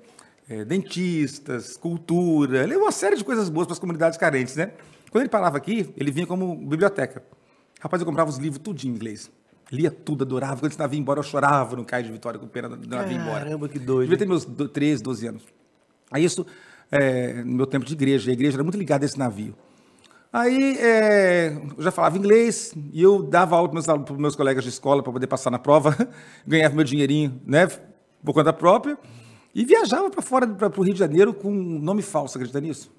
Speaker 4: é, dentistas, cultura, levou é uma série de coisas boas para as comunidades carentes, né? Quando ele parava aqui, ele vinha como biblioteca. Rapaz, eu comprava os livros tudo em inglês. Lia tudo, adorava. Quando esse navio ia embora, eu chorava no cais de Vitória com pena de navio embora. Caramba, que doido. Devia ter meus 13, 12 anos. Aí isso, é, no meu tempo de igreja, a igreja era muito ligada a esse navio. Aí é, eu já falava inglês e eu dava aula para meus, meus colegas de escola para poder passar na prova, (laughs) ganhava meu dinheirinho, né, por conta própria, e viajava para fora, para o Rio de Janeiro com um nome falso, acredita nisso?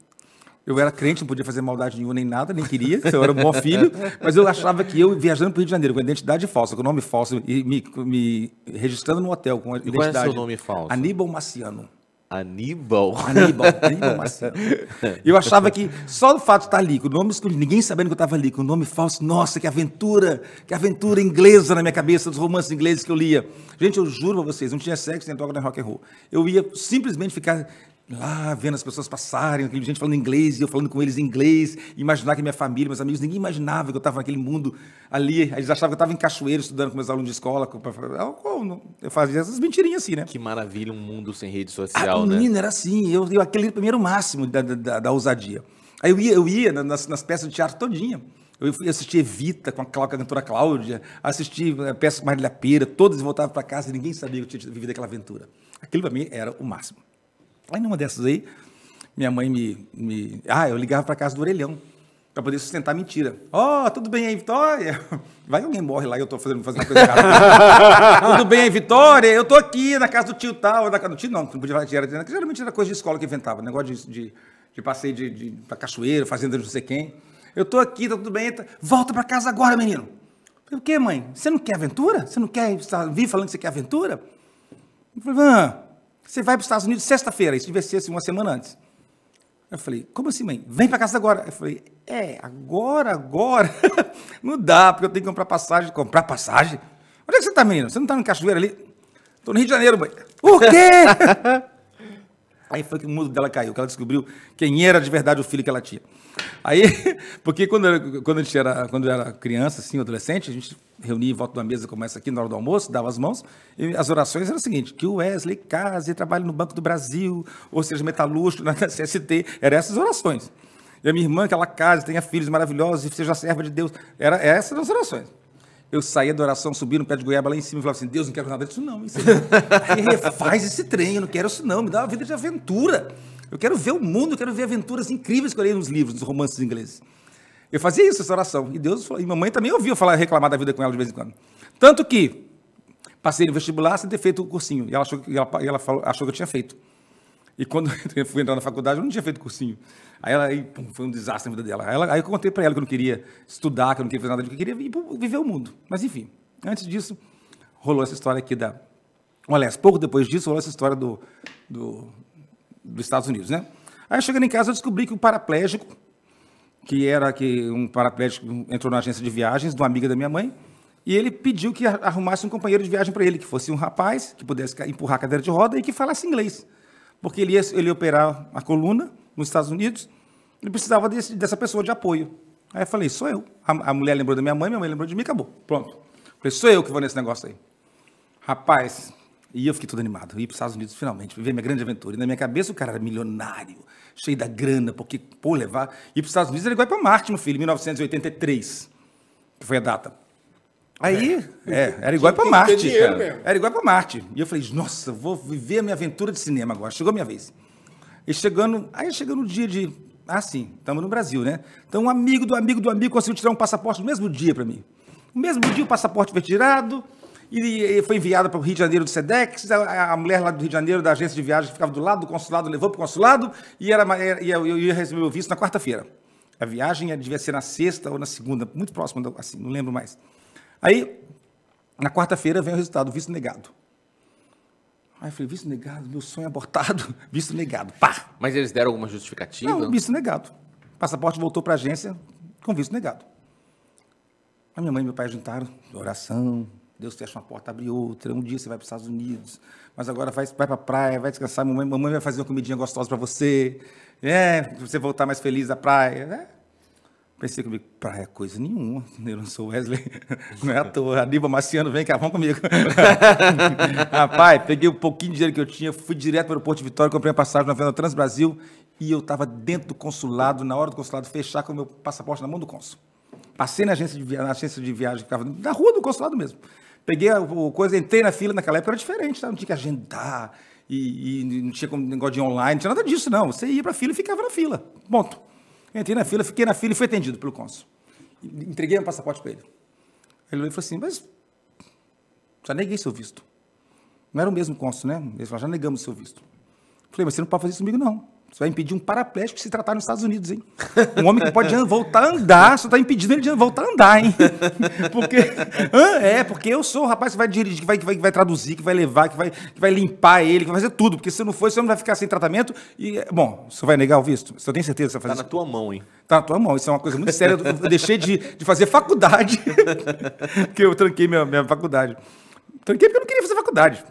Speaker 4: Eu era crente, não podia fazer maldade nenhuma nem nada, nem queria, eu era um bom filho, mas eu achava que eu, viajando para o Rio de Janeiro com identidade falsa, com nome falso, e me, me registrando no hotel com a identidade. qual é seu nome falso? Aníbal Marciano.
Speaker 2: Aníbal.
Speaker 3: Aníbal, (laughs) Aníbal Maciel. Eu achava
Speaker 4: que só o fato de estar ali, com o nome escondido, ninguém sabendo que eu estava ali, com o nome falso, nossa, que aventura, que aventura inglesa na minha cabeça, dos romances ingleses que eu lia. Gente, eu juro para vocês, não tinha sexo nem toca na rock and roll. Eu ia simplesmente ficar lá ah, vendo as pessoas passarem, aquele gente falando inglês e eu falando com eles em inglês, imaginar que minha família, meus amigos, ninguém imaginava que eu estava naquele mundo ali. Eles achavam que eu estava em Cachoeiro estudando com meus alunos de escola. Eu fazia essas mentirinhas assim, né? Que maravilha um mundo sem rede ah, social, a, né? era assim. Eu, eu aquele primeiro máximo da, da, da ousadia. Aí eu ia, eu ia nas, nas peças de teatro todinha. Eu fui assistir Evita com a, com a cantora Cláudia, assisti a eh, peça Marília Pera, todos voltavam para casa e ninguém sabia que eu tinha vivido aquela aventura. Aquilo para mim era o máximo. Aí numa dessas aí, minha mãe me. me... Ah, eu ligava para casa do orelhão para poder sustentar mentira. Ó, oh, tudo bem aí, Vitória? (laughs) Vai alguém morre lá e eu tô fazendo, fazendo uma coisa errada. (laughs) tudo bem aí, Vitória? Eu tô aqui na casa do tio tal, na casa do tio não, não podia falar que era, geralmente era coisa de escola que inventava, negócio de, de, de passeio de, de, pra cachoeira, fazenda de não sei quem. Eu tô aqui, tá tudo bem, tá... volta para casa agora, menino. Por quê, mãe? Você não quer aventura? Você não quer vir falando que você quer aventura? Eu falei, ah, você vai para os Estados Unidos sexta-feira, isso devia ser assim, uma semana antes. Eu falei, como assim, mãe? Vem para casa agora. Eu falei, é, agora, agora. (laughs) não dá, porque eu tenho que comprar passagem. Comprar passagem? Onde é que você está, menino? Você não está no Cachoeira ali? Estou no Rio de Janeiro, mãe. (laughs) O quê? (laughs) Aí foi que o mundo dela caiu, que ela descobriu quem era de verdade o filho que ela tinha. Aí, (laughs) porque quando, eu, quando, a gente era, quando era criança, assim, adolescente, a gente reunia em volta de uma mesa como essa aqui, na hora do almoço, dava as mãos, e as orações eram o seguinte, que o Wesley case, trabalhe no Banco do Brasil, ou seja, metalúrgico, na CST, eram essas orações. E a minha irmã, que ela case, tenha filhos maravilhosos, e seja serva de Deus, eram essas as orações eu saía da oração, subia no pé de goiaba lá em cima e falava assim, Deus, não quero nada disso não. Isso é- esse trem, eu não quero isso não, me dá uma vida de aventura. Eu quero ver o mundo, eu quero ver aventuras incríveis que eu li nos livros, nos romances ingleses. Eu fazia isso, essa oração. E Deus falou, e mamãe também ouvia falar, reclamar da vida com ela de vez em quando. Tanto que passei no vestibular sem ter feito o cursinho. E ela achou que, ela, ela falou, achou que eu tinha feito. E quando (laughs) eu fui entrar na faculdade, eu não tinha feito cursinho. Aí ela, aí, pum, foi um desastre na vida dela. Aí, ela, aí eu contei para ela que eu não queria estudar, que eu não queria fazer nada, que eu queria viver o mundo. Mas enfim, antes disso, rolou essa história aqui da. Aliás, pouco depois disso, rolou essa história do, do, dos Estados Unidos, né? Aí chegando em casa, eu descobri que o paraplégico, que era que um paraplégico entrou na agência de viagens de uma amiga da minha mãe, e ele pediu que arrumasse um companheiro de viagem para ele, que fosse um rapaz, que pudesse empurrar a cadeira de roda e que falasse inglês porque ele ia, ele ia operar a coluna nos Estados Unidos, ele precisava desse, dessa pessoa de apoio. Aí eu falei, sou eu. A, a, mulher lembrou da minha mãe, minha mãe lembrou de mim, acabou. Pronto. falei, sou eu que vou nesse negócio aí. Rapaz, e eu fiquei todo animado. Eu ia para os Estados Unidos finalmente, viver minha grande aventura. E na minha cabeça o cara era milionário, cheio da grana, porque, pô, levar. Ir para os Estados Unidos era igual para Marte, meu filho, 1983, que foi a data. Aí, é. é, era igual para Marte, Era igual para Marte. E eu falei, nossa, vou viver a minha aventura de cinema agora. Chegou a minha vez. E chegando, aí chegando no dia de, ah, sim, estamos no Brasil, né? Então, um amigo do amigo do amigo conseguiu tirar um passaporte no mesmo dia para mim. No mesmo dia o passaporte foi tirado e, foi enviado para o Rio de Janeiro do SEDEX. A, a, mulher lá do Rio de Janeiro, da agência de viagem, ficava do lado do consulado, levou para o consulado e era, era, eu, eu ia receber o visto na quarta-feira. A viagem devia ser na sexta ou na segunda, muito próximo, assim, não lembro mais. Aí, na quarta-feira, vem o resultado, visto negado. Aí eu falei, visto negado, meu sonho é abortado, (laughs) visto negado, pá.
Speaker 3: Mas eles deram alguma justificativa? Não,
Speaker 4: visto negado. O passaporte voltou para a agência com visto negado. A minha mãe e meu pai juntaram, oração, Deus fecha uma porta, abre outra, um dia você vai para os Estados Unidos, mas agora vai, vai para a praia, vai descansar, mamãe, mamãe vai fazer uma comidinha gostosa para você, é, você voltar mais feliz da praia, né? Pensei comigo, praia coisa nenhuma, eu não sou Wesley, (laughs) não é à toa. Aníbal Marciano, vem cá, vamos comigo. (laughs) Rapaz, peguei um pouquinho de dinheiro que eu tinha, fui direto para o Porto de Vitória, comprei a passagem na venda Transbrasil e eu estava dentro do consulado, na hora do consulado fechar com o meu passaporte na mão do consul, Passei na agência de, via... na agência de viagem que na rua do consulado mesmo. Peguei a coisa, entrei na fila, naquela época era diferente, tá? não tinha que agendar e, e não tinha como negócio de online, não tinha nada disso não. Você ia para a fila e ficava na fila, ponto. Entrei na fila, fiquei na fila e fui atendido pelo cônsul. Entreguei meu passaporte para ele. Ele falou assim, mas já neguei seu visto. Não era o mesmo cônsul, né? Ele falou, já negamos seu visto. Falei, mas você não pode fazer isso comigo, não. Você vai impedir um paraplégico de se tratar nos Estados Unidos, hein? Um homem que pode voltar a andar, só está impedindo ele de voltar a andar, hein? (laughs) Porque, é, porque eu sou o rapaz que vai dirigir, que vai, que vai, que vai traduzir, que vai levar, que vai, que vai limpar ele, que vai fazer tudo. Porque se não for, você não vai ficar sem tratamento. E, bom, você vai negar o visto? Você tem certeza que você vai tá fazer Tá na tua mão, hein? Está na tua mão. Isso é uma coisa muito séria. Eu deixei de, de fazer faculdade, (laughs) que eu tranquei minha, minha faculdade. Tranquei porque eu não queria fazer faculdade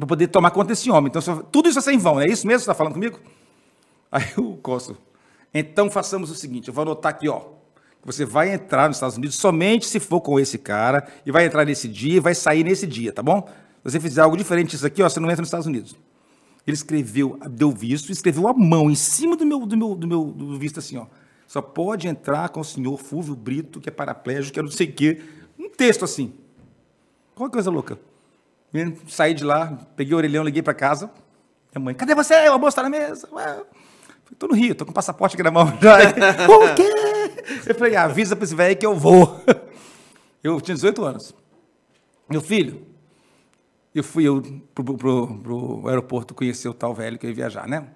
Speaker 4: para poder tomar conta desse homem. Então, tudo isso é em vão, não é isso mesmo? Você está falando comigo? (laughs) Aí o Costa, então façamos o seguinte, eu vou anotar aqui, ó, você vai entrar nos Estados Unidos somente se for com esse cara, e vai entrar nesse dia e vai sair nesse dia, tá bom? Se você fizer algo diferente disso aqui, ó, você não entra nos Estados Unidos. Ele escreveu, deu visto, escreveu a mão em cima do meu, do meu, do meu do visto assim, ó. Só pode entrar com o senhor Fúvio Brito, que é paraplégico, que é não sei o quê. Um texto assim. Qual coisa louca? Menino, saí de lá, peguei o orelhão, liguei para casa. Minha mãe, cadê você? O almoço tá na mesa. Ué. Ah. Tô no Rio, tô com o passaporte aqui na mão já. (laughs) o quê? Eu falei, avisa pra esse velho que eu vou. (laughs) Eu tinha 18 anos. Meu filho, eu fui eu pro, pro, pro, pro aeroporto conhecer o tal velho que eu ia viajar, né?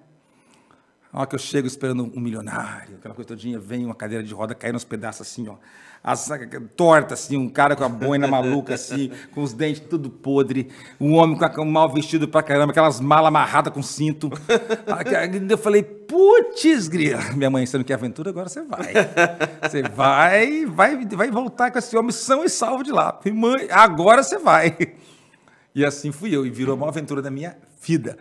Speaker 4: A hora que eu chego esperando um milionário, aquela coisa todinha, vem uma cadeira de roda caindo aos pedaços assim, ó. As, torta, assim, um cara com a boina maluca, assim, com os dentes tudo podre, um homem com a, mal vestido pra caramba, aquelas malas amarradas com cinto. Eu falei, putz, grila. Minha mãe, você não quer aventura? Agora você vai. (laughs) Você vai, vai, vai voltar com esse homem são e salvo de lá. Mãe, agora você vai. E assim fui eu, e virou a maior aventura da minha vida.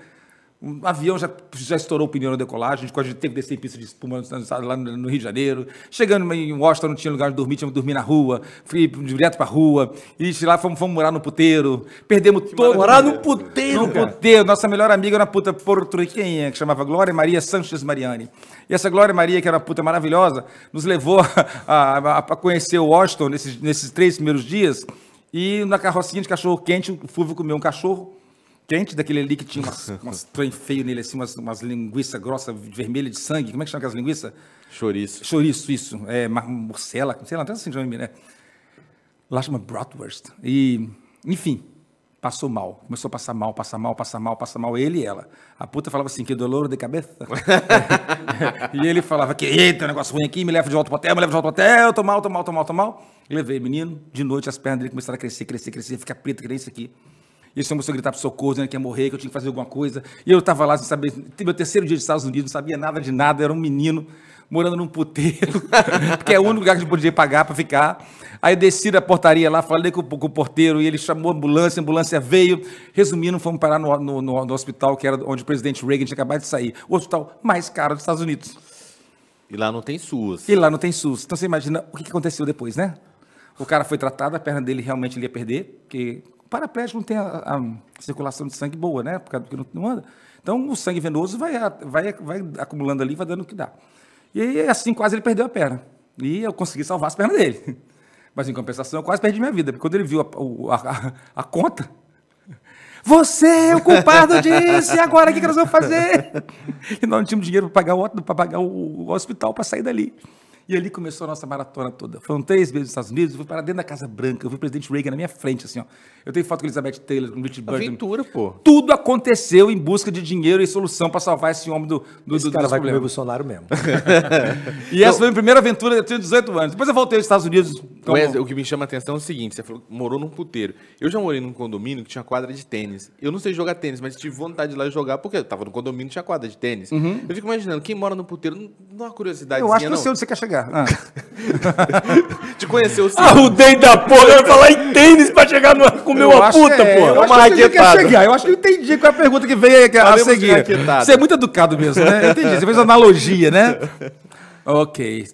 Speaker 4: Um avião já, já estourou o pneu na decolagem, a gente teve que descer em pista de espuma lá no Rio de Janeiro. Chegando em Washington, não tinha lugar de dormir, tinha que dormir na rua. Fui direto a rua. E lá fomos, fomos morar no puteiro. Perdemos que todo. Morar no puteiro? No cara. puteiro. Nossa melhor amiga era uma puta porto que chamava Glória Maria Sanches Mariani. E essa Glória Maria, que era uma puta maravilhosa, nos levou (laughs) a, a, a conhecer Washington nesses, nesses três primeiros dias. E na carrocinha de cachorro quente, o Fulvio comeu um cachorro Quente daquele ali que tinha umas, (laughs) umas trem feio nele, assim, umas, umas linguiças grossas, vermelha de sangue. Como é que chama aquelas linguiças? Chouriço. Chouriço, isso. É, morcela, sei lá, até assim chama, né? Lá chama Bratwurst. E, enfim, passou mal. Começou a passar mal, passar mal, passar mal, passar mal, ele e ela. A puta falava assim, que dolor de cabeça. (laughs) (laughs) e ele falava que, eita, é negócio ruim aqui, me leva de volta pro hotel, me leva de volta pro hotel, tô mal, tô mal, tô mal, tô mal. Levei menino, de noite as pernas dele começaram a crescer, crescer, crescer, ficar preta, que nem isso aqui. E eles começou a gritar para socorro, dizendo que ia morrer, que eu tinha que fazer alguma coisa. E eu estava lá sem saber, meu terceiro dia nos Estados Unidos, não sabia nada de nada, era um menino morando num puteiro, (laughs) porque é o único lugar que eu podia pagar para ficar. Aí desci da portaria lá, falei com, com, o porteiro e ele chamou a ambulância, a ambulância veio. Resumindo, fomos parar no, no, no, no hospital que era onde o presidente Reagan tinha acabado de sair. O hospital mais caro dos Estados Unidos. E lá não tem SUS. E lá não tem SUS. Então você imagina o que aconteceu depois, né? O cara foi tratado, a perna dele realmente ia perder, porque o paraplégico não tem a, a circulação de sangue boa, né? Por causa do que não, não anda. Então, o sangue venoso vai, vai, vai acumulando ali, vai dando o que dá. E aí, assim, quase ele perdeu a perna. E eu consegui salvar as pernas dele. (laughs) Mas, em compensação, eu quase perdi minha vida. Porque quando ele viu a, a, a conta, (laughs) você é o culpado disso, e agora o que, que nós vamos fazer? (laughs) E nós não tínhamos dinheiro para pagar, o, pagar o hospital para sair dali. E ali começou a nossa maratona toda. Foram três meses nos Estados Unidos, eu fui para dentro da Casa Branca, eu vi o presidente Reagan na minha frente, assim, ó. Eu tenho foto com Elizabeth Taylor, com Richard Burton. Aventura, pô. Tudo aconteceu em busca de dinheiro e solução para salvar esse homem do, do, esse do, cara vai problema. comer o Bolsonaro mesmo. (laughs) e essa foi a minha primeira aventura, eu tinha 18
Speaker 3: anos. Depois eu voltei aos Estados Unidos. Como... Então Wesley, o que me chama a atenção é o seguinte, você falou morou num puteiro. Eu já morei num condomínio que tinha quadra de tênis. Eu não sei jogar tênis, mas tive vontade de ir lá jogar, porque eu tava no condomínio, tinha quadra de tênis. Uhum. Eu fico imaginando, quem mora no puteiro, não, não é há curiosidade. Eu acho que não. sei onde você quer chegar chegar. Ah. Te (laughs) conheceu sim. Arrudei ah, da porra, eu ia falar em
Speaker 4: tênis pra chegar no, com meu puta, é, porra. É, eu, eu acho que quer chegar. Eu acho que eu entendi qual é a pergunta que veio é a, seguir. Você é muito educado mesmo, né? Eu entendi. Você fez analogia, né? ok.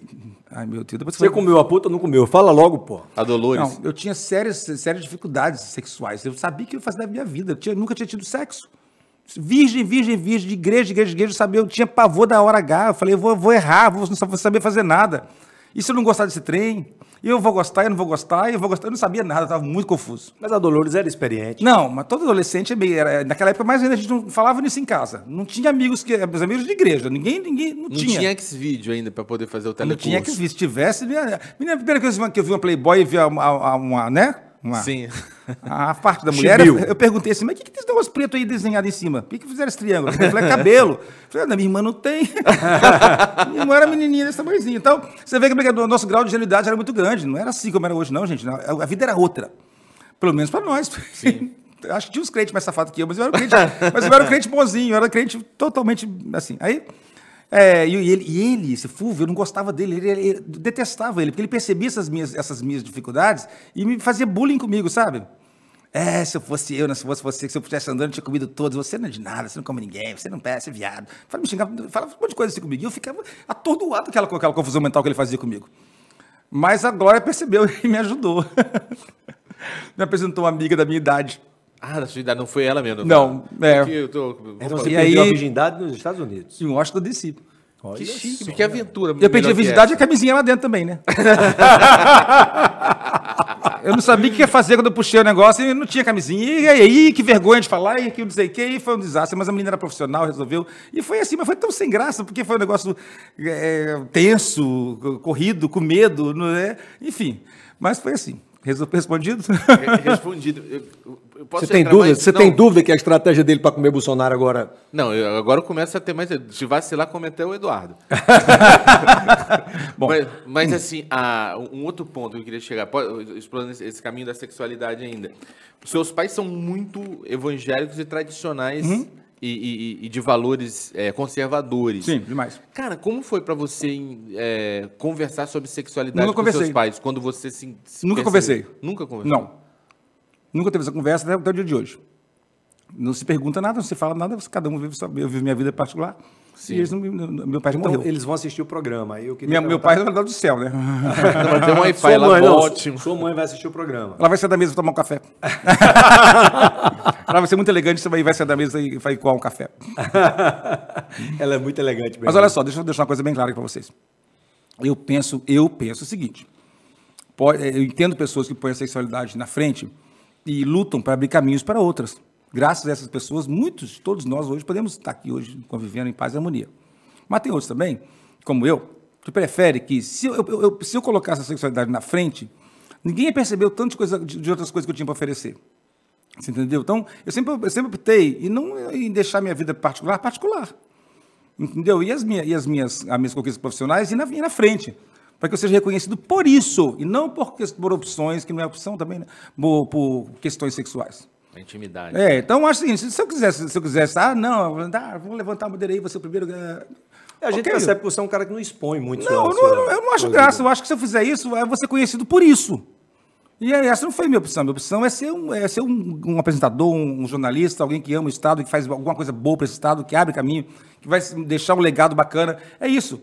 Speaker 4: Ai, meu Deus. você vai... comeu a puta ou não comeu? Fala logo, pô. A Dolores. Não, eu tinha sérias, sérias dificuldades sexuais. Eu sabia que eu fazia da minha vida. Eu tinha, nunca tinha tido sexo. Virgem, virgem, virgem, de igreja, igreja, igreja. Eu sabia, eu tinha pavor da hora H. Eu falei, eu vou, vou errar, vou, não vou saber fazer nada. E se eu não gostar desse trem? Eu vou gostar, eu não vou gostar, eu vou gostar. Eu não sabia nada, estava muito confuso. Mas a Dolores era experiente. Não, mas todo adolescente é era, naquela época mais ainda a gente não falava nisso em casa. Não tinha amigos que meus amigos de igreja, ninguém, ninguém não, não tinha. tinha
Speaker 3: X-vídeo ainda para poder fazer o telecurso. Não tinha X-vídeo,
Speaker 4: se tivesse, minha, minha primeira coisa que eu vi uma Playboy e vi uma, uma, uma né? Uma... Sim. A parte da mulher, Chibiu. eu perguntei assim, mas o que, que tem esse negócio preto aí desenhado em cima? Por que, que fizeram esse triângulo? Eu falei, é cabelo. Eu falei, a ah, minha irmã não tem. (laughs) minha irmã era menininha desse tamanhozinho. Então, você vê que é o nosso grau de genialidade era muito grande. Não era assim como era hoje, não, gente. A vida era outra. Pelo menos para nós. Sim. (laughs) Acho que tinha uns crentes mais safados que eu, mas eu era um crente, mas eu era um crente bonzinho, eu era um crente totalmente assim. Aí é, e ele, e ele, esse Fulvio, eu não gostava dele, ele, ele, eu detestava ele, porque ele percebia essas minhas, essas minhas dificuldades e me fazia bullying comigo, sabe? É, se eu fosse eu, né, se se fosse você, se eu pudesse andando, eu tinha comido todos, você não é de nada, você não come ninguém, você não pega, você é viado. Fala, me xingava, falava um monte de coisa assim comigo. E eu ficava atordoado com aquela, com aquela confusão mental que ele fazia comigo. Mas a Glória percebeu (laughs) e me ajudou. (laughs) me apresentou uma amiga da minha idade
Speaker 3: ah, da sua idade, não foi ela mesmo. Não, não é. Eu tô, então você e aí, a virgindade nos Estados Unidos.
Speaker 4: Em Washington
Speaker 5: DC.
Speaker 3: Olha que chique, só, que aventura. Eu perdi
Speaker 4: a virgindade e a camisinha lá dentro também, né? (laughs) eu não sabia o que ia fazer quando eu puxei o negócio e não tinha camisinha. E aí, que vergonha de falar, e que não sei o que, e foi um desastre. Mas a menina era profissional, resolveu. E foi assim, mas foi tão sem graça, porque foi um negócio é, tenso, corrido, com medo, não é? enfim. Mas foi assim. Respondido?
Speaker 3: Respondido você tem dúvida? Mais... Você tem dúvida
Speaker 4: que é a estratégia dele para comer Bolsonaro
Speaker 2: agora?
Speaker 3: Não, eu, agora começa a ter mais. Se vacilar, come até o Eduardo. (laughs) Bom. Mas, mas assim, a, um outro ponto que eu queria chegar, explorando esse, esse, caminho da sexualidade ainda. Seus pais são muito evangélicos e tradicionais. Uhum. E, e, e, de valores é, conservadores. Sim, demais. Cara, como foi para você é, conversar sobre sexualidade Nunca com conversei. seus pais quando você se, se Nunca conversei. Nunca conversei. Não.
Speaker 4: Nunca teve essa conversa até, o dia de hoje. Não se pergunta nada, não se fala nada, cada um vive, eu vivo minha vida particular. Sim. E eles não, meu pai então, morreu.
Speaker 2: Eles vão assistir o programa. Eu minha, meu pai é
Speaker 4: mandado do céu, né? Vai (laughs) um Wi-Fi lá, ótimo.
Speaker 2: Sua mãe vai assistir o programa. Ela vai sair
Speaker 4: da mesa tomar um café. (laughs) Ela vai ser muito elegante, você vai sair da mesa e vai coar um café. (laughs) Ela é muito elegante. Mas olha só, deixa eu deixar uma coisa bem clara para vocês. Eu penso, eu penso o seguinte. Eh, eu entendo pessoas que põem a sexualidade na frente e lutam para abrir caminhos para outras. Graças a essas pessoas, muitos, todos nós hoje podemos estar aqui hoje convivendo em paz e harmonia. Mas tem outros também, como eu, que prefere que, se eu, eu, eu se eu colocasse a sexualidade na frente, ninguém ia perceber o tanto de, de, outras coisas que eu tinha para oferecer. Você entendeu? Então, eu sempre, eu sempre optei e não em deixar minha vida particular particular. Entendeu? E as minhas, e as minhas, as minhas conquistas profissionais e na, e na frente para que eu seja reconhecido por isso, e não por, por opções, que não é opção também, né? por, por questões sexuais.
Speaker 3: A intimidade. É,
Speaker 4: então acho assim se eu quisesse, se eu quisesse, ah, não, ah, vou levantar a bandeira aí, você é primeiro. É, é, a gente okay. percebe que você é um cara que não expõe muito. Não, eu, não, eu não acho graça. Eu acho que se eu fizer isso, eu vou ser conhecido por isso. E essa não foi minha opção. Minha opção é ser um, é ser um, um apresentador, um, um, jornalista, alguém que ama o Estado, que faz alguma coisa boa para esse Estado, que abre caminho, que vai deixar um legado bacana. É isso.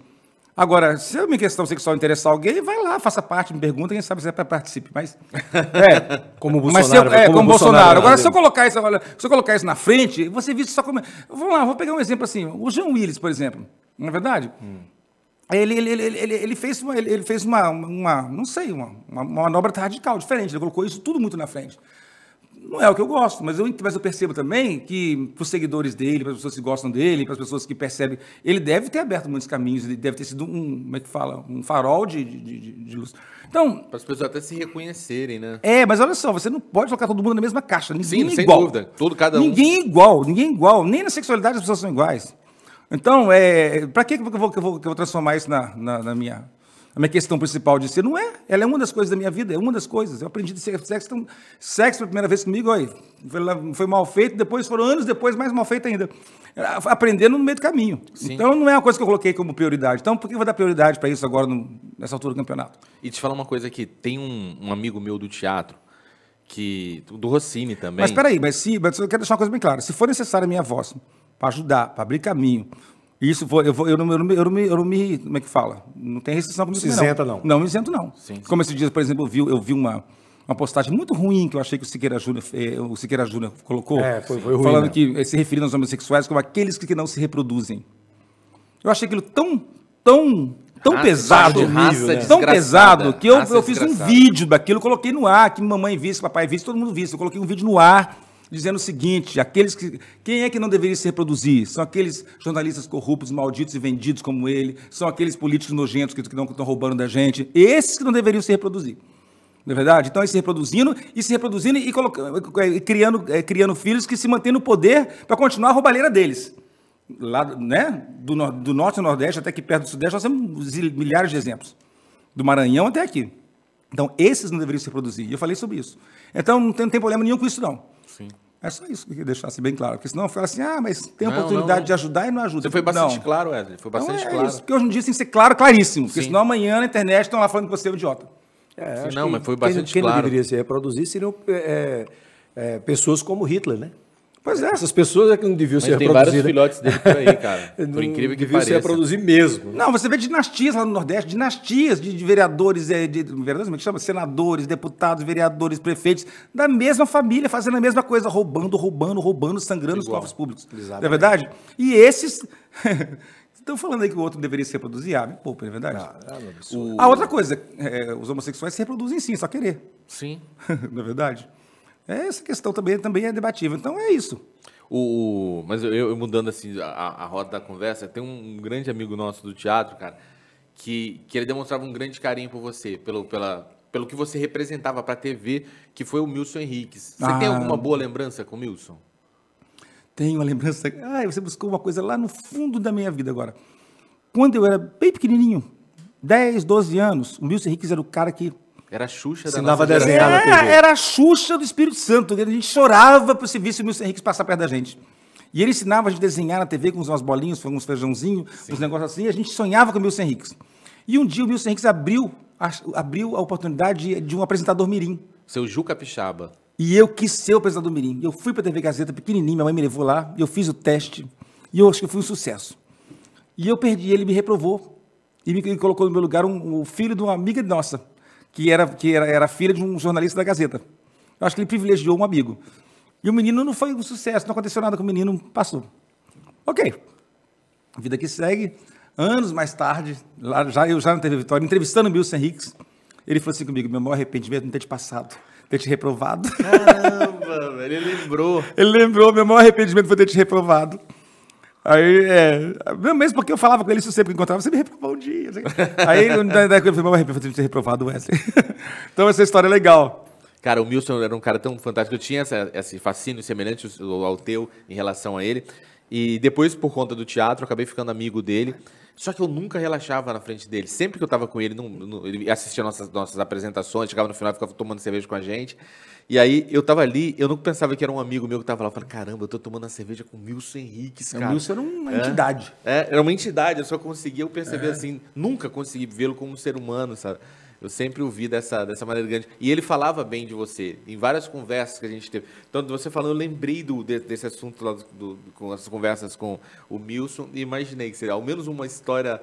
Speaker 4: Agora, se uma questão sexual interessar alguém, vai lá, faça parte, me pergunta, quem sabe você participe. Mas. (laughs) É,
Speaker 2: como Bolsonaro. Mas eu, é, como, como Bolsonaro. Bolsonaro. Né, Agora, se eu,
Speaker 4: colocar isso, olha, se eu colocar isso na frente, você visto só como. Vamos lá, vou pegar um exemplo assim. O Jean Willis, por exemplo. Não é verdade? Hum. Ele, ele, ele, ele, ele, fez, uma, ele, fez uma, uma não sei, uma, uma manobra radical, diferente. Ele colocou isso tudo muito na frente não é o que eu gosto, mas eu, mas eu percebo também que para os seguidores dele, para as pessoas que gostam dele, para as pessoas que percebem, ele deve ter aberto muitos caminhos, ele deve ter sido um, como é que fala,
Speaker 3: um farol de, de, de, de luz. Então, para as pessoas até se reconhecerem, né? É, mas
Speaker 4: olha só, você não pode colocar todo mundo na mesma caixa, ninguém Sim, é sem igual. dúvida, todo cada um. Ninguém é igual, ninguém é igual, nem na sexualidade as pessoas são iguais. Então, é, para que, que, eu vou, que, que eu vou transformar isso na, na, na minha a minha questão principal de ser. Não é. Ela é uma das coisas da minha vida, é uma das coisas. Eu aprendi de ser sexo. Então, sexo pela primeira vez comigo, aí, foi, foi, mal feito, depois foram anos depois, mais mal feito ainda. Aprendendo no meio do caminho. Sim. Então não é uma coisa que eu coloquei como prioridade. Então, por que eu vou dar prioridade para isso agora, no, nessa altura do campeonato?
Speaker 3: E te falar uma coisa aqui: tem um, um amigo meu do teatro que do Rossini também. Mas peraí,
Speaker 4: mas se, mas eu quero deixar uma coisa bem clara. Se for necessária a minha voz para ajudar, para abrir caminho, isso foi, eu, vou, eu, não, eu, eu, me, eu não me. Como é que fala? Não tem restrição para me Se isenta, não. não. Não, me isento, não. Sim, sim. Como esse dia, por exemplo, eu vi, eu vi uma, uma postagem muito ruim que eu achei que o Siqueira Júnior, eh, o Siqueira Júnior colocou. É, foi, foi ruim, falando né? que eh, se referindo aos homossexuais como aqueles que não se reproduzem. Eu achei aquilo tão, tão, tão raça, pesado, raça né? tão pesado, que eu, eu fiz um vídeo daquilo, coloquei no ar, que mamãe visse, papai visse, todo mundo visse. Eu coloquei um vídeo no ar dizendo o seguinte: aqueles que, quem é que não deveria se reproduzir? São aqueles jornalistas corruptos, malditos e vendidos como ele, são aqueles políticos nojentos que estão, estão roubando da gente, esses que não deveriam se reproduzir. Não é verdade? Então, eles se reproduzindo e se reproduzindo e colocando, criando, é, criando filhos que se mantêm no poder para continuar a roubalheira deles. Lá, né? do, do norte ao nordeste, até que perto do sudeste, nós temos milhares de exemplos. Do Maranhão até aqui. Então, esses não deveriam se reproduzir. E eu falei sobre isso. Então, não tem, não tem problema nenhum com isso, não. É só isso que eu queria deixar assim bem claro. Porque senão fala assim, ah, mas tem a oportunidade não, não. de ajudar e não ajuda. Você foi bastante não.
Speaker 3: claro, Wesley. Foi então bastante então é claro. Isso, porque
Speaker 4: hoje em dia tem que ser claro, claríssimo. Porque Sim. senão amanhã na internet estão lá falando que você é um idiota. É, não, que, mas foi bastante quem, claro. Quem deveria
Speaker 2: se reproduzir seriam é, é, pessoas como Hitler, né? Pois é, essas pessoas é que não deviam Mas ser tem vários filhotes dele por aí, cara. (laughs) Por incrível que deviam pareça. se reproduzir mesmo.
Speaker 3: Não,
Speaker 4: você vê dinastias lá no Nordeste, dinastias de, de vereadores, é, de, de, vereadores, como é que chama? Senadores, deputados, vereadores, prefeitos, da mesma família, fazendo a mesma coisa, roubando, roubando, roubando, sangrando Igual. os cofres públicos. Exatamente. Não é verdade? E esses... (laughs) Estão falando aí que o outro deveria se reproduzir? Ah, me poupa, é verdade. Não, ah, é o... A outra coisa, é, os homossexuais se reproduzem sim, só querer. Sim. (laughs) não é verdade? É, essa questão também, também é debatível. Então é isso. O,
Speaker 3: mas eu, eu mudando assim a, a roda da conversa, tem um grande amigo nosso do teatro, cara, que, que ele demonstrava um grande carinho por você, pelo, pela, pelo que você representava para a TV, que foi o Milson Henriques. Você ah. tem alguma boa lembrança com o Milson?
Speaker 4: Tenho uma lembrança. Ah, você buscou uma coisa lá no fundo da minha vida agora. Quando eu era bem pequenininho, 10, 12 anos, o Milson Henriques era o cara que
Speaker 3: era a Xuxa da Ensinava nossa desenhar na TV. É, era
Speaker 4: a Xuxa do Espírito Santo. A gente chorava para se visse o Milton Henrique passar perto da gente. E ele ensinava a gente desenhar na TV com umas bolinhas, com uns feijãozinhos, uns negócios assim. E a gente sonhava com o Milson Henrique. E um dia o Milson Henrique abriu, abriu a oportunidade de um apresentador mirim.
Speaker 3: Seu Juca Pichaba.
Speaker 4: E eu quis ser o apresentador mirim. Eu fui para a TV Gazeta pequenininho, minha mãe me levou lá, eu fiz o teste. E eu acho que eu fui um sucesso. E eu perdi, ele me reprovou. E me colocou no meu lugar um, um filho de uma amiga nossa que era, que era, era filha de um jornalista da Gazeta. Eu acho que ele privilegiou um amigo. E o menino não foi um sucesso, não aconteceu nada com o menino, passou. Ok. A vida que segue. Anos mais tarde, lá, já eu já na TV Vitória, entrevistando o Wilson Henriques, ele falou assim comigo: meu maior arrependimento não ter te passado, ter te reprovado. Caramba,
Speaker 3: (laughs) velho, ele lembrou.
Speaker 4: Ele lembrou, meu maior arrependimento foi ter te reprovado. Aí, é. Mesmo porque eu falava com ele, isso sempre que encontrava, você me dia Aí, daí, daí eu falei, mas eu ter reprovado o Wesley.
Speaker 3: (laughs) então, essa história é legal. Cara, o Milson era um cara tão fantástico. Eu tinha essa, esse fascínio semelhante ao teu em relação a ele. E depois, por conta do teatro, acabei ficando amigo dele. Só que eu nunca relaxava na frente dele. Sempre que eu tava com ele, ele assistia nossas, nossas apresentações, chegava no final, ficava tomando cerveja com a gente. E aí eu tava ali, eu nunca pensava que era um amigo meu que tava lá. Eu falei, caramba, eu tô tomando a cerveja com é, o Wilson Henrique, cara. O Wilson era uma é, entidade. É, era uma entidade, eu só conseguia perceber é. assim, nunca consegui vê-lo como um ser humano, sabe? Eu sempre ouvi dessa, dessa maneira grande. E ele falava bem de você, em várias conversas que a gente teve. Então, você falando, eu lembrei do, desse assunto lá, do, do, com as conversas com o Milson, e imaginei que seria ao menos uma história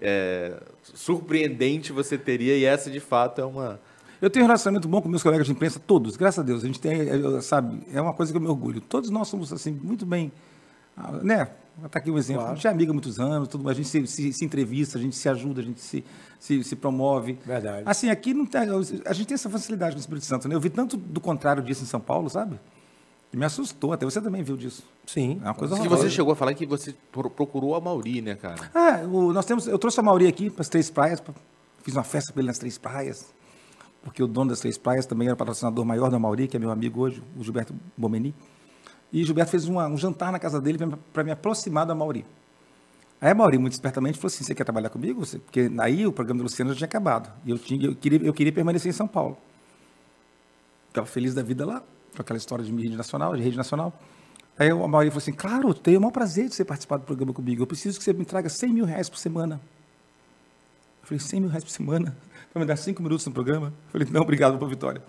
Speaker 3: é, surpreendente você teria, e essa, de fato, é uma...
Speaker 4: Eu tenho um relacionamento bom com meus colegas de imprensa, todos, graças a Deus. A gente tem, é, é, sabe, é uma coisa que eu me orgulho. Todos nós somos, assim, muito bem, ah, né, Está aqui um exemplo. Claro. A gente é amigo há muitos anos, tudo, a gente se, se, se, entrevista, a gente se ajuda, a gente se, se, se promove. Verdade. Assim, aqui não tem, a gente tem essa facilidade no Espírito Santo. Né? Eu vi tanto do contrário disso em São Paulo, sabe? Me assustou, até você também viu disso. Sim. É uma coisa que você chegou a
Speaker 3: falar que você procurou a Mauri, né, cara?
Speaker 4: Ah, o, nós temos, eu trouxe a Mauri aqui para as Três Praias, pra, fiz uma festa para ele nas Três Praias, porque o dono das Três Praias também era patrocinador maior da Mauri, que é meu amigo hoje, o Gilberto Bomeni. E Gilberto fez uma, um jantar na casa dele para me aproximar da Mauri. Aí a Mauri, muito espertamente, falou assim: Você quer trabalhar comigo? Porque aí o programa do Luciano já tinha acabado. E eu, tinha, eu, queria, eu queria permanecer em São Paulo. Estava feliz da vida lá, com aquela história de rede nacional, de rede nacional. Aí a Mauri falou assim: Claro, tenho o maior prazer de você participar do programa comigo. Eu preciso que você me traga 100 mil reais por semana. Eu falei: 100 mil reais por semana? Para me dar 5 minutos no programa? Eu falei: Não, obrigado, boa vitória.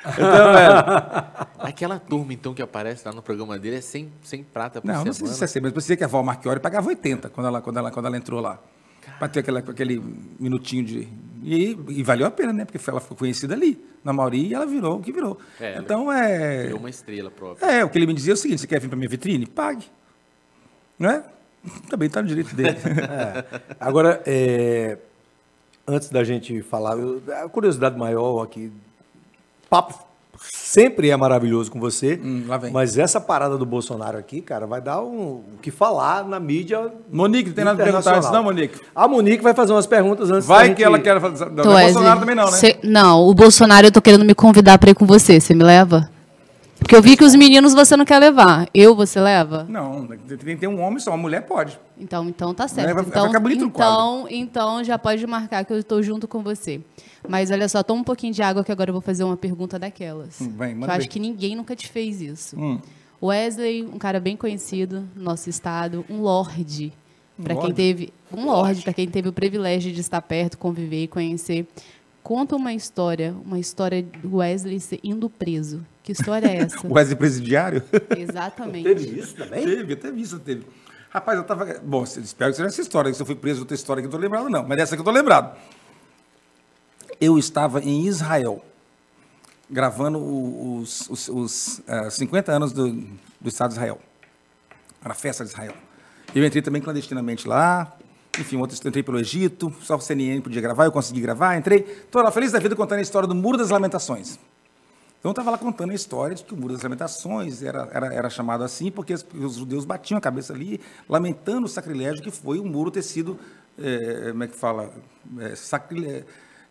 Speaker 4: Então, velho. É.
Speaker 3: (laughs) Aquela turma, então, que aparece lá no programa dele é 100, 100 prata por não, semana. Não, não sei se é 100,
Speaker 4: mas você que a Val Marquiori pagava 80 quando ela, quando ela, quando ela entrou lá. Para ter aquela, aquele minutinho de. E, e, valeu a pena, né? Porque ela ficou conhecida ali, na Mauri, e ela virou o que virou.
Speaker 3: É, então é. Virou uma estrela própria. É, o
Speaker 4: que ele me dizia é o seguinte: você quer vir para minha vitrine? Pague. Não é? Também está no direito dele. (laughs) é. Agora, é,
Speaker 2: antes da gente falar, a curiosidade maior aqui papo sempre é maravilhoso com você. Hum, mas essa parada do Bolsonaro aqui, cara, vai dar um, o que falar na mídia. Monique, tem nada a perguntar antes, não, Monique? A Monique vai fazer umas perguntas antes Vai que gente... ela quer fazer.
Speaker 5: Não, o é é, Bolsonaro também não, né? Cê... Não, o Bolsonaro eu tô querendo me convidar para ir com você. Você me leva? Porque eu vi que os meninos você não quer levar. Eu você leva? Não, tem que ter um homem só, uma mulher pode. Então, então tá certo. então, vai ficar então, então já pode marcar que eu estou junto com você. Mas olha só, toma um pouquinho de água que agora eu vou fazer uma pergunta daquelas. Hum, vem, eu acho que ninguém nunca te fez isso. Hum. Wesley, um cara bem conhecido no nosso estado, um lorde. Um para quem teve um lorde, para quem teve o privilégio de estar perto, conviver e conhecer conta uma história, uma história do Wesley indo preso. Que história é essa? (laughs) Wesley
Speaker 4: presidiário?
Speaker 5: Exatamente. teve
Speaker 4: isso também? Teve, teve isso, teve. Rapaz, eu tava. Bom, espero que seja essa história, se eu fui preso outra história que eu tô lembrado, não, mas essa que eu tô lembrado. Eu estava em Israel, gravando os, os, os uh, eh, 50 anos do, do Estado de Israel, a festa de Israel. Eu entrei também clandestinamente lá, enfim, outras, entrei pelo Egito, só o CNN podia gravar, eu consegui gravar, entrei. Estou lá feliz da vida contando a história do Muro das Lamentações. Então eu estava lá contando a história de que o Muro das Lamentações era, era, era chamado assim porque os judeus batiam a cabeça ali, lamentando o sacrilégio que foi o muro ter sido, é, como é que fala, é, eh, sacrilégio,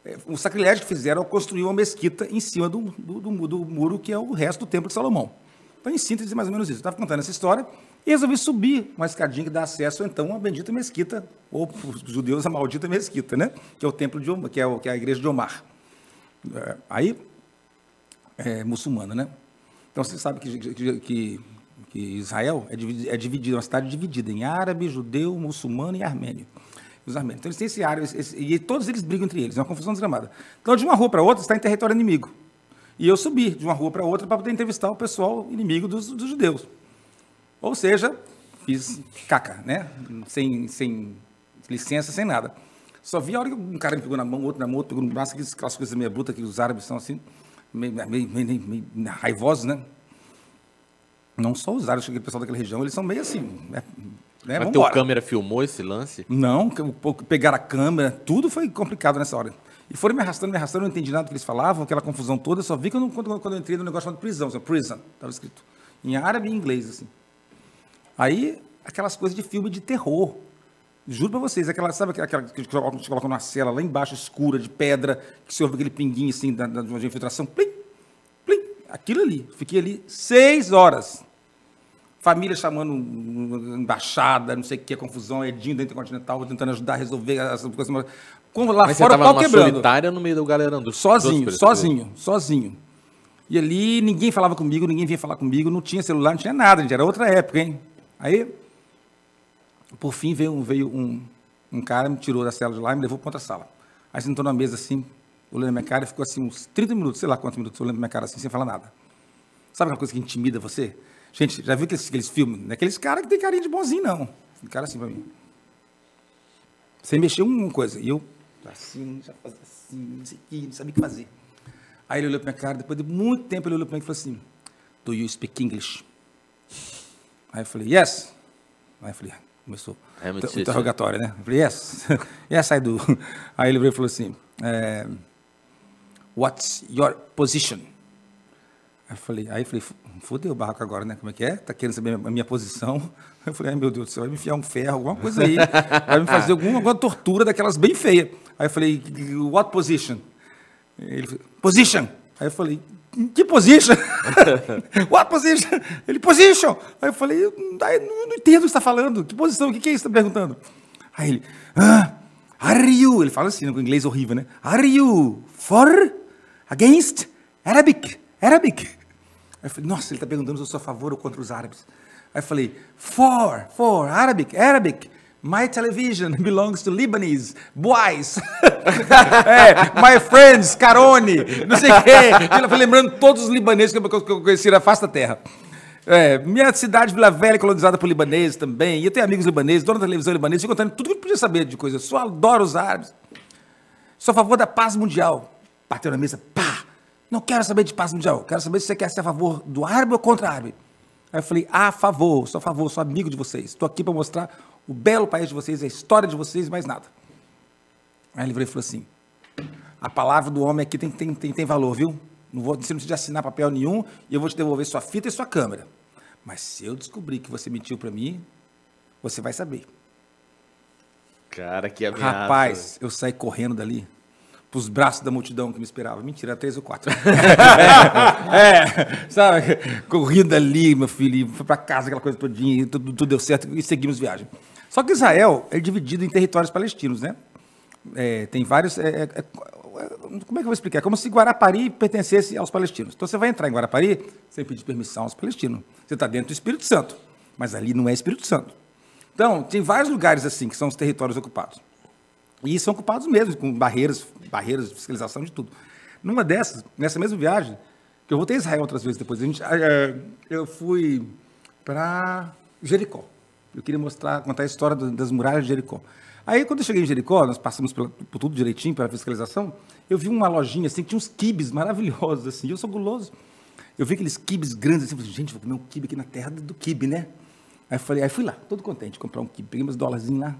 Speaker 4: é, eh, o sacrilégio que fizeram ao construir uma mesquita em cima do, do, do, do muro que é o resto do Templo de Salomão. Então, em síntese, mais ou menos isso. Eu estava contando essa história e resolvi subir uma escadinha que dá acesso, então, à bendita mesquita, ou para os judeus, a maldita mesquita, né? Que é o templo de Omar, que é, que é a igreja de Omar. É, aí, é muçulmana, né? Então, você sabe que, que, que, Israel é, é dividido, é dividido, uma cidade dividida em árabe, judeu, muçulmano e armênio. Os armênios. Então, eles têm esse árabe, esse, e todos eles brigam entre eles, é uma confusão desgramada. Então, de uma rua para outra, está em território inimigo. E eu subi de uma rua para outra para poder entrevistar o pessoal inimigo dos, dos judeus. Ou seja, fiz caca, né? Sem, sem licença, sem nada. Só vi a hora que um cara me pegou na mão, outro na mão, outro no braço, aquelas coisas meio bruta que os árabes são assim, meio, meio, meio, meio raivosos, né? Não só os árabes, o pessoal daquela região, eles são meio assim, né?
Speaker 3: Né? Mas teu câmera filmou esse lance?
Speaker 4: Não, pegaram a câmera, tudo foi complicado nessa hora. E foram me arrastando, me arrastando, não entendi nada do que eles falavam, aquela confusão toda, só vi quando, quando, quando eu entrei no negócio chamado prisão, assim, prison, estava escrito. Em árabe e em inglês, assim. Aí, aquelas coisas de filme de terror. Juro para vocês, aquela, sabe aquela que eles colocam, colocam na cela lá embaixo, escura, de pedra, que se ouve aquele pinguinho assim da, da, de uma infiltração, plim, plim, aquilo ali. Fiquei ali seis horas. Família chamando embaixada, não sei o que, confusão, Edinho da Intercontinental, tentando ajudar a resolver as coisas. Como lá Mas fora, você tava pau quebrando. solitária
Speaker 3: no meio do galera andando.
Speaker 4: Sozinho, sozinho, sozinho. E ali ninguém falava comigo, ninguém vinha falar comigo, não tinha celular, não tinha nada, gente. Era outra época, hein? Aí, por fim, veio, um, veio um, um cara, me tirou da cela de lá e me levou para outra sala. Aí sentou na mesa assim, olhando na minha cara e ficou assim uns 30 minutos, sei lá quantos minutos, olhando na minha cara assim, sem falar nada. Sabe aquela coisa que intimida você? Gente, já viu aqueles, aqueles filmes? Não é aqueles caras que tem carinha de bonzinho, não. Um cara assim para mim. Sem mexer uma coisa. E eu, tá assim, já fazia assim, não sei o que, não sabia o que fazer. Aí ele olhou pra minha cara, depois de muito tempo ele olhou para mim e falou assim, do you speak English? Aí eu falei, yes. Aí eu falei, começou é o então, né? interrogatório, né? Eu falei, yes. yes, (laughs) I do. (laughs) Aí ele veio falou assim, eh, what's your position? Aí eu falei, aí eu falei, fudeu o barco agora, né? Como é que é? Tá querendo saber a minha posição? (laughs) Eu falei, ai meu Deus do céu, vai me enfiar um ferro, alguma coisa aí. Vai me fazer alguma, alguma tortura daquelas bem feia. Aí eu falei, what position? Ele falou, position! Aí eu falei, que position? (laughs) What position? Ele, position. Aí eu falei, eu não, não entendo o que está falando. Que posição? O que, que é isso que está perguntando? Aí ele, ah, are you? Ele fala assim, né, com inglês horrível, né? Are you for, against, Arabic, Arabic? Aí eu falei, nossa, ele está perguntando se eu sou a favor ou contra os árabes. Aí eu falei, for, for, Arabic, Arabic. My television (laughs) belongs to Lebanese boys. (laughs) é, my friends, Carone, não sei o quê. Eu fui lembrando todos os libaneses que eu conheci na face da terra. É, minha cidade, Vila Velha, é colonizada por libaneses também. E eu tenho amigos libaneses, dono da televisão libanesa, fico contando tudo que eu podia saber de coisa. Eu só adoro os árabes. Sou a favor da paz mundial. Bateu na mesa, pá! Não quero saber de paz mundial. Quero saber se você quer ser a favor do árabe ou contra árabe. Aí eu falei, a favor, sou a favor, sou amigo de vocês. Estou aqui para mostrar o belo país de vocês, a história de vocês, mais nada. Aí ele falou assim: a palavra do homem aqui tem, tem, tem, tem valor, viu? Não vou, você não precisa assinar papel nenhum e eu vou te devolver sua fita e sua câmera. Mas se eu descobrir que você mentiu para mim, você vai saber.
Speaker 3: Cara, que ameaça. Rapaz, eu
Speaker 4: saí correndo dali pros braços da multidão que me esperava. Mentira, três ou quatro. é, (laughs) é, sabe? correndo dali, meu filho, foi para casa, aquela coisa todinha, tudo, tudo deu certo e seguimos viagem. Só que Israel é dividido em territórios palestinos, né? É, tem vários. É, é, é, como é que eu vou explicar? É como se Guarapari pertencesse aos palestinos. Então você vai entrar em Guarapari sem pedir permissão aos palestinos. Você está dentro do Espírito Santo, mas ali não é Espírito Santo. Então, tem vários lugares assim que são os territórios ocupados. E são ocupados mesmo, com barreiras, barreiras, de fiscalização de tudo. Numa dessas, nessa mesma viagem, que eu voltei a Israel outras vezes depois, a gente, é, é, eu fui para Jericó. Eu queria mostrar, contar a história das muralhas de Jericó. Aí, quando eu cheguei em Jericó, nós passamos por, por tudo direitinho, pela fiscalização, eu vi uma lojinha, assim, que tinha uns quibes maravilhosos, assim, eu sou guloso. Eu vi aqueles quibes grandes, assim, falei, gente, vou comer um quibe aqui na terra do quibe, né? Aí, falei, aí fui lá, todo contente, comprar um quibe, peguei umas dólarzinhas lá.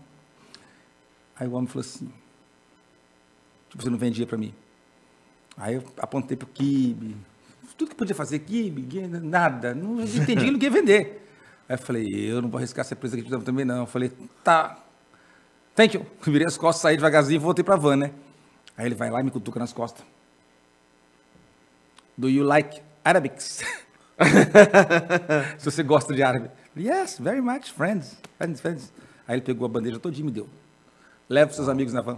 Speaker 4: Aí o homem falou assim, tipo, você não vendia para mim? Aí eu apontei pro quibe, tudo que podia fazer, quibe, nada, não entendi, não ia vender. Aí eu falei, eu não vou arriscar ser preso aqui também não. Eu falei, tá, thank you. (laughs) Virei as costas, saí devagarzinho e voltei pra van, né? Aí ele vai lá e me cutuca nas costas. Do you like Arabics? (laughs) Se você gosta de árabe. Yes, very much, friends, friends, friends. Aí ele pegou a bandeja todinha e me deu. Leva seus amigos na van.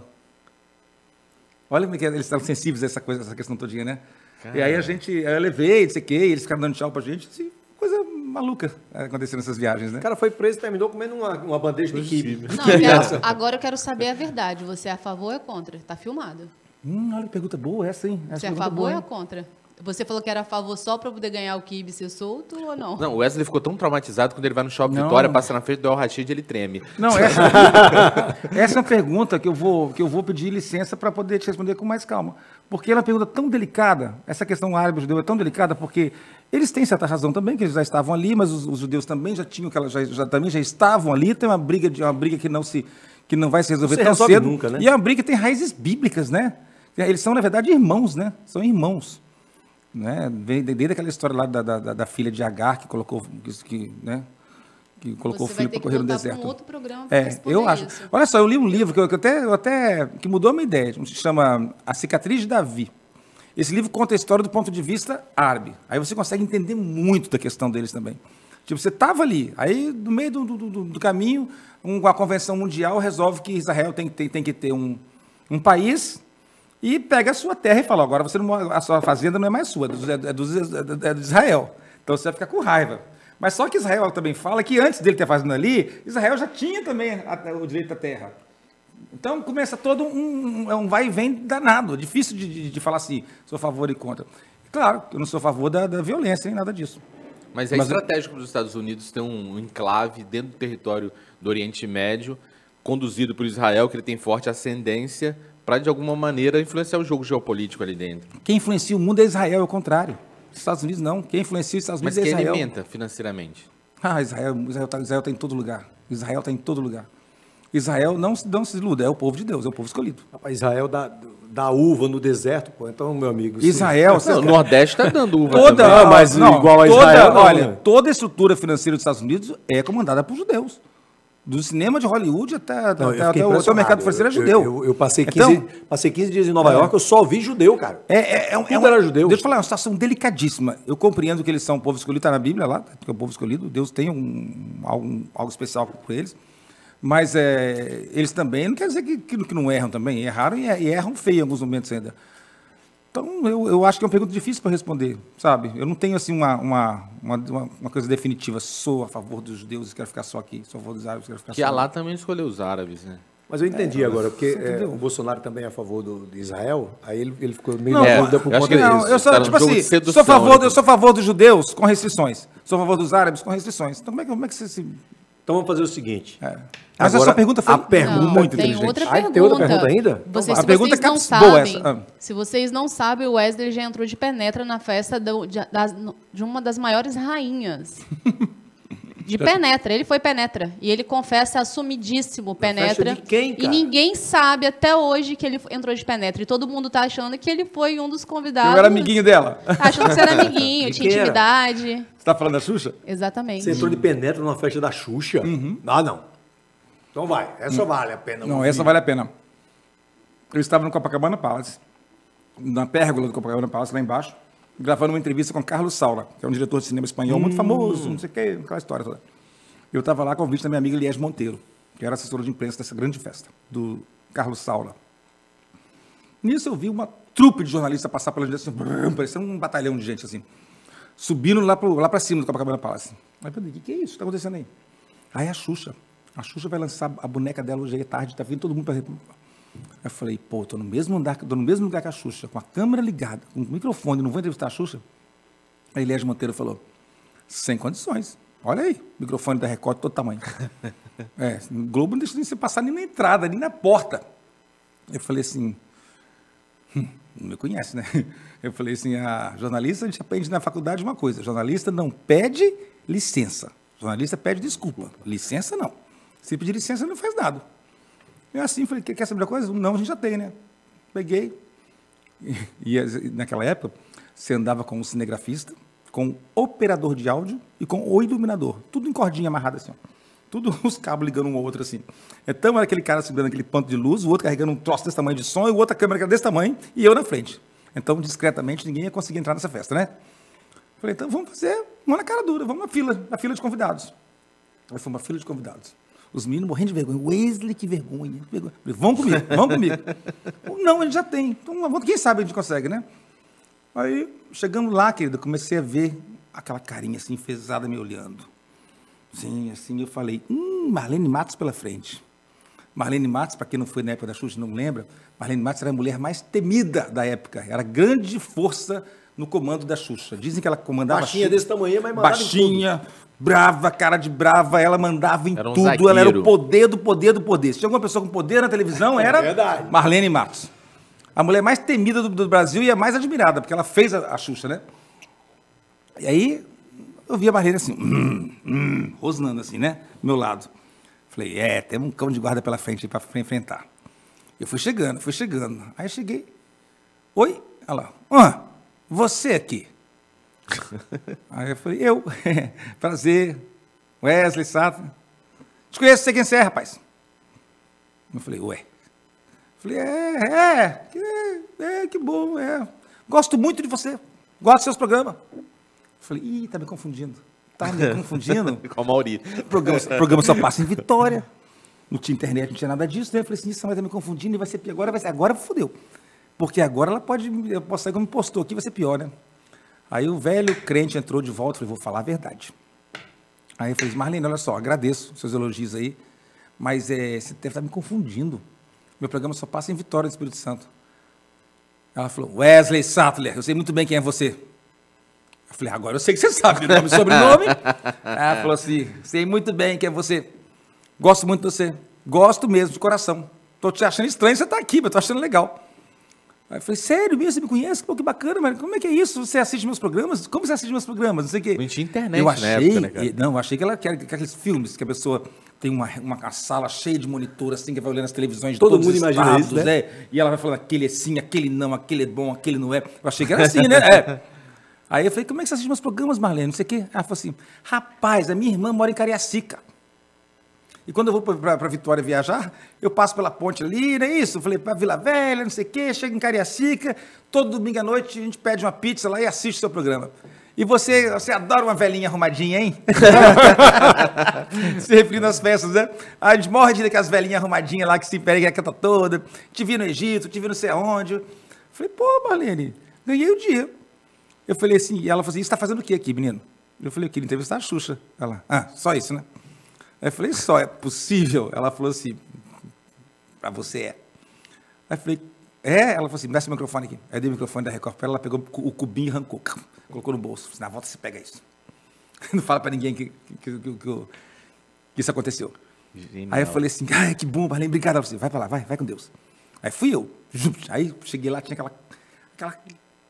Speaker 4: Olha como é que eles estavam sensíveis a essa coisa, essa questão todinha, né? Caramba. E aí a gente, eu levei, não sei o quê, eles ficaram dando tchau pra gente, assim, maluca é, acontecendo essas viagens, né? O cara foi preso e terminou comendo uma, uma bandeja de é, kibe.
Speaker 5: agora eu quero saber a verdade. Você é a favor ou é contra? Tá filmado.
Speaker 4: Hum, olha que pergunta boa essa, hein? Essa Você é a favor boa, ou é
Speaker 5: contra? Você falou que era a favor só para poder ganhar o kibe ser solto ou não? Não,
Speaker 3: o Wesley ficou tão traumatizado quando ele vai no shopping não. Vitória, passa na frente do El Rashid e ele treme. Não, essa, (laughs) essa
Speaker 4: é uma pergunta que eu vou, que eu vou pedir licença para poder te responder com mais calma. Porque ela é uma pergunta tão delicada, essa questão árabe-judeu é tão delicada, porque eles têm certa razão também, que eles já estavam ali, mas os, os judeus também já tinham, já, já, também já estavam ali. Tem uma briga, de, uma briga que não se que não vai se resolver tão resolve cedo. Nunca, né? E é uma briga que tem raízes bíblicas, né? Eles são, na verdade, irmãos, né? São irmãos. Né? Desde aquela história lá da, da, da filha de Agar, que colocou, que, né? que colocou o filho para correr no deserto. Um outro programa é, eu acho. Isso. Olha só, eu li um livro que eu, que até, eu até que mudou a minha ideia. Se chama A Cicatriz de Davi. Esse livro conta a história do ponto de vista árabe. Aí você consegue entender muito da questão deles também. Tipo, você estava ali, aí no meio do, do, do, do caminho, uma convenção mundial resolve que Israel tem, tem, tem que ter um, um país e pega a sua terra e fala, agora você não, a sua fazenda não é mais sua, é do, é do, é do é, é, é Israel. Então você vai ficar com raiva. Mas só que Israel também fala que antes dele ter fazenda ali, Israel já tinha também a, o direito à terra. Então começa todo um, é um vai e vem danado. Difícil de, de, de falar assim, sou a favor e contra. Claro, eu não sou a favor da, da violência nem nada disso.
Speaker 3: Mas é Mas estratégico para os Estados Unidos ter um enclave dentro do território do Oriente Médio, conduzido por Israel, que ele tem forte ascendência, para de alguma maneira influenciar o jogo geopolítico ali dentro.
Speaker 4: Quem influencia o mundo é Israel, é o contrário. Os Estados Unidos não. Quem influencia os Estados Unidos Mas é Israel. Mas quem alimenta
Speaker 3: financeiramente?
Speaker 4: Ah, Israel, Israel, tá, Israel tá em todo lugar. Israel está em todo lugar. Israel não, não se iluda, é o povo de Deus, é o povo escolhido. Rapaz, Israel dá, dá uva no deserto, pô. Então, meu amigo. Israel. Não, o Nordeste está dando uva. Toda, também. Não, mas não, igual a Israel. não, olha, né? toda a estrutura financeira dos Estados Unidos é comandada por judeus. Do cinema de Hollywood até, até, não, até, o, até, o, mercado financeiro é judeu. Eu, eu, eu, passei, 15, então, passei 15 dias em Nova é. York, eu só vi judeu, cara. É, é, é, um, é era judeu. Deixa eu falar, é uma situação delicadíssima. Eu compreendo que eles são o povo escolhido, está na Bíblia lá, tá? que é o povo escolhido, Deus tem um, algum, algo especial com eles. Mas é, eles também, não quer dizer que, que não erram também, erraram e, e erram feio em alguns momentos ainda. Então, eu, eu acho que é uma pergunta difícil para responder, sabe? Eu não tenho, assim, uma, uma, uma, uma, coisa definitiva. Sou a favor dos judeus quero ficar só aqui. Sou a favor dos árabes, quero ficar
Speaker 2: que só Que Alá
Speaker 3: também escolheu os árabes, né? Mas eu entendi é, agora, porque é, o Bolsonaro também é a favor do,
Speaker 2: de Israel, aí ele, ele ficou meio não, na dúvida por conta que, Não, eu sou, tipo assim, sedução, sou, favor, né? eu sou
Speaker 4: a favor dos judeus com restrições, sou a favor dos árabes com restrições. Então como é que, como é que você se então vamos fazer o seguinte. É. Mas Agora, essa pergunta foi a pergunta não, muito tem inteligente. Outra pergunta. Ah, tem outra pergunta ainda? Vocês, então, a pergunta vocês é não ah.
Speaker 5: Se vocês não sabem, o Wesley já entrou de penetra na festa do, de, das, de uma das maiores rainhas. (laughs) De penetra, ele foi penetra. E ele confessa assumidíssimo penetra. De quem, cara? E ninguém sabe até hoje que ele entrou de penetra. E todo mundo tá achando que ele foi um dos convidados. Eu era amiguinho
Speaker 4: dela. Tá
Speaker 2: achando que você era amiguinho,
Speaker 5: (laughs) tinha intimidade.
Speaker 2: Você tá falando da Xuxa?
Speaker 5: Exatamente. Você entrou de
Speaker 2: penetra numa festa da Xuxa? Uhum. Ah, não.
Speaker 4: Então vai, essa hum. vale a pena. Não, essa vale a pena. Eu estava no Copacabana Palace, na pérgola do Copacabana Palace, lá embaixo gravando uma entrevista com Carlos Saura, que é um diretor de cinema espanhol hum. muito famoso, não sei o que, aquela história toda. Eu estava lá com o convite da minha amiga Elias Monteiro, que era assessora de imprensa dessa grande festa, do Carlos Saura. Nisso eu vi uma trupe de jornalistas passar pela gente, assim, brum, parecendo um batalhão de gente, assim, subindo lá para cima do Copacabana Palace. Aí eu o que é isso? Está acontecendo aí? Aí a Xuxa. A Xuxa vai lançar a boneca dela hoje à é tarde, está vindo todo mundo para eu falei, pô, tô no mesmo andar, tô no mesmo lugar que a Xuxa, com a câmera ligada, com o microfone, não vou entrevistar a Xuxa. Aí Elias Monteiro falou, sem condições. Olha aí, microfone da Record todo tamanho. (laughs) é, o Globo não deixa nem você passar nem na entrada, nem na porta. Eu falei assim, hum, não me conhece, né? (laughs) Eu falei assim, a jornalista a gente aprende na faculdade uma coisa, jornalista não pede licença. Jornalista pede desculpa. Licença não. Se pedir licença, não faz nada. Eu assim, falei, quer saber da coisa? Não, a gente já tem, né? Peguei. E, e naquela época, você andava com um cinegrafista, com um operador de áudio e com o iluminador. Tudo em cordinha amarrada assim, ó. Tudo (laughs) os cabos ligando um ao outro assim. Então era aquele cara segurando aquele ponto de luz, o outro carregando um troço desse tamanho de som e o outro a câmera desse tamanho e eu na frente. Então, discretamente, ninguém ia conseguir entrar nessa festa, né? Falei, então vamos fazer, uma na cara dura, vamos na fila, na fila de convidados. Aí foi uma fila de convidados. Os meninos morrendo de vergonha. Wesley, que vergonha. Que vergonha. Falei, vão comigo, vão comigo. (laughs) não, ele já tem. Então, quem sabe a gente consegue, né? Aí, chegamos lá, querido, comecei a ver aquela carinha assim, fezada me olhando. Sim, assim, eu falei, hum, Marlene Matos pela frente. Marlene Matos, para quem não foi na época da Xuxa não lembra, Marlene Matos era a mulher mais temida da época. Era grande força no comando da Xuxa. Dizem que ela comandava. Baixinha Xuxa, desse tamanho, mas mandava. Baixinha, brava, cara de brava, ela mandava em um tudo. Zagueiro. Ela era o poder do poder do poder. Se tinha alguma pessoa com poder na televisão, é era é Marlene Matos. A mulher mais temida do, do, Brasil e a mais admirada, porque ela fez a, a Xuxa, né? E aí, eu vi a Marlene assim, hum, hum, rosnando assim, né? Meu lado. Falei, é, tem um cão de guarda pela frente para enfrentar. Eu fui chegando, fui chegando. Aí cheguei. Oi? Olha lá. Ah, você aqui. (laughs) Aí eu falei, eu, (laughs) prazer, Wesley Sato. Te conheço, sei quem você é, rapaz. Eu falei, ué. falei, é, é, é, é, que bom, é. Gosto muito de você, gosto dos seus programas. falei, ih, tá me confundindo. Tá me (laughs) confundindo?
Speaker 3: Com a Mauri. programa, programa só passa em Vitória.
Speaker 4: Não tinha internet, não tinha nada disso, né? Eu falei assim, isso vai tá me confundindo, e vai ser pior. Agora vai ser, agora fodeu. Porque agora ela pode, eu posso sair como impostor aqui, vai ser pior, né? Aí o velho crente entrou de volta e falou, vou falar a verdade. Aí eu falei, Marlene, olha só, agradeço seus elogios aí, mas é, você deve estar me confundindo. Meu programa só passa em Vitória do Espírito Santo. Ela falou, Wesley Sattler, eu sei muito bem quem é você. Eu falei, agora eu sei que você sabe meu nome e sobrenome. Ela falou assim, sei muito bem quem é você. Gosto muito de você. Gosto mesmo, de coração. Estou te achando estranho você estar tá aqui, mas estou achando legal. Aí eu falei, sério mesmo? Você me conhece? Pô, que bacana, mas como é que é isso? Você assiste meus programas? Como você assiste meus programas? Não sei o quê. Mentira internet eu achei, época, né, cara? Não, eu achei que ela quer aqueles filmes que a pessoa tem uma, uma sala cheia de monitor, assim, que vai olhando as televisões de Todo todos mundo os imagina estados, isso, né? É, e ela vai falando, aquele é sim, aquele não, aquele é bom, aquele não é. Eu achei que era assim, né? É. (laughs) Aí eu falei, como é que você assiste meus programas, Marlene? Não sei o quê. Ela falou assim, rapaz, a minha irmã mora em Cariacica. E quando eu vou para Vitória viajar, eu passo pela ponte ali, não é isso? Eu falei, para Vila Velha, não sei o quê, chego em Cariacica, todo domingo à noite a gente pede uma pizza lá e assiste o seu programa. E você, você adora uma velhinha arrumadinha, hein? (laughs) se referindo às festas, né? A gente morre de aquelas velhinhas arrumadinhas lá que se pega a canta toda. Te vi no Egito, te vi não sei aonde. falei, pô, Marlene, ganhei o dia. Eu falei assim, e ela falou assim, você tá fazendo o que aqui, menino? Eu falei, eu queria entrevistar a Xuxa. Ela, ah, só isso, né? Eu falei, só é possível? Ela falou assim, para você é. Aí eu falei, é? Ela falou assim, me dá esse microfone aqui. Aí dei o microfone da Record pra ela, ela pegou o cubinho e arrancou. Colocou no bolso. Na volta você pega isso. (laughs) Não fala para ninguém que, que, que, que, isso aconteceu. Genial. Aí eu falei assim, ai, que bom, Marlene, obrigado a você. Vai para lá, vai, vai com Deus. Aí fui eu. Aí cheguei lá, tinha aquela, aquela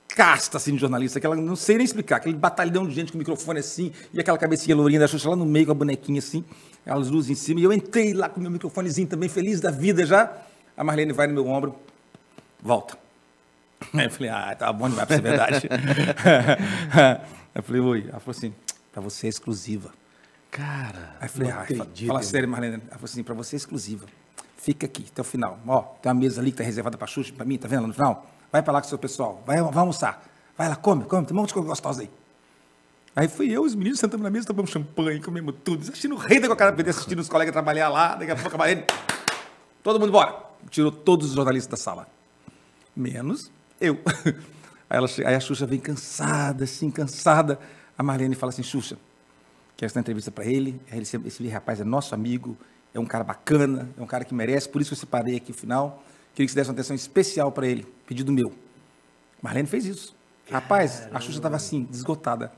Speaker 4: casta assim, de jornalista, aquela, não sei nem explicar, aquele batalhão de gente com o microfone assim, e aquela cabecinha lourinha da Xuxa lá no meio com a bonequinha assim as luzes em cima, e eu entrei lá com meu microfonezinho também, feliz da vida já. A Marlene vai no meu ombro, volta. Aí eu falei, ah, tá bom demais pra ser verdade. (laughs) eu falei, oi. Ela falou assim, pra você é exclusiva.
Speaker 3: Cara, Aí eu falei, ah, fala, fala sério,
Speaker 4: Marlene. Ela falou assim, pra você é exclusiva. Fica aqui até o final. Ó, tem uma mesa ali que tá reservada pra Xuxa, pra mim, tá vendo? No final, vai pra lá com o seu pessoal, vai, vai almoçar. Vai lá, come, come, tem um monte de coisa gostosa aí. Aí fui eu, os meninos, sentamos na mesa, tomamos champanhe, comemos tudo, assistindo o rei da Cocada assistindo os colegas trabalhar lá, daqui a pouco a todo mundo embora. Tirou todos os jornalistas da sala. Menos eu. Aí, ela, aí a Xuxa vem cansada, assim, cansada. A Marlene fala assim, Xuxa, quero essa entrevista para ele, é, esse, esse rapaz é nosso amigo, é um cara bacana, é um cara que merece, por isso eu separei aqui o final. Queria que você desse uma atenção especial para ele, pedido meu. Marlene fez isso. Rapaz, Caramba. a Xuxa estava assim, desgotada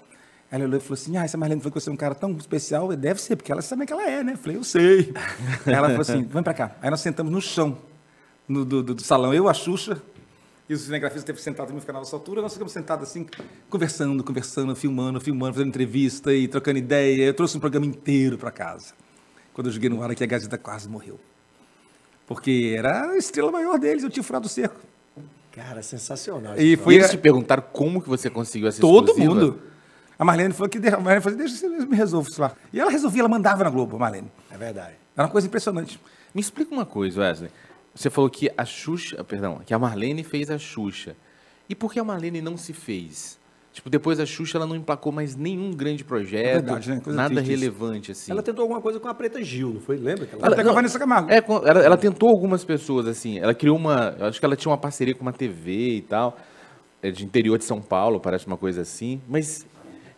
Speaker 4: ela olhou e falou assim: Ah, essa Marlene falou que você é um cara tão especial. Deve ser, porque ela sabe que ela é, né? Eu falei: Eu sei. (laughs) ela falou assim: Vem pra cá. Aí nós sentamos no chão no, do, do, do, salão, eu, a Xuxa. E os cinegrafistas teve sentado também ficar na nossa altura, nós ficamos sentados assim, conversando, conversando, filmando, filmando, fazendo entrevista e trocando ideia. Eu trouxe um programa inteiro para casa. Quando eu joguei no ar aqui, a
Speaker 3: Gazeta quase morreu. Porque era a
Speaker 4: estrela maior deles, eu tinha furado o cerco.
Speaker 2: Cara, sensacional. E foi... eles te
Speaker 3: perguntaram como que você conseguiu essa Todo exclusiva? mundo. A
Speaker 4: Marlene falou que deixa, a Marlene falou, assim, deixa eu me resolvo isso lá. E ela resolvia, ela mandava na Globo, a Marlene. É verdade.
Speaker 3: Era uma coisa impressionante. Me explica uma coisa, Wesley. Você falou que a Xuxa, perdão, que a Marlene fez a Xuxa. E por que a Marlene não se fez? Tipo, depois a Xuxa ela não emplacou mais nenhum grande projeto, é Verdade, né? nada relevante assim. Ela
Speaker 2: tentou alguma coisa com a Preta Gil, não foi? Lembra? Que ela ela, não, com a Vanessa
Speaker 3: Camargo. É, ela, ela, tentou algumas pessoas assim, ela criou uma, acho que ela tinha uma parceria com uma TV e tal, é, de interior de São Paulo, parece uma coisa assim, mas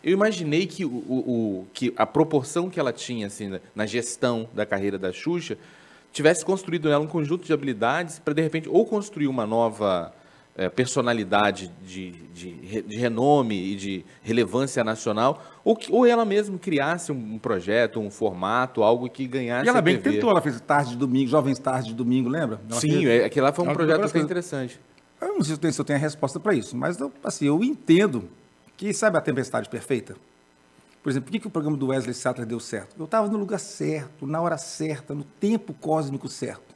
Speaker 3: eu imaginei que, o, o, que a proporção que ela tinha assim, na gestão da carreira da Xuxa tivesse construído nela um conjunto de habilidades para, de repente, ou construir uma nova é, personalidade de, de, de, renome e de relevância nacional, ou, que, ou ela mesma criasse um, projeto, um formato, algo que ganhasse. E ela bem tentou, ela
Speaker 4: fez tarde de domingo, jovens tarde de domingo, lembra? Ela Sim, fez... É, aquele lá foi um ela projeto até interessante. Eu não sei se eu tenho a resposta para isso, mas assim, eu entendo que sabe a tempestade perfeita? Por exemplo, por que, que o programa do Wesley Sattler deu certo? Eu estava no lugar certo, na hora certa, no tempo cósmico certo.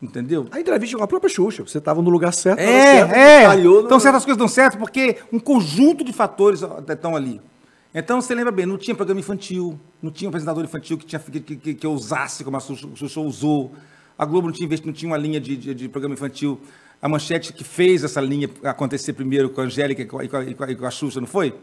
Speaker 4: Entendeu? A entrevista com a própria Xuxa. Você estava no lugar certo, é, certo, é. No... Então né? certas coisas dão certo porque um conjunto de fatores estão ali. Então você lembra bem, não tinha programa infantil, não tinha um apresentador infantil que, tinha, que, que, que ousasse como a Xuxa, Xuxa usou. A Globo não tinha, não tinha uma linha de, de, de programa infantil a manchete que fez essa linha acontecer primeiro com a Angélica e com a, e com a, e com a Xuxa, não foi?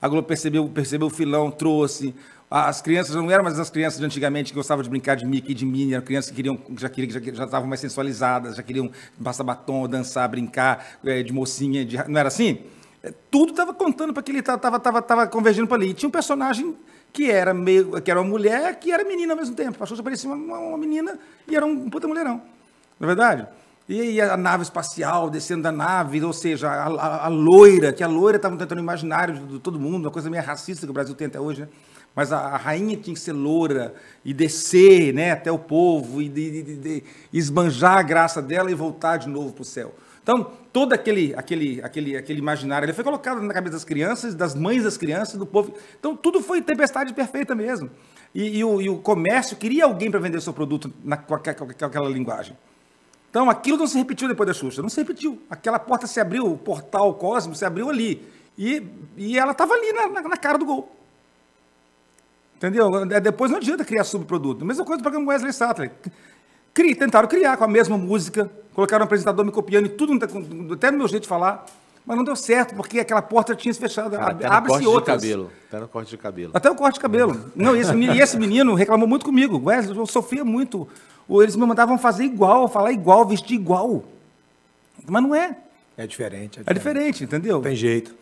Speaker 4: A Globo percebeu, percebeu o filão, trouxe. As crianças não eram mais as crianças de antigamente que gostavam de brincar de Mickey e de Minnie, eram crianças que queriam, já, queriam, já, já estavam mais sensualizadas, já queriam passar batom, dançar, brincar, eh, de mocinha, de, não era assim? Eh, tudo estava contando para que ele estava convergindo para ali. E tinha um personagem que era meio, que era uma mulher, que era menina ao mesmo tempo. A Xuxa parecia uma, uma menina e era um puta mulherão. Não é verdade? E a nave espacial descendo da nave, ou seja, a, a, a loira, que a loira estava tentando o imaginário de todo mundo, uma coisa meio racista que o Brasil tem até hoje, né? mas a, a, rainha tinha que ser loura e descer né, até o povo e de, de, de, esbanjar a graça dela e voltar de novo para o céu. Então, todo aquele, aquele, aquele, aquele imaginário ele foi colocado na cabeça das crianças, das mães das crianças, do povo. Então, tudo foi tempestade perfeita mesmo. E, e, o, e o, comércio queria alguém para vender o seu produto na, com, aquela, com aquela linguagem. Então, aquilo não se repetiu depois da Xuxa, não se repetiu. Aquela porta se abriu, o portal Cosmos se abriu ali. E, e ela estava ali na, na, na, cara do gol. Entendeu? É, depois não adianta criar subproduto. Mesma coisa do programa Wesley Sattler. Cri, tentaram criar com a mesma música, colocaram um apresentador me copiando e tudo, até no meu jeito de falar. Mas não deu certo, porque aquela porta tinha se fechado. Abre-se outras.
Speaker 3: Cabelo. Até o corte de cabelo.
Speaker 4: Até o corte de cabelo. não, e esse, e esse menino reclamou muito comigo. Wesley, eu sofria muito ou eles me mandavam fazer igual, falar igual, vestir igual. Mas não é.
Speaker 2: É diferente. É, é diferente, é
Speaker 3: diferente entendeu? Tem jeito.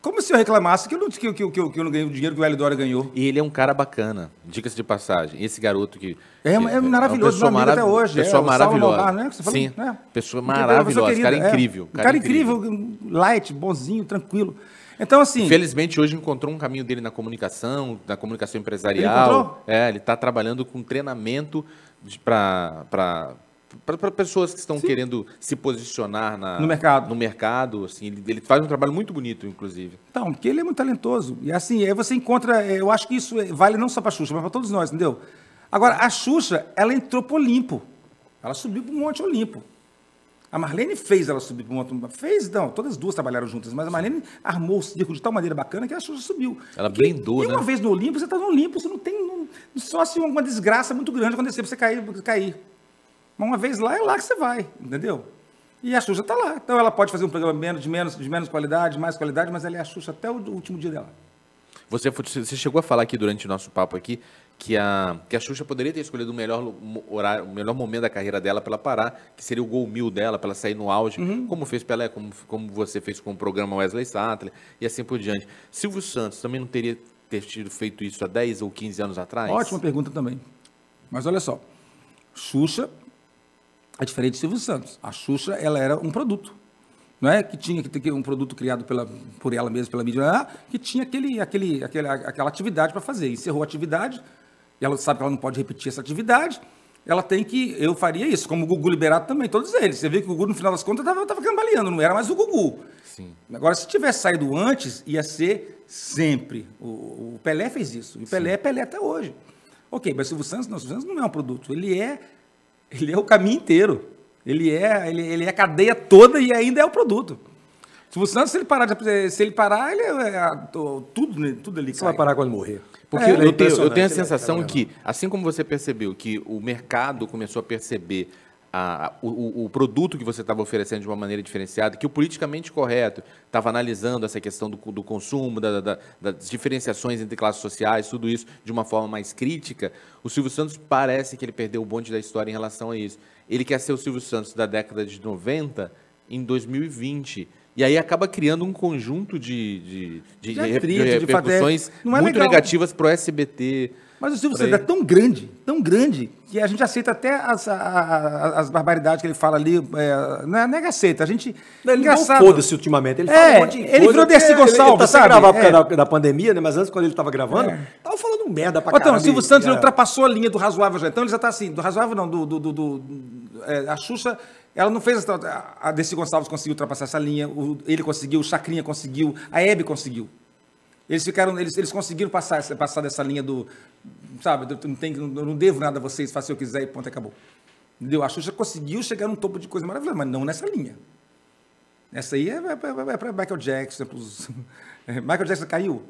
Speaker 3: Como se eu reclamasse que eu não, que, que, que, que eu não ganhei o dinheiro que o Hélio Dória ganhou? E ele é um cara bacana, dica se de passagem. Esse garoto que. É, é, é maravilhoso, é maravilhoso, é um marav até hoje. Pessoa é, maravilhosa. Salomar, né? Fala, Sim, né? pessoa maravilhosa. Cara incrível. Cara, cara incrível,
Speaker 4: incrível, light, bonzinho, tranquilo.
Speaker 3: Então, assim. Felizmente, hoje encontrou um caminho dele na comunicação, na comunicação empresarial. Ele encontrou? É, ele está trabalhando com treinamento para para pessoas que estão Sim. querendo se posicionar na, no mercado. No mercado, assim, ele, ele, faz um trabalho muito bonito, inclusive.
Speaker 4: Então, porque ele é muito talentoso. E assim, aí você encontra, eh, eu acho que isso é, vale não só para Xuxa, mas para todos nós, entendeu? Agora, a Xuxa, ela entrou pro Olimpo. Ela subiu para o Monte Olimpo. A Marlene fez ela subir para uma. Fez, não, todas as duas trabalharam juntas, mas a Marlene armou o circo de tal maneira bacana que a Xuxa subiu.
Speaker 3: Ela Porque, blindou, e né? uma vez
Speaker 4: no Olimpo, você está no Olimpo, você não tem. só se assim, uma desgraça muito grande acontecer para você cair, cair. Mas uma vez lá, é lá que você vai, entendeu? E a Xuxa está lá. Então ela pode fazer um programa menos, de, menos, de menos qualidade, mais qualidade, mas ela é a Xuxa até o último dia dela.
Speaker 3: Você, você chegou a falar aqui durante o nosso papo aqui que a, que a Xuxa poderia ter escolhido o melhor horário, o melhor momento da carreira dela para ela parar, que seria o gol mil dela, para ela sair no auge, uhum. como fez Pelé, como, como você fez com o programa Wesley Sattler e assim por diante. Silvio Santos também não teria ter tido feito isso há 10 ou 15 anos atrás? Ótima
Speaker 4: pergunta também. Mas olha só, Xuxa é diferente de Silvio Santos. A Xuxa, ela era um produto. Não é que tinha que ter um produto criado pela, por ela mesma, pela mídia, que tinha aquele, aquele, aquele aquela atividade para fazer. Encerrou a atividade, ela sabe que ela não pode repetir essa atividade, ela tem que. Eu faria isso, como o Gugu liberado também, todos eles. Você vê que o Gugu, no final das contas, estava cambaleando, não era mais o Gugu. Sim. Agora, se tivesse saído antes, ia ser sempre. O, o Pelé fez isso. E o Pelé Sim. é Pelé até hoje. Ok, mas Silvio Santos, não, Silvio Santos não é um produto. Ele é, ele é o caminho inteiro. Ele é, ele, ele é a cadeia toda e ainda é o produto. Se você se ele parar, se ele parar, ele é, é tudo, né, tudo ali.
Speaker 3: Você cai. vai parar quando morrer. Porque é, eu, tenho, eu tenho a sensação é, é que, assim como você percebeu que o mercado começou a perceber a, o, o, produto que você estava oferecendo de uma maneira diferenciada, que o politicamente correto estava analisando essa questão do, do consumo, da, da, das diferenciações entre classes sociais, tudo isso de uma forma mais crítica, o Silvio Santos parece que ele perdeu o bonde da história em relação a isso. Ele quer ser o Silvio Santos da década de 90 em 2020. E aí acaba criando um conjunto de, de, de, é de é repercussões é muito legal. negativas para o SBT. Mas o Silvio Santos tá é tão grande,
Speaker 4: tão grande, que a gente aceita até as, a, a, as barbaridades que ele fala ali. É, não, é, não é aceita, a gente. Não, ele engraçado. não foda-se ultimamente. Ele é, fala um Ele coisa, virou Dercy Gonçalves, ele, ele tá sabe? gravar por causa da, da, pandemia, né? Mas antes,
Speaker 2: quando ele estava gravando, é.
Speaker 4: tava falando merda pra caralho. Então, o Silvio Santos ultrapassou a linha do razoável já. Então ele já está assim, do razoável não, do, do, do, do a Xuxa ela não fez. A, a Desi Gonçalves conseguiu ultrapassar essa linha, o, ele conseguiu, o Chacrinha conseguiu, a Hebe conseguiu. Eles ficaram, eles, eles conseguiram passar, passar dessa linha do, sabe, eu não, tenho, não não devo nada a vocês, faça o que eu quiser e ponto, acabou. Entendeu? A Xuxa conseguiu chegar num topo de coisa maravilhosa, mas não nessa linha. Essa aí é, é, é, é para Michael Jackson, pros... (laughs) Michael Jackson caiu,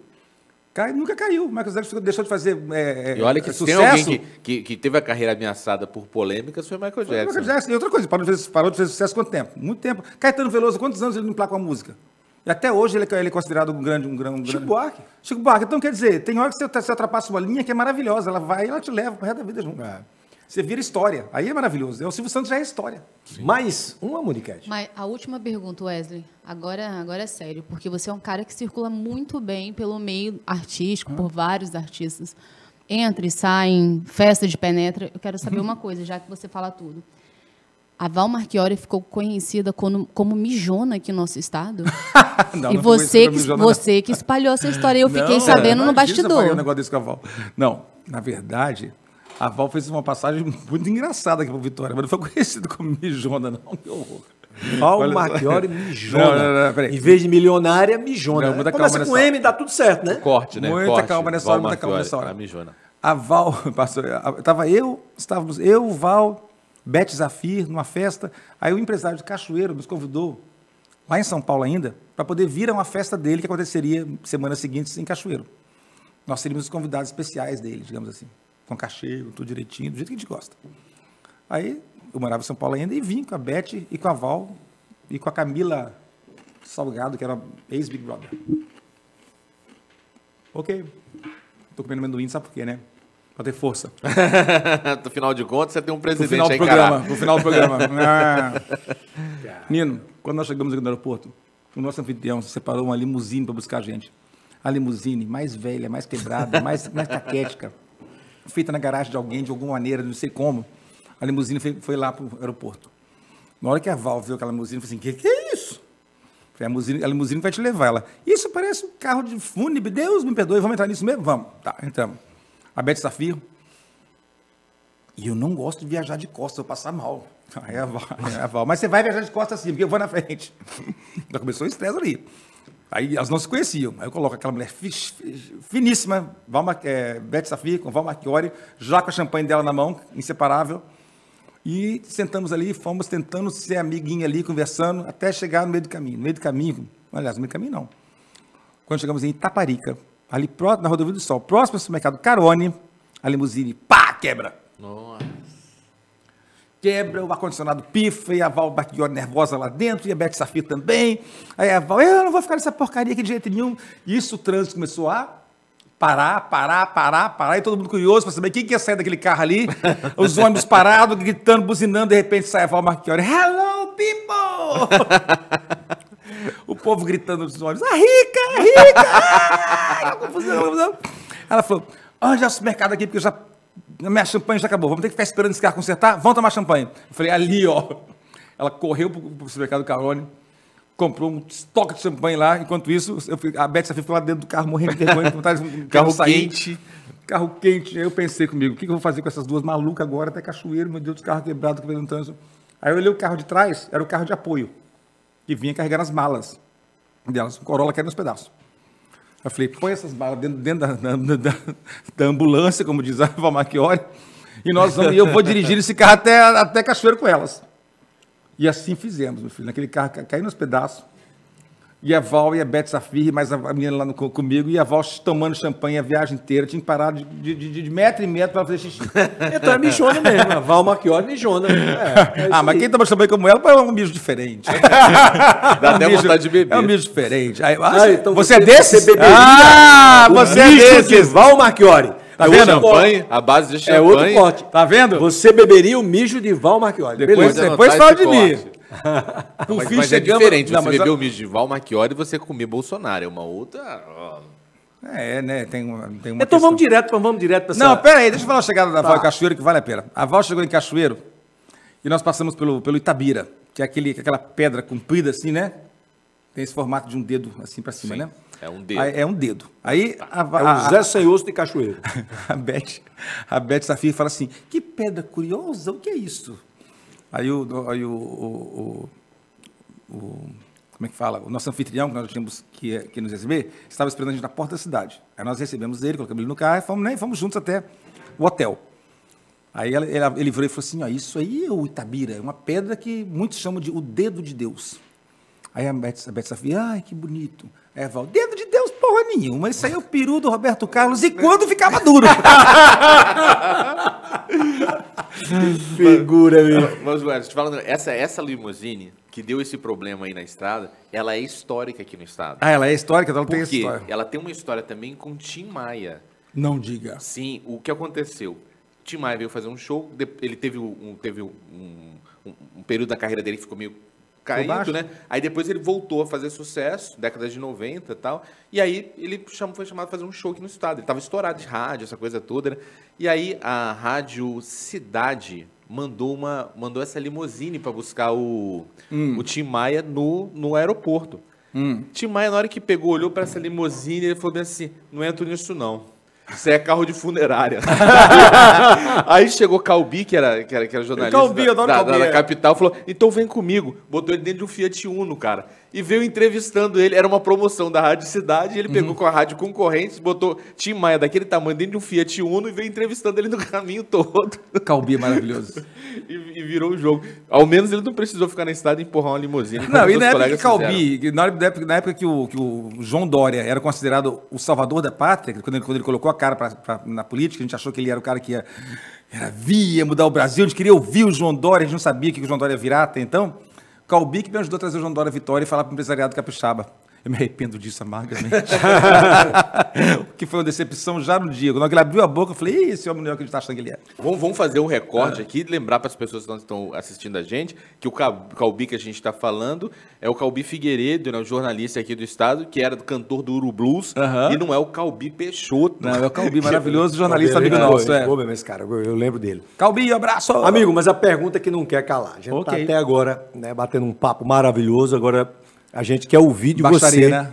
Speaker 4: Cai, nunca caiu. O Michael Jackson deixou de fazer é, e olha que é, sucesso. Tem alguém que,
Speaker 3: que, que, teve a carreira ameaçada por polêmicas foi Michael Jackson. Michael
Speaker 4: Jackson. E outra coisa, parou de, fazer, parou de fazer sucesso quanto tempo? Muito tempo. Caetano Veloso, quantos anos ele não placa a música? E até hoje ele, é, ele é considerado um grande, um grande. Chico Buarque. Chico Buarque. Então, quer dizer, tem hora que você, você ultrapassa uma linha que é maravilhosa. Ela vai e ela te leva para resto da vida junto. É. Você vira história. Aí é maravilhoso. É, o Silvio Santos já é história. Sim. Mais uma, Moniquete.
Speaker 5: Mas a última pergunta, Wesley. Agora, agora é sério, porque você é um cara que circula muito bem pelo meio artístico, por vários artistas. Entra e sai em festa de penetra. Eu quero saber (laughs) uma coisa, já que você fala tudo. A Val Marchiori ficou conhecida como, como mijona aqui no nosso estado. (laughs) não, e não você, que, mijona, você não. que espalhou essa história. Eu fiquei sabendo no bastidor. Não, um negócio
Speaker 4: desse com a Val. Não, na verdade, a Val fez uma passagem (laughs) muito engraçada aqui pro Vitória, mas não foi conhecido como mijona, não, que horror. Val Marchiori (laughs) mijona. Não, não, não, em vez de milionária, mijona. Não, muita Começa com M, dá
Speaker 2: tudo certo, né? Corte, né? Muita Corte. calma nessa Val hora, muita calma nessa hora. A mijona.
Speaker 4: A Val, (laughs) passou, estava eu, estávamos eu, Val, Bete Zafir, numa festa. Aí o empresário de Cachoeiro nos convidou, lá em São Paulo ainda, para poder vir a uma festa dele que aconteceria semana seguinte em Cachoeiro. Nós seríamos os convidados especiais dele, digamos assim com cachê, tudo direitinho, do jeito que a gente gosta. Aí eu morava em São Paulo ainda e vim com a Beth e com a Val e com a Camila Salgado, que era ex-Big Brother. Ok. Tô comendo amendoim, sabe por quê, né? Pra ter força. (laughs)
Speaker 3: no final de contas, você tem um presidente no final do aí, programa, No final do programa. (laughs) Ah. Nino,
Speaker 4: quando nós chegamos aqui no aeroporto, o nosso anfitrião separou uma limusine para buscar a gente. A limusine mais velha, mais quebrada, mais, mais caquética feita na garagem de alguém, de alguma maneira, não sei como. A limusine foi, foi lá para o aeroporto. Na hora que a Val viu aquela limusine, falou assim: que que é isso? Falei, a, limusine, a limusine vai te levar. Ela, isso parece um carro de fúnebre, Deus me perdoe, vamos entrar nisso mesmo? Vamos. Tá, entramos. A Beth Safiro. E eu não gosto de viajar de costas, eu vou passar mal. Aí a Val, aí (laughs) a Val mas você vai viajar de costas assim? porque eu vou na frente. (laughs) Já começou o estresse ali. Aí elas não se conheciam. Aí eu coloco aquela mulher finíssima, Valma, é, Beth Safir, com Val Marchiori, já com a champanhe dela na mão, inseparável. E sentamos ali, fomos tentando ser amiguinha ali, conversando, até chegar no meio do caminho. No meio do caminho, aliás, no meio do caminho não. Quando chegamos em Itaparica, ali próximo, na Rodovia do Sol, próximo ao supermercado Carone, a limusine, pá,
Speaker 3: quebra. Nossa
Speaker 4: quebra, o ar-condicionado pifa, e a Val Bacchione nervosa lá dentro, e a Beth Safir também. Aí a Val, eu não vou ficar nessa porcaria aqui de jeito nenhum. E isso o trânsito começou a parar, parar, parar, parar, e todo mundo curioso para saber quem que ia sair daquele carro ali, (laughs) os ônibus parados, gritando, buzinando, de repente sai a Val Marchiori, hello people! (laughs) o povo gritando nos ônibus,
Speaker 1: a ah, rica, a é rica!
Speaker 4: Ah, é é Ela falou, onde é o mercado aqui, porque eu já minha champanhe já acabou, vamos ter que ficar esperando esse carro consertar, vamos tomar champanhe. Eu falei, ali, ó. Ela correu para o supermercado Carone, comprou um estoque de champanhe lá. Enquanto isso, eu, a Beth Safia ficou lá dentro do carro morrendo de vergonha, vontade de (laughs) carro sair. quente. Carro quente. Aí eu pensei comigo, o que, que eu vou fazer com essas duas malucas agora, até cachoeiro, meu Deus, carro quebrado, que veio tanto. Aí eu olhei o carro de trás, era o carro de apoio, que vinha carregar as malas delas, um Corolla que era nos pedaços. Eu falei, põe essas balas dentro, dentro da, da, da, da, ambulância, como diz a Valmachiori, e nós vamos, eu vou dirigir esse carro até, até Cachoeiro com elas. E assim fizemos, meu filho. Naquele carro caiu nos pedaços, e a Val e a Beth Safir, mais a menina lá no, comigo, e a Val tomando champanhe a viagem inteira, tinha que parar de, de, de, de metro em metro para fazer xixi. (laughs) então é mijona mesmo, a Val Marchiori é mijona. É, é, é ah, mas quem toma champanhe como ela é um mijo diferente. (laughs)
Speaker 3: Dá até mijo, vontade
Speaker 2: de
Speaker 4: beber. É um mijo diferente. Aí,
Speaker 2: ah, então você, você, é desse? Você beberia ah, você é desse. De Val Marchiori. Tá vendo? Champanhe, a base de champanhe. É outro corte. Tá vendo? Você beberia o mijo de Val Marchiori. Depois, Beleza. depois fala de mim.
Speaker 3: Por (laughs) mas, fim, mas é chegamos... é diferente não, você beber a... o Midival Machiori e você comer Bolsonaro. É uma outra... É, né? Tem, tem uma então vamos
Speaker 2: direto, vamos direto para Não, pera aí, deixa eu falar a chegada da tá. Val
Speaker 3: Cachoeiro que vale a pena. A Val chegou em
Speaker 4: Cachoeiro e nós passamos pelo, pelo Itabira, que é aquele, é aquela pedra comprida assim, né? Tem esse formato de um dedo assim para cima, Sim, né? É um dedo. Aí, é um dedo. Aí tá. a, a, a, é o Zé Sem Osso de Cachoeiro. (laughs) a Beth, a Beth Safir fala assim: que pedra curiosa, o que é isso? Aí o, aí o, o, o como é que fala? O nosso anfitrião, que nós tínhamos que, é, que nos receber, estava esperando a gente na porta da cidade. Aí nós recebemos ele, colocamos ele no carro e fomos, né, fomos juntos até o hotel. Aí ele, ele virou e falou assim: ó, Isso aí é o Itabira, é uma pedra que muitos chamam de o dedo de Deus. Aí a Beth, a Beth Safia, ai que bonito. É val, dedo de Deus, porra nenhuma. Isso aí é o peru do Roberto Carlos e quando ficava duro. (laughs) Figura, meu.
Speaker 3: Mas, Luiz, te falando, essa, essa limusine que deu esse problema aí na estrada, ela é histórica aqui no estado. Ah, ela é histórica? Então ela Por tem quê? história. Ela tem uma história também com Tim Maia. Não diga. Sim, o que aconteceu? Tim Maia veio fazer um show, ele teve um, teve um, um, um período da carreira dele que ficou meio caído, né? Aí depois ele voltou a fazer sucesso, década de 90 e tal. E aí ele chamou, foi chamado a fazer um show aqui no estado. Ele estava estourado de rádio, essa coisa toda, né? E aí a Rádio Cidade mandou uma mandou essa limusine para buscar o, hum. o Tim Maia no, no aeroporto. Hum. Tim Maia, na hora que pegou, olhou para essa limusine e falou bem assim: não entro nisso não. Isso é carro de funerária. (laughs) aí chegou Calbi, que era, que era, que era jornalista Calbi, da, da, da, da, é. capital, falou, então vem comigo. Botou ele dentro de um Fiat Uno, cara e veio entrevistando ele. Era uma promoção da Rádio Cidade, ele uhum. pegou com a rádio concorrente, botou Tim Maia daquele tamanho dentro de um Fiat Uno e veio entrevistando ele no caminho todo. Calbi é maravilhoso. (laughs) e, e, virou o jogo. Ao menos ele não precisou ficar na cidade e empurrar uma limusine. Não, e na época que Calbi,
Speaker 4: na época, na época que, o, que o João Dória era considerado o salvador da pátria, quando ele, quando ele colocou a cara pra, pra, na política, a gente achou que ele era o cara que ia, era, via mudar o Brasil, a gente queria ouvir o João Dória, a gente não sabia que o João Dória ia virar até então. Calbi que me ajudou a trazer o João Dória Vitória e falar para o empresariado capixaba. Eu me arrependo disso amargamente. (laughs) que foi uma decepção já no dia. Quando ele abriu a boca, eu falei, Ih, esse homem não é o que ele tá é.
Speaker 3: Vamos, vamos fazer um recorde ah. É. aqui lembrar para as pessoas que estão assistindo a gente que o Calbi que a gente está falando é o Calbi Figueiredo, né, o jornalista aqui do estado, que era cantor do Uru Blues, uh -huh. e não é o Calbi Peixoto.
Speaker 4: Não, é o
Speaker 2: Calbi, (laughs) maravilhoso jornalista amigo nosso. É. Pô,
Speaker 4: mesmo esse cara, eu lembro dele.
Speaker 3: Calbi, abraço! Amigo,
Speaker 2: mas a pergunta é que não quer calar. A gente tá okay. até agora né, batendo um papo maravilhoso, agora a gente quer ouvir de baixaria, você. Né?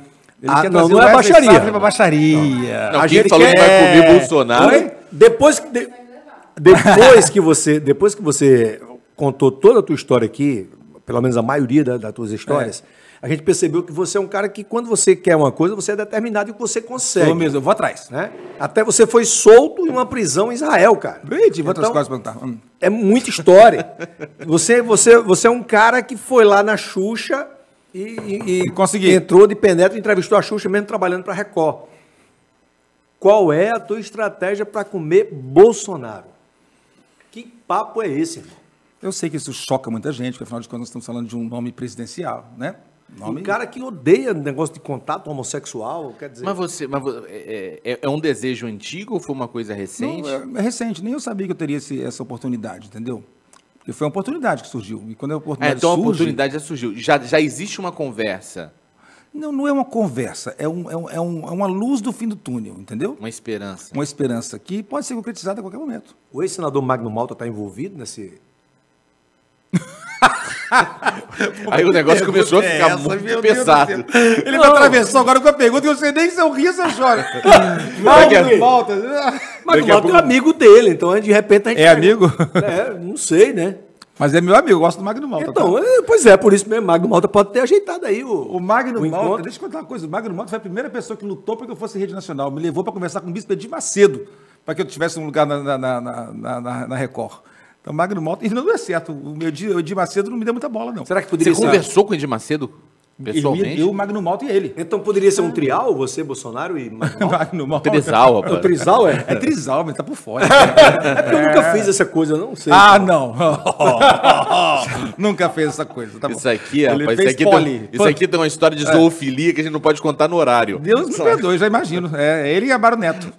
Speaker 4: Ah, não, não é baixaria. Para baixaria. Não, não, a gente falou quer... que vai comer Bolsonaro. hein? Depois, de...
Speaker 2: depois que você, depois que você contou toda a tua história aqui, pelo menos a maioria da, das tuas histórias, é. a gente percebeu que você é um cara que quando você quer uma coisa, você é determinado e você consegue. Eu
Speaker 4: mesmo, eu vou atrás. Né?
Speaker 2: Até você foi solto em uma prisão em Israel, cara. Vende. vou então, coisas perguntar. Hum. É muita história. você, você, você é um cara que foi lá na Xuxa e, e, e Entrou de penetra e entrevistou a Xuxa mesmo trabalhando para a Record.
Speaker 4: Qual é a tua estratégia para comer Bolsonaro? Que papo é esse, irmão? Eu sei que isso choca muita gente, porque afinal de contas nós estamos falando de um nome presidencial, né? Nome... Um cara que odeia negócio de contato homossexual, quer
Speaker 3: dizer. Mas você. Mas, é, é, é, é um desejo antigo ou foi uma coisa recente? Não, é, é,
Speaker 4: recente, nem eu sabia que eu teria esse, essa oportunidade, entendeu? E foi uma oportunidade que surgiu. E quando a é, oportunidade é, então surge... a oportunidade já surgiu.
Speaker 3: Já, já existe uma conversa.
Speaker 4: Não, não é uma conversa, é, é, um, é, um, é, uma luz do fim do túnel, entendeu? Uma esperança. Uma esperança que pode ser concretizada a qualquer momento. O ex-senador Magno Malta está envolvido nesse.
Speaker 2: (laughs)
Speaker 3: (laughs) Aí o negócio é começou a ficar muito pesado. Ele não. me atravessou
Speaker 4: agora com a pergunta que eu sei nem se eu rio ou se eu choro. Mal, é falta. Mas Malta é amigo dele, então de repente a gente. É amigo? É, não sei, né? Mas é meu amigo, eu gosto do Magno Malta. Então, tá? é, pois é, por isso mesmo, Magno Malta pode ter ajeitado aí o. O Magno o Malta, encontro. deixa eu contar uma coisa. O Magno Malta foi a primeira pessoa que lutou para que eu fosse rede nacional. Me levou para conversar com o Bispo de Macedo, para que eu tivesse um lugar na, na, na, na, na Record. Então, Magno Malta. E não deu é certo. O meu Edir, o Macedo não me deu muita bola, não. Será que poderia Você ser? conversou
Speaker 3: com o Edir Macedo? Pessoalmente. Eu, o
Speaker 4: Magno Malta e ele. Então poderia ser um ah. trial, você, Bolsonaro e (laughs) Magno
Speaker 3: Malta? Trisal, rapaz. O trisal é? É trisal, mas tá por fora. (laughs) é porque eu nunca fiz essa coisa, não sei. Ah, não.
Speaker 5: (laughs) nunca fez essa coisa, tá isso Aqui,
Speaker 3: é rapaz, isso aqui, rapaz, isso aqui tem uma história de é. zoofilia é. que a gente não pode contar no horário. Deus me perdoe,
Speaker 4: já imagino. É, é ele e Amaro Neto.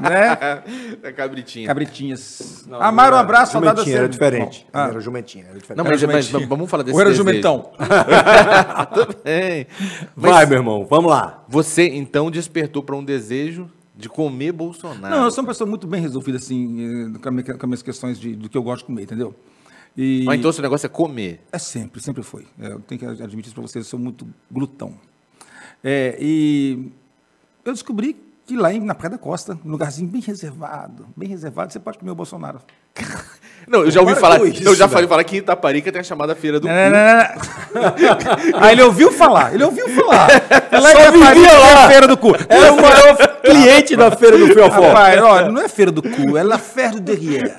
Speaker 4: né? É cabritinha. Cabritinhas. Não, Amaro, um abraço, saudade sempre.
Speaker 2: Era diferente. Ah. Era jumentinho, era diferente. Não, mas, mas vamos falar desse Ou era desejo. jumentão. (laughs) Também. Mas Vai, meu irmão,
Speaker 3: vamos lá. Você então despertou para um desejo de comer Bolsonaro. Não, eu sou
Speaker 4: uma pessoa muito bem resolvida, assim, eh, com, as minhas questões de, do que eu gosto de comer, entendeu? E... Ah, então seu negócio é comer? É sempre, sempre foi. É, eu tenho que admitir isso para vocês, eu sou muito glutão. É, e eu descobri e lá na Praia da Costa, um lugarzinho bem reservado, bem reservado, você pode comer o Bolsonaro. (laughs) Não, eu já ouvi falar, isso, eu já falei
Speaker 3: falar que em Itaparica tem a chamada Feira do não, não, não, não. Ah, (laughs) ele
Speaker 4: ouviu falar, ele ouviu falar. (laughs) Ele Só vivia lá.
Speaker 3: É Feira do Cu. é o maior é cliente
Speaker 4: da Feira do Fiofó. Rapaz, ó, não é Feira do Cu, é La Feira do Derrière.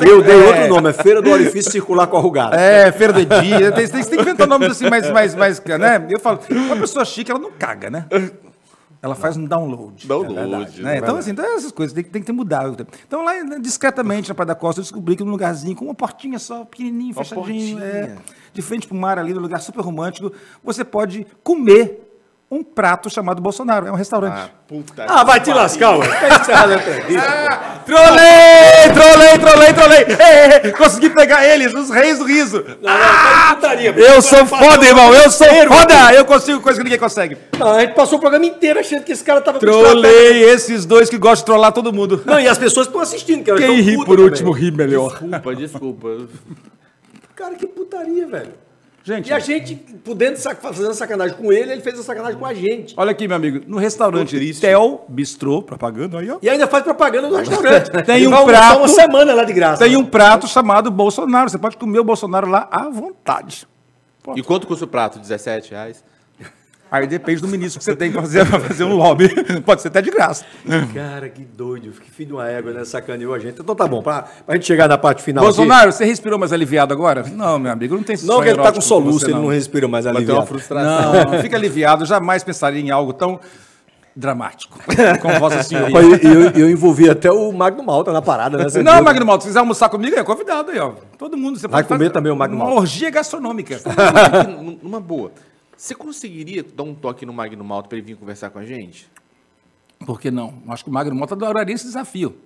Speaker 4: eu dei é. outro nome, é Feira do é. Orifício
Speaker 2: Circular Corrugado. É, Feira do Dia, tem, tem, tem que inventar nomes assim mais, mais,
Speaker 4: mais, né? Eu falo, uma pessoa chique, ela não caga, né? Ela faz um download. É download. É verdade, né? Então, assim, então essas coisas tem, tem que ter mudado. Então, lá discretamente, na Praia da Costa, eu descobri que num lugarzinho com uma portinha só, pequenininho, uma fechadinho, é, de frente para o mar ali, num lugar super romântico, você pode comer um prato chamado Bolsonaro. É um restaurante. Ah, ah vai te lascar, ué. É é ah, trolei, trolei, trolei, trolei. consegui pegar eles, os reis do riso. Não, não, ah, putaria, eu sou foda, irmão. Eu sou inteiro, foda. Mano. Eu consigo coisa que ninguém consegue.
Speaker 2: Não, a gente passou o programa inteiro achando que esse cara tava Trolei
Speaker 4: esses dois que gostam de trollar todo mundo. Não, e as pessoas estão assistindo. Cara, Quem ri por também. último ri melhor. Desculpa, desculpa.
Speaker 2: (laughs) cara, que putaria, velho. Gente, e a gente, podendo sac fazendo sacanagem com ele, ele fez a sacanagem com a gente.
Speaker 4: Olha aqui, meu amigo, no restaurante Tel Bistrô, propaganda aí, ó.
Speaker 2: E ainda faz propaganda no restaurante. (laughs) tem um prato. uma semana lá de graça.
Speaker 4: Tem um prato chamado Bolsonaro. Você pode comer o Bolsonaro lá à vontade. Pronto. E quanto custa o prato? 17 reais? Aí depende do ministro que você tem para fazer, fazer um lobby. (laughs) Pode
Speaker 2: ser até de graça. Cara, que doido. Que filho de uma égua, né? Sacaneou a gente. Então tá bom, para a gente chegar na parte final. Bolsonaro, aqui. você
Speaker 4: respirou mais aliviado agora? Não, meu amigo, não tem Não, que ele tá com soluço, ele não respira mais aliviado. Bateu uma frustração. Não, fica aliviado. Eu jamais pensaria em algo tão dramático, (laughs) com vossa senhoria. Eu,
Speaker 2: eu, eu, envolvi até o Magno Malta na parada, né? Não,
Speaker 4: Magno Malta, se quiser almoçar
Speaker 3: comigo, é convidado aí, ó. Todo
Speaker 4: mundo. Você Vai comer fazer, também o Magno Malta. Uma orgia gastronômica.
Speaker 3: (laughs) Numa boa. Você conseguiria dar um toque no Magno Malta para ele vir conversar com a gente?
Speaker 4: Por que não? Acho que o Magno Malta adoraria esse desafio.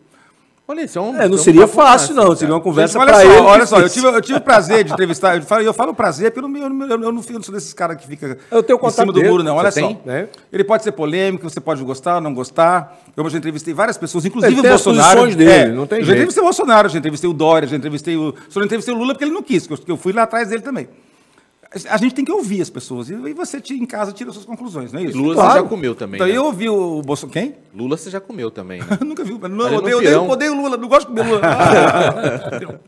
Speaker 4: Olha, isso é um, é, não é seria fácil, não. Seria uma conversa ele. Olha só, eu tive, eu tive o prazer de entrevistar. Eu falo, eu falo prazer porque eu não, eu, eu, não, fico sou desses caras que fica eu tenho em cima dele, do muro, não. Olha só. Tem, é. Ele pode ser polêmico, você pode gostar, não gostar. Eu já entrevistei várias pessoas, inclusive ele o Bolsonaro. As dele, é, não tem eu já entrevistei o Bolsonaro, já entrevistei o Dória, já entrevistei o. Só não entrevistei o Lula porque ele não quis, porque eu fui lá atrás dele também a gente tem que ouvir as pessoas. E você em casa tira suas conclusões, não é isso? Lula claro. você já comeu também. Então, né? Eu ouvi o Bolsonaro. Quem? Lula você já comeu também. Né? (laughs) Nunca vi eu odeio, odeio, odeio, Lula, não gosto de comer Lula. (laughs) Ah.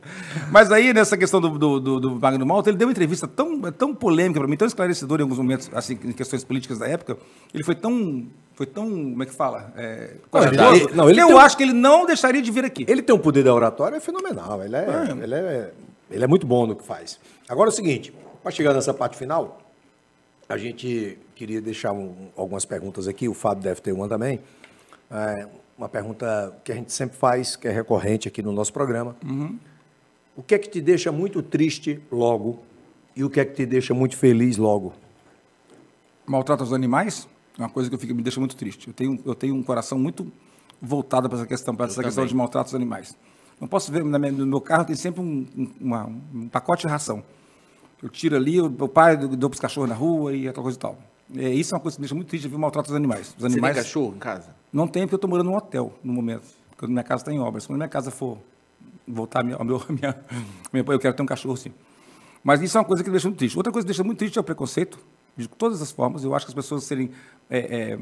Speaker 4: Mas aí, nessa questão do, do, do, do Magno Malta, ele deu uma entrevista tão, tão polêmica para mim, tão esclarecedora em alguns momentos, assim, em questões políticas da época. Ele foi tão foi tão, como é que fala? É, não, ele, não, ele eu acho que ele não deixaria de vir aqui. Ele tem um poder da oratória
Speaker 2: é fenomenal. Ele é, é. Ele é, ele é muito bom no que faz. Agora é o seguinte, para chegar nessa parte final, a gente queria deixar um, algumas perguntas aqui, o Fábio deve ter uma também. É, uma pergunta que a gente sempre faz, que é recorrente aqui no nosso programa. Uhum. O que é que te deixa muito triste logo e o que é que te deixa muito feliz logo?
Speaker 4: Maltrata os animais é uma coisa que eu fico, me deixa muito triste. Eu tenho, eu tenho um coração muito voltado para essa questão, para essa questão de maltrato aos animais. Não posso ver, no meu carro tem sempre um, uma, um pacote de ração eu tiro ali, o pai paro, eu para os cachorros na rua e aquela coisa e tal. É, isso é uma coisa que me deixa muito triste, de ver maltrato dos animais. Os animais. Você tem cachorro em casa? Não tem, porque eu estou morando num hotel no momento, porque minha casa está em obras. Quando minha casa for voltar ao (laughs) meu, a minha, minha, eu quero ter um cachorro, sim. Mas isso é uma coisa que me deixa muito triste. Outra coisa que me deixa muito triste é o preconceito, de todas as formas. Eu acho que as pessoas serem é, é,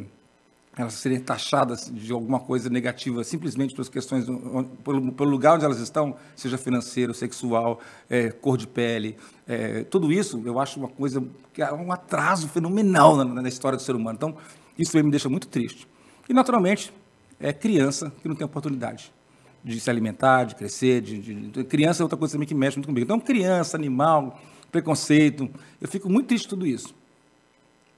Speaker 4: elas serem taxadas de alguma coisa negativa simplesmente pelas questões, pelo, pelo lugar onde elas estão, seja financeiro, sexual, é, cor de pele, é, tudo isso eu acho uma coisa que é um atraso fenomenal na, na, história do ser humano. Então, isso me deixa muito triste. E, naturalmente, é criança que não tem oportunidade de se alimentar, de crescer. De, de, de, criança é outra coisa também que mexe muito comigo. Então, criança, animal, preconceito, eu fico muito triste tudo isso.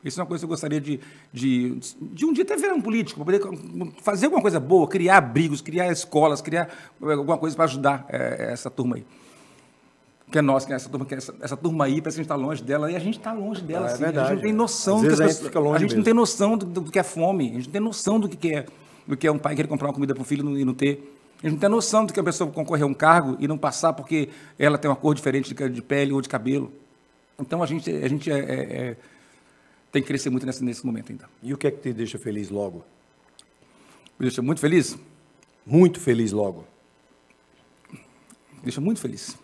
Speaker 4: Isso é uma coisa que eu gostaria de, de, de um dia até virar um político, para poder fazer alguma coisa boa, criar abrigos, criar escolas, criar eh, alguma coisa para ajudar é, essa turma aí. Que é nossa, que é essa turma, que é essa, essa, turma aí, parece que a gente está longe dela, e a gente está longe dela, ah, é assim, a gente não tem né? noção do que a, a gente não tem noção do, do, que é fome, a gente não tem noção do que é, do que é um pai querer comprar uma comida para o filho e não ter. A gente não tem noção do que a pessoa concorrer a um cargo e não passar porque ela tem uma cor diferente de, de pele ou de cabelo. Então a gente, a gente é, é, é tem que crescer muito nesse, nesse momento ainda. Então. E o que é que te deixa feliz logo? Me deixa muito feliz? Muito feliz logo. Me deixa muito feliz.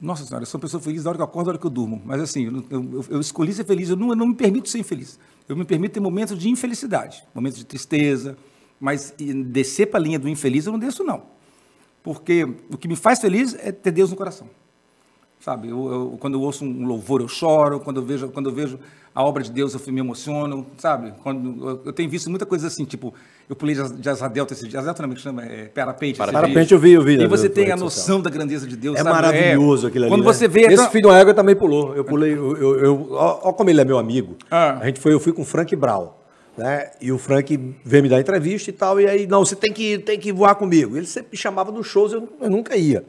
Speaker 4: Nossa Senhora, eu sou uma pessoa feliz na hora que eu acordo, na hora que eu durmo. Mas assim, eu, eu, eu escolhi ser feliz, eu não, eu não me permito ser infeliz. Eu me permito ter momentos de infelicidade, momentos de tristeza, mas descer para a linha do infeliz eu não desço, não. Porque o que me faz feliz é ter Deus no coração. Sabe, eu, eu, quando eu ouço um louvor eu choro, quando eu vejo, quando eu vejo a obra de Deus eu me emociono, sabe? Quando eu, eu tenho visto muita coisa assim, tipo, eu pulei de, asa delta esse dia, asa delta não que chama, é parapente. Parapente eu vi, eu vi. E você tem a noção da grandeza de Deus, É sabe? maravilhoso é, aquilo ali. Quando né? você vê Esse então...
Speaker 2: filho da égua também pulou. Eu pulei, eu, eu, eu ó, ó, como ele é meu amigo. Ah. A gente foi, eu fui com o Frank Brau. Né? E o Frank veio me dar entrevista e tal, e aí, não, você tem que, tem que voar comigo. Ele sempre me chamava nos shows, eu, eu nunca ia.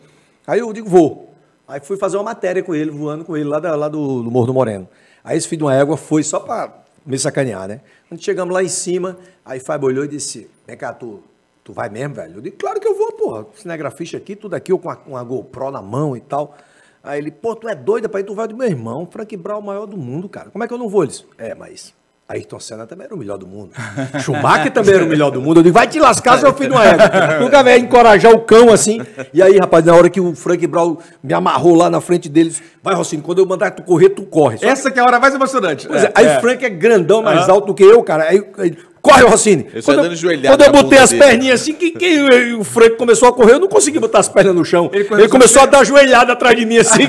Speaker 2: Aí eu digo, vou. Aí fui fazer uma matéria com ele, voando com ele lá, da, lá do, do Morro do Moreno. Aí esse filho de uma égua foi só para me sacanear, né? Quando chegamos lá em cima, aí Fábio olhou e disse: Vem cá, tu, tu vai mesmo, velho? Eu disse: Claro que eu vou, porra. Cinegrafista aqui, tudo aqui, eu com uma, GoPro na mão e tal. Aí ele, pô, tu é doida pra ir, tu vai do meu irmão, Frank Brown, é o maior do mundo, cara. Como é que eu não vou? Ele disse, é, mas Ayrton Senna também era o melhor do mundo. (laughs) Schumacher também era o melhor do mundo. Eu digo, vai te lascar, seu filho, não é. (laughs) Nunca vai encorajar o cão assim. E aí, rapaz, na hora que o Frank Brown me amarrou lá na frente deles, vai, Rocinho, quando eu mandar tu correr, tu corre. Só Essa
Speaker 4: que é a hora mais emocionante. Pois
Speaker 2: é, é. aí é. Frank é grandão, mais uhum. alto do que eu, cara. Aí, aí Corre, Rocine. Eu é quando, dando
Speaker 3: eu, quando eu botei as perninhas
Speaker 2: assim, que, que o Franco começou a correr, eu não consegui botar as pernas no chão. Ele, ele começou a, a dar joelhada atrás de mim assim.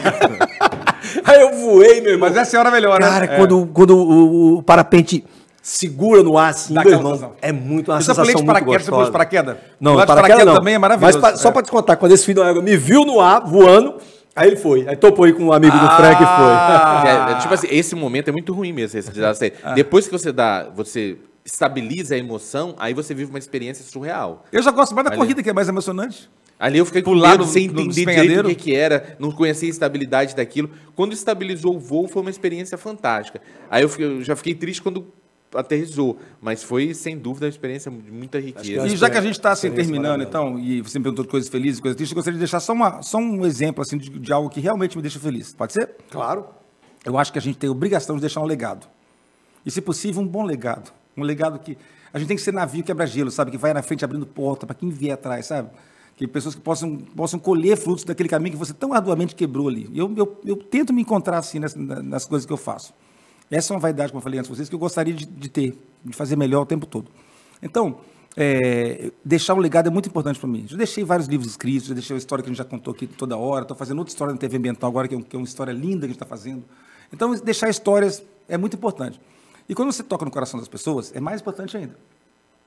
Speaker 2: (laughs) Aí eu voei, meu irmão. Mas essa hora melhor, né? Cara, é. quando, quando o, o, parapente segura no ar assim, meu irmão, é muito uma sensação muito paraquedas, gostosa. Você pulou de paraquedas? Não, é paraquedas, paraquedas não. também é maravilhoso. Mas é. só pra te contar, quando esse filho da água me viu no ar, voando, Aí ele foi, aí topou aí com um amigo ah, do Frank e foi. Ah! (laughs) É, é,
Speaker 3: tipo assim, esse momento é muito ruim mesmo. Esse, desastre. ah. Depois que você dá, você estabiliza a emoção, aí você vive uma experiência surreal. Eu já gosto mais da Ali. corrida,
Speaker 4: que é mais emocionante.
Speaker 3: Ali eu fiquei pular no, sem entender direito o que, era, não conhecia a estabilidade daquilo. Quando estabilizou o voo, foi uma experiência fantástica. Aí eu, fiquei, eu já fiquei triste quando aterrizou, mas foi sem dúvida uma experiência de muita é riqueza. E já que a gente está assim, terminando,
Speaker 4: então, e você me perguntou de coisas felizes, coisas tristes, eu gostaria de deixar só, uma, só um exemplo assim, de, de algo que realmente me deixa feliz. Pode ser? Claro. Eu acho que a gente tem obrigação de deixar um legado. E, se possível, um bom legado. Um legado que. A gente tem que ser navio quebra-gelo, sabe? Que vai na frente abrindo porta para quem vier atrás, sabe? Que pessoas que possam, possam colher frutos daquele caminho que você tão arduamente quebrou ali. Eu, eu, eu tento me encontrar assim nas, nas, coisas que eu faço. Essa é uma vaidade, como eu falei antes vocês, que eu gostaria de, de ter, de fazer melhor o tempo todo. Então, é, deixar um legado é muito importante para mim. Já deixei vários livros escritos, já deixei a história que a gente já contou aqui toda hora. Estou fazendo outra história na TV Ambiental agora, que é, um, que é uma história linda que a gente está fazendo. Então, deixar histórias é muito importante. E quando você toca no coração das pessoas, é mais importante ainda.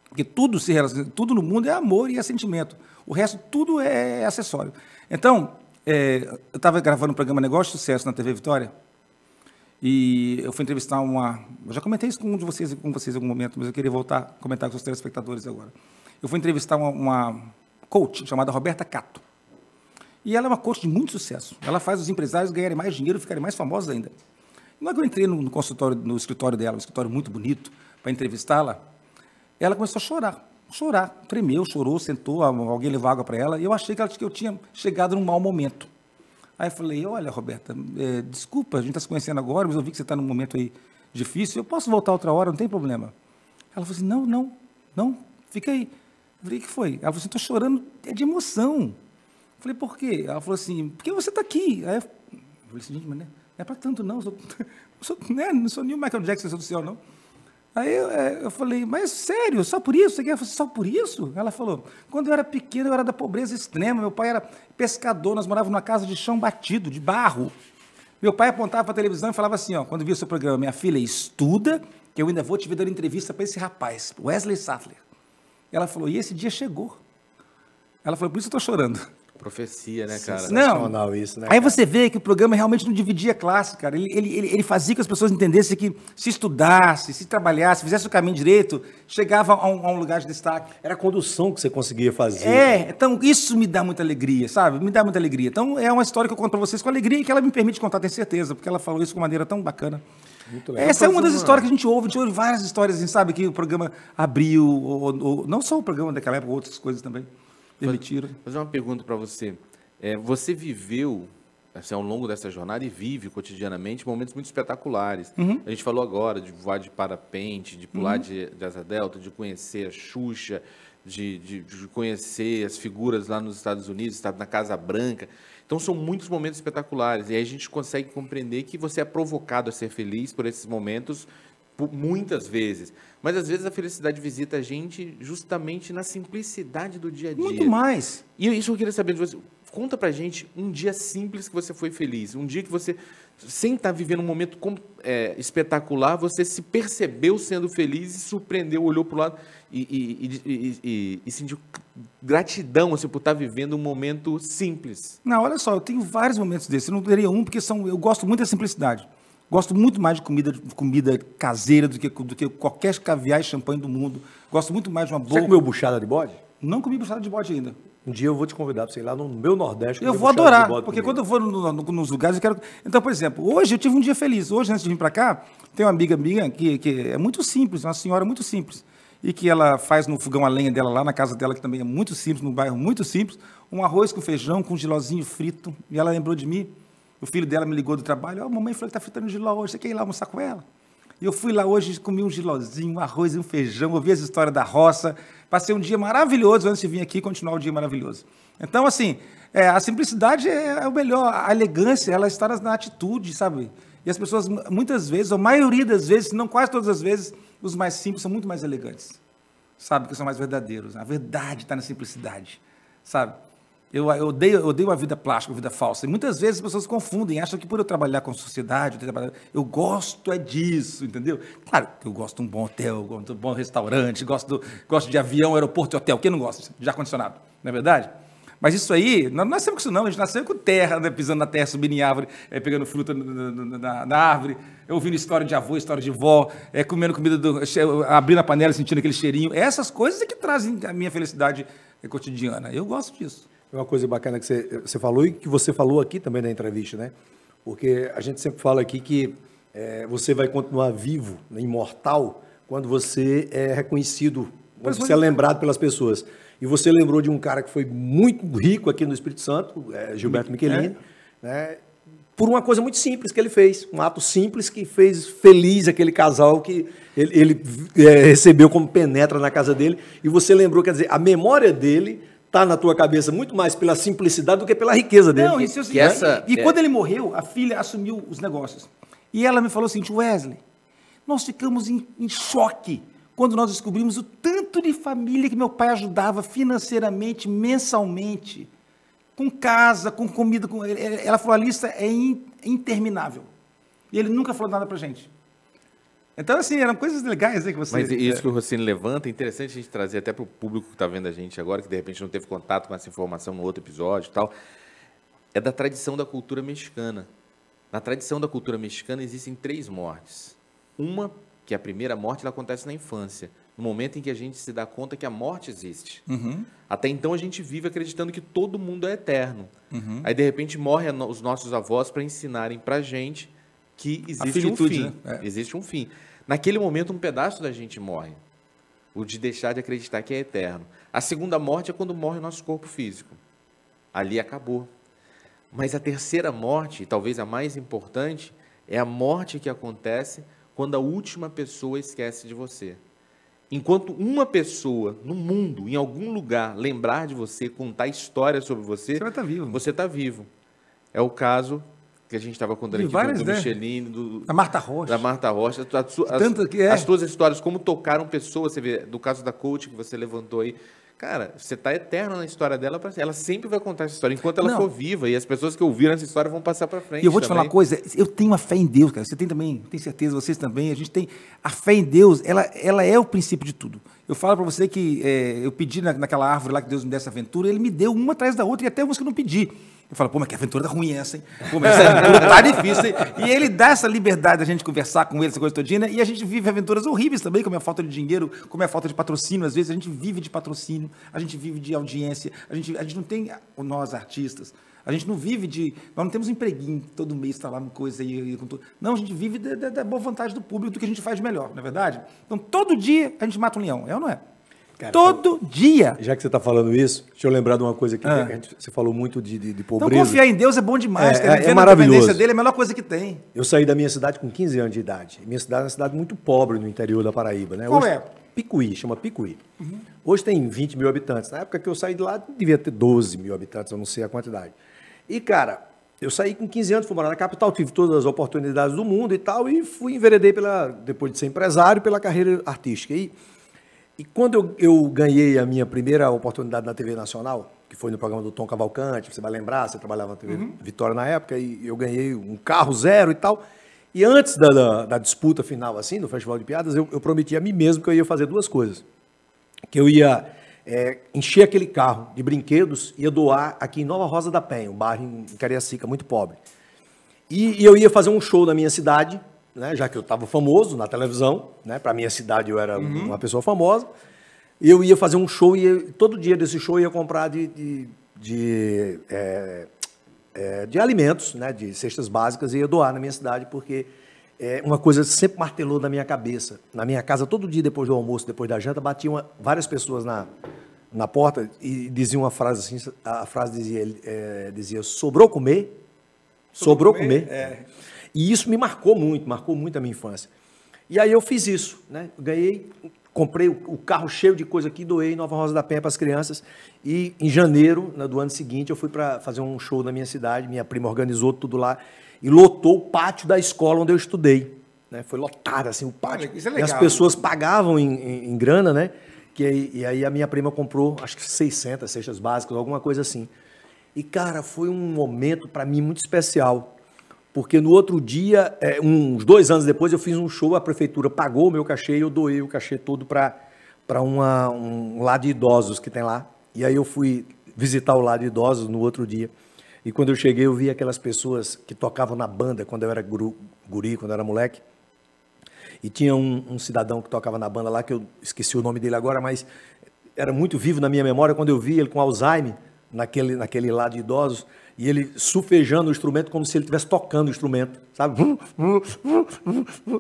Speaker 4: Porque tudo se relaciona, tudo no mundo é amor e é sentimento. O resto tudo é, é acessório. Então, é, eu estava gravando um programa Negócio de Sucesso na TV Vitória. E eu fui entrevistar uma. Eu já comentei isso com um de vocês, com vocês em algum momento, mas eu queria voltar a comentar com os telespectadores agora. Eu fui entrevistar uma, uma coach chamada Roberta Cato. E ela é uma coach de muito sucesso. Ela faz os empresários ganharem mais dinheiro e ficarem mais famosos ainda. Logo eu entrei no, consultório, no escritório dela, um escritório muito bonito, para entrevistá-la. Ela começou a chorar, chorar, tremeu, chorou, sentou, alguém levou água para ela. E eu achei que, ela, que eu tinha chegado num mau momento. Aí eu falei, olha, Roberta, é, desculpa, a gente está se conhecendo agora, mas eu vi que você está num momento aí difícil, eu posso voltar outra hora, não tem problema. Ela falou assim, não, não, não, fica aí. Eu falei, o que foi? Ela falou assim, estou chorando é de emoção. Eu falei, por quê? Ela falou assim, porque você está aqui. Aí eu falei assim, gente, mas né, não é para tanto, não. sou, (laughs) sou, né? Não sou nenhum Michael Jackson do céu, não. Aí eu, é, eu, falei, mas sério, só por isso? Você quer só por isso? Ela falou, quando eu era pequena, eu era da pobreza extrema. Meu pai era pescador, nós morávamos numa casa de chão batido, de barro. Meu pai apontava para a televisão e falava assim, ó, quando via o seu programa, minha filha, estuda, que eu ainda vou te ver dando entrevista para esse rapaz, Wesley Sattler. Ela falou, e esse dia chegou. Ela falou, por isso eu estou chorando. Profecia, né, cara? Não. Isso, né, Aí você vê que o programa realmente não dividia classe, cara. Ele, ele, ele, fazia que as pessoas entendessem que se estudasse, se trabalhasse, fizesse o caminho direito, chegava a um, a um lugar de destaque. Era a condução que você conseguia fazer. É, cara. então isso me dá muita alegria, sabe? Me dá muita alegria. Então é uma história que eu conto pra vocês com alegria e que ela me permite contar, tenho certeza, porque ela falou isso de maneira tão bacana.
Speaker 1: Essa é uma das histórias
Speaker 4: que a gente ouve, a gente ouve várias histórias, sabe, que o programa abriu, ou, ou, não só o programa daquela época, outras coisas também demitiram. Vou
Speaker 3: fazer uma pergunta para você. É, você viveu assim, ao longo dessa jornada e vive cotidianamente momentos muito espetaculares. Uhum. A gente falou agora de voar de parapente, de pular uhum. de, de asa delta, de conhecer a Xuxa, de, de, de, conhecer as figuras lá nos Estados Unidos, estar na Casa Branca. Então são muitos momentos espetaculares e aí a gente consegue compreender que você é provocado a ser feliz por esses momentos por muitas vezes. Mas às vezes a felicidade visita a gente justamente na simplicidade do dia a dia. Muito mais. E é isso eu queria saber de você. Conta pra gente um dia simples que você foi feliz. Um dia que você, sem estar tá vivendo um momento é, espetacular, você se percebeu sendo feliz e surpreendeu, olhou pro lado e, e, e, e sentiu gratidão assim, por estar tá vivendo um momento simples.
Speaker 4: Não, olha só, eu tenho vários momentos desses. Eu não teria um, porque são, eu gosto muito da simplicidade. Gosto muito mais de comida, comida caseira do que, do que qualquer caviar e champanhe do mundo. Gosto muito mais de uma boa. Você comeu buchada de bode? Não comi buchada de bode ainda. Um dia eu vou te convidar para você ir lá no meu Nordeste. Eu vou adorar, porque comigo. quando eu vou no, no, nos lugares, eu quero. Então, por exemplo, hoje eu tive um dia feliz. Hoje, antes de vir para cá, tem uma amiga minha que, que é muito simples, uma senhora muito simples. E que ela faz no fogão a lenha dela lá na casa dela, que também é muito simples, num bairro muito simples, um arroz com feijão, com um gilozinho frito. E ela lembrou de mim. O filho dela me ligou do trabalho, ó, mamãe falou que está fritando giló hoje, você quer ir lá almoçar com ela? E eu fui lá hoje, comi um gilozinho, um arroz e um feijão, ouvi as histórias da roça, passei um dia maravilhoso antes de vir aqui continuar o dia maravilhoso. Então, assim, é, a simplicidade é, é o melhor, a elegância, ela está na atitude, sabe? E as pessoas, muitas vezes, ou a maioria das vezes, se não quase todas as vezes, os mais simples são muito mais elegantes, sabe? Que são mais verdadeiros. A verdade está na simplicidade, sabe? Eu, eu, odeio, eu odeio a vida plástica, a vida falsa. E muitas vezes as pessoas confundem, acham que por eu trabalhar com sociedade, eu, eu gosto é disso, entendeu? Claro que eu gosto de um bom hotel, gosto de um bom restaurante, gosto, do, gosto de avião, aeroporto e hotel. Quem não gosta? De ar-condicionado, não é verdade? Mas isso aí, nós não nascemos com isso não, a gente nasceu com terra, né? pisando na terra, subindo em árvore, é, pegando fruta na, na, na, árvore, eh, ouvindo história de avô, história de vó, é, comendo comida, do, abrindo a panela, sentindo aquele cheirinho. Essas coisas é que trazem a minha felicidade cotidiana. Eu gosto disso. É uma coisa bacana que você, você
Speaker 2: falou e que você falou aqui também na entrevista, né? Porque a gente sempre fala aqui que é, você vai continuar vivo, né, imortal, quando você é reconhecido, quando você é. é lembrado pelas pessoas. E você lembrou de um cara que foi muito rico aqui no Espírito Santo, é, Gilberto Michelini, é. né? por uma coisa muito simples que ele fez, um ato simples que fez feliz aquele casal que ele, ele é, recebeu como penetra na casa dele. E você lembrou, quer dizer, a memória dele tá na tua cabeça muito mais pela simplicidade do que pela riqueza dele. Não, isso é Essa... E, é. quando ele
Speaker 4: morreu, a filha assumiu os negócios. E ela me falou assim, Wesley, nós ficamos em, em choque quando nós descobrimos o tanto de família que meu pai ajudava financeiramente, mensalmente, com casa, com comida. Com... Ela falou, a lista é interminável. E ele nunca falou nada para gente. Então, assim, eram coisas legais aí né, que você... Mas isso é. que o
Speaker 3: Rossini levanta, é interessante a gente trazer até para o público que está vendo a gente agora, que de repente não teve contato com essa informação no outro episódio e tal, é da tradição da cultura mexicana. Na tradição da cultura mexicana existem três mortes. Uma, que é a primeira morte, ela acontece na infância, no momento em que a gente se dá conta que a morte existe. Uhum. Até então a gente vive acreditando que todo mundo é eterno. Uhum. Aí de repente morrem os nossos avós para ensinarem para gente que existe um fim. Né? É. Existe um fim. Naquele momento, um pedaço da gente morre. O de deixar de acreditar que é eterno. A segunda morte é quando morre o nosso corpo físico. Ali acabou. Mas a terceira morte, talvez a mais importante, é a morte que acontece quando a última pessoa esquece de você. Enquanto uma pessoa no mundo, em algum lugar, lembrar de você, contar histórias sobre você, você está vivo. Você está vivo. É o caso que a gente estava contando aqui várias, do, né? Michelin, do, da Marta Rocha. Da Marta Rocha. as, Tanto que é. As histórias, como tocaram pessoas, você vê, do caso da coach que você levantou aí. Cara, você está eterno na história dela, ela sempre vai contar essa história, enquanto ela Não. for viva, e as pessoas que ouviram essa história vão passar para frente. E eu vou te também. falar uma
Speaker 4: coisa, eu tenho a fé em Deus, cara, você tem também, tenho certeza, vocês também, a gente tem, a fé em Deus, ela, ela é o princípio de tudo. Eu falo para você que é, eu pedi na, naquela árvore lá que Deus me desse essa aventura, ele me deu uma atrás da outra, e até umas que eu não pedi. Eu fala, pô, mas que aventura tá ruim é essa, hein? Pô, mas essa aventura tá difícil, hein? E ele dá essa liberdade da gente conversar com ele, essa coisa todinha, né? e a gente vive aventuras horríveis também, como é a falta de dinheiro, como é a falta de patrocínio. Às vezes a gente vive de patrocínio, a gente vive de audiência, a gente, a gente não tem, nós artistas, a gente não vive de. Nós não temos um empreguinho todo mês está lá uma coisa e, tudo. Não, a gente vive da, da boa vontade do público, do que a gente faz de melhor, não é verdade? Então todo dia a gente mata um leão, é ou não é? Cara, Todo
Speaker 2: tá dia. Já que você está falando isso, deixa eu lembrar de uma coisa aqui. Ah. Que gente, você falou muito de, de, de, então, pobreza. Então, confiar em Deus é bom demais. É, É, é maravilhoso. A dele é a melhor coisa que tem. Eu saí da minha cidade com 15 anos de idade. Minha cidade é uma cidade muito pobre no interior da Paraíba. Né? Qual Hoje, é? Picuí, chama Picuí. Uhum. Hoje tem 20 mil habitantes. Na época que eu saí de lá, devia ter 12 mil habitantes, eu não sei a quantidade. E, cara, eu saí com 15 anos, fui morar na capital, tive todas as oportunidades do mundo e tal, e fui enveredei pela, depois de ser empresário, pela carreira artística. E e quando eu, eu, ganhei a minha primeira oportunidade na TV Nacional, que foi no programa do Tom Cavalcante, você vai lembrar, você trabalhava na TV uhum. Vitória na época, e eu ganhei um carro zero e tal. E antes da, da, da disputa final, assim, do Festival de Piadas, eu, eu, prometi a mim mesmo que eu ia fazer duas coisas. Que eu ia é, encher aquele carro de brinquedos, ia doar aqui em Nova Rosa da Penha, um bairro em Cariacica, muito pobre. E, e eu ia fazer um show na minha cidade, né, já que eu estava famoso na televisão, né, para minha cidade eu era uhum. uma pessoa famosa, eu ia fazer um show e todo dia desse show eu ia comprar de, de, de, é, é, de alimentos, né, de cestas básicas, e ia doar na minha cidade, porque é, uma coisa sempre martelou na minha cabeça. Na minha casa, todo dia depois do almoço, depois da janta, batiam várias pessoas na, na porta e diziam uma frase assim, a frase dizia, é, dizia sobrou comer, sobrou, sobrou comer. comer. É. E isso me marcou muito, marcou muito a minha infância. E aí eu fiz isso, né? Ganhei, comprei o carro cheio de coisa aqui, doei Nova Rosa da Penha para as crianças. E em janeiro né, do ano seguinte eu fui para fazer um show na minha cidade, minha prima organizou tudo lá e lotou o pátio da escola onde eu estudei. Né? Foi lotado assim o pátio. É legal, e as pessoas né? pagavam em, em, em, grana, né? Que, e aí a minha prima comprou, acho que 600 cestas básicas, alguma coisa assim. E cara, foi um momento para mim muito especial porque no outro dia, é, uns dois anos depois, eu fiz um show, a prefeitura pagou o meu cachê e eu doei o cachê todo para um lado de idosos que tem lá. E aí eu fui visitar o lado de idosos no outro dia. E quando eu cheguei, eu vi aquelas pessoas que tocavam na banda quando eu era guru, guri, quando eu era moleque. E tinha um, um cidadão que tocava na banda lá, que eu esqueci o nome dele agora, mas era muito vivo na minha memória quando eu vi ele com Alzheimer, naquele, naquele lado de idosos e ele sufejando o instrumento como se ele estivesse tocando o instrumento, sabe?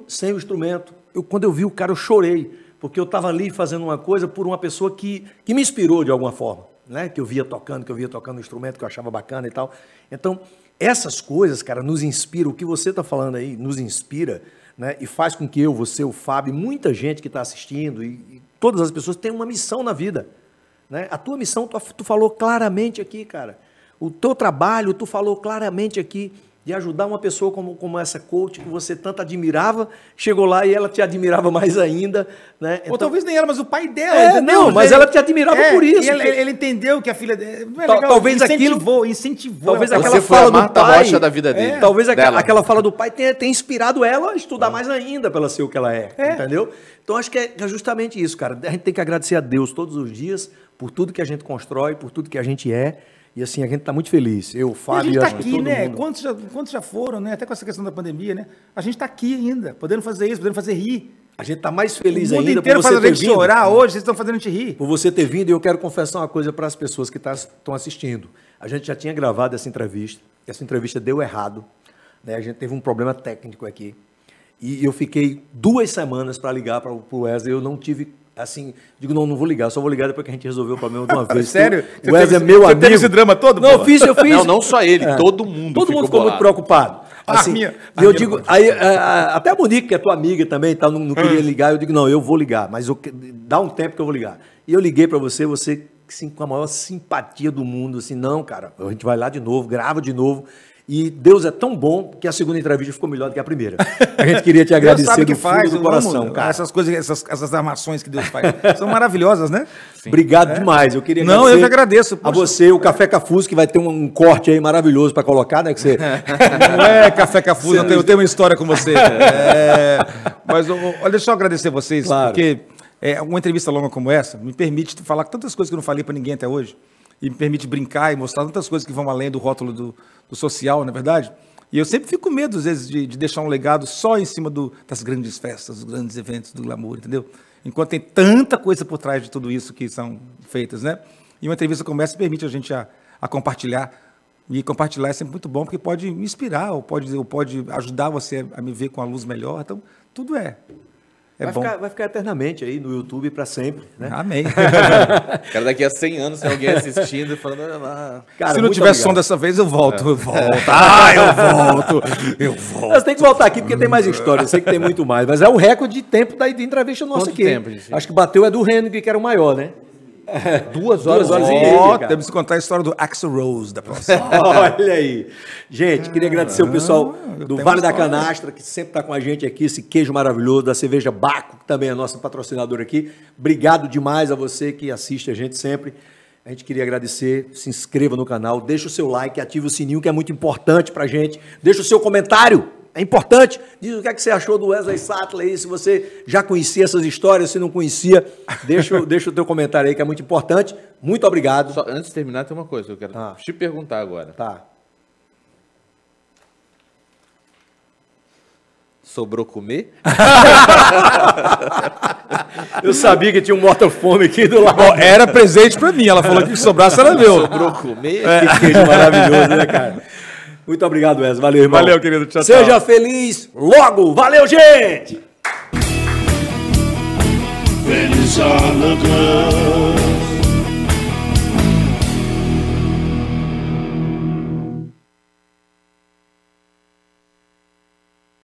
Speaker 2: Sem o instrumento. Eu, quando eu vi o cara, eu chorei, porque eu estava ali fazendo uma coisa por uma pessoa que, que me inspirou de alguma forma, né? Que eu via tocando, que eu via tocando o instrumento, que eu achava bacana e tal. Então, essas coisas, cara, nos inspiram. O que você está falando aí nos inspira, né? E faz com que eu, você, o Fábio, muita gente que está assistindo e, e, todas as pessoas tenham uma missão na vida. Né? A tua missão, tu, tu falou claramente aqui, cara o teu trabalho, tu falou claramente aqui de ajudar uma pessoa como, como essa coach que você tanto admirava, chegou lá e ela te admirava mais ainda. Né? Então, Ou talvez
Speaker 4: nem ela, mas o pai dela. É, não, mas ele, ela te admirava é, por isso. Ele, ele, entendeu que a filha dele. É legal, talvez incentivou, aquilo, incentivou. Talvez
Speaker 2: aquela fala do pai. da vida é. dele. É, talvez aquela, aquela fala do pai tenha, tenha inspirado ela a estudar é. mais ainda para ela ser o que ela é, é. Entendeu? Então acho que é justamente isso, cara. A gente tem que agradecer a Deus todos os dias por tudo que a gente constrói, por tudo que a gente é. E assim, a gente está muito feliz. Eu, Fábio, e a gente está aqui, né? Mundo.
Speaker 4: Quantos já, quantos já foram, né? Até com essa questão da pandemia, né? A gente está aqui ainda, podendo fazer isso, podendo fazer rir. A gente está mais feliz ainda. O mundo inteiro fazendo a gente chorar hoje, vocês estão fazendo a gente rir. Por
Speaker 2: você ter vindo, e eu quero confessar uma coisa para as pessoas que estão tá, assistindo. A gente já tinha gravado essa entrevista, essa entrevista deu errado. Né? A gente teve um problema técnico aqui. E eu fiquei duas semanas para ligar para o Wesley, eu não tive assim, digo, não, não vou ligar, só vou ligar depois que a gente resolveu o problema de uma (laughs) vez. Sério? O Wes é meu você amigo. Teve esse drama todo? Não, eu fiz, eu (laughs) fiz. Não, não só ele, é. todo mundo. Todo mundo ficou bolado. muito preocupado. Ah, assim, ah, minha, eu digo, aí, a, é, é, é, até a Monique, que é tua amiga também, tá, não, não hum. queria ligar, eu digo, não, eu vou ligar, mas eu, dá um tempo que eu vou ligar. E eu liguei para você, você assim, com a maior simpatia do mundo, assim, não, cara, a gente vai lá de novo, grava
Speaker 4: de novo. E Deus é tão bom que a segunda entrevista ficou melhor do que a primeira.
Speaker 2: A gente queria te (laughs) agradecer sabe do que faz, do coração, amo, cara.
Speaker 4: Essas coisas, essas, essas armações que Deus faz são maravilhosas, né?
Speaker 2: Sim. Obrigado é. demais. Eu queria Não, eu que agradeço. Poxa. A você, o Café Cafuso, que vai ter um, corte aí maravilhoso para
Speaker 4: colocar, né? Que você... (laughs) Não é Café Cafuso, eu, tenho, eu tenho uma história com você. (laughs) É. é, mas olha, deixa eu agradecer vocês, claro. porque é, uma entrevista longa como essa me permite falar tantas coisas que eu não falei para ninguém até hoje e me permite brincar e mostrar tantas coisas que vão além do rótulo do, do social, na é verdade. E eu sempre fico com medo, às vezes, de, de deixar um legado só em cima do, das grandes festas, dos grandes eventos, do glamour, entendeu? Enquanto tem tanta coisa por trás de tudo isso que são feitas, né? E uma entrevista como essa permite a gente a, a compartilhar. E compartilhar é sempre muito bom, porque pode me inspirar, ou pode, ou pode ajudar você a me ver com a luz melhor. Então, tudo é. É vai, ficar, vai, Ficar, eternamente aí
Speaker 2: no YouTube para sempre, né? Amém. (laughs) Cara, daqui
Speaker 3: a 100 anos tem alguém assistindo falando, Cara, Se não tiver obrigado. som dessa vez,
Speaker 2: eu volto, é. eu volto. Ah, eu volto, eu volto. Mas tem que voltar aqui porque tem mais história, eu sei que tem muito mais. Mas é o recorde de tempo da, de entrevista nossa Quanto aqui. Tempo, Acho que bateu é do Henrique, que era o maior, né?
Speaker 4: (laughs) Duas horas, Duas horas e meia. temos que contar a história do Axel Rose da próxima. (laughs) Olha aí.
Speaker 2: Gente, queria ah, agradecer o pessoal do Vale da Canastra, que sempre está com a gente aqui, esse queijo maravilhoso, da cerveja Baco, que também é nossa patrocinadora aqui. Obrigado demais a você que assiste a gente sempre. A gente queria agradecer, se inscreva no canal, deixa o seu like, ative o sininho que é muito importante pra gente. Deixa o seu comentário é importante. Diz o que, é que você achou do Wesley Sattler aí, se você já conhecia essas histórias, se não conhecia, deixa, (laughs) deixa o teu comentário
Speaker 3: aí, que é muito importante. Muito obrigado. Só, antes de terminar, tem uma coisa que eu quero ah. te perguntar agora. Tá. Sobrou comer? (laughs) eu sabia que tinha um morta-fome aqui do lado.
Speaker 2: Bom, era presente
Speaker 4: para mim. Ela falou que se sobrasse era meu. Sobrou comer? É. Que queijo maravilhoso, né,
Speaker 2: cara? (laughs) Muito obrigado, Wesley. Valeu, irmão. Valeu, querido. Tchau, Seja feliz logo. Valeu, gente!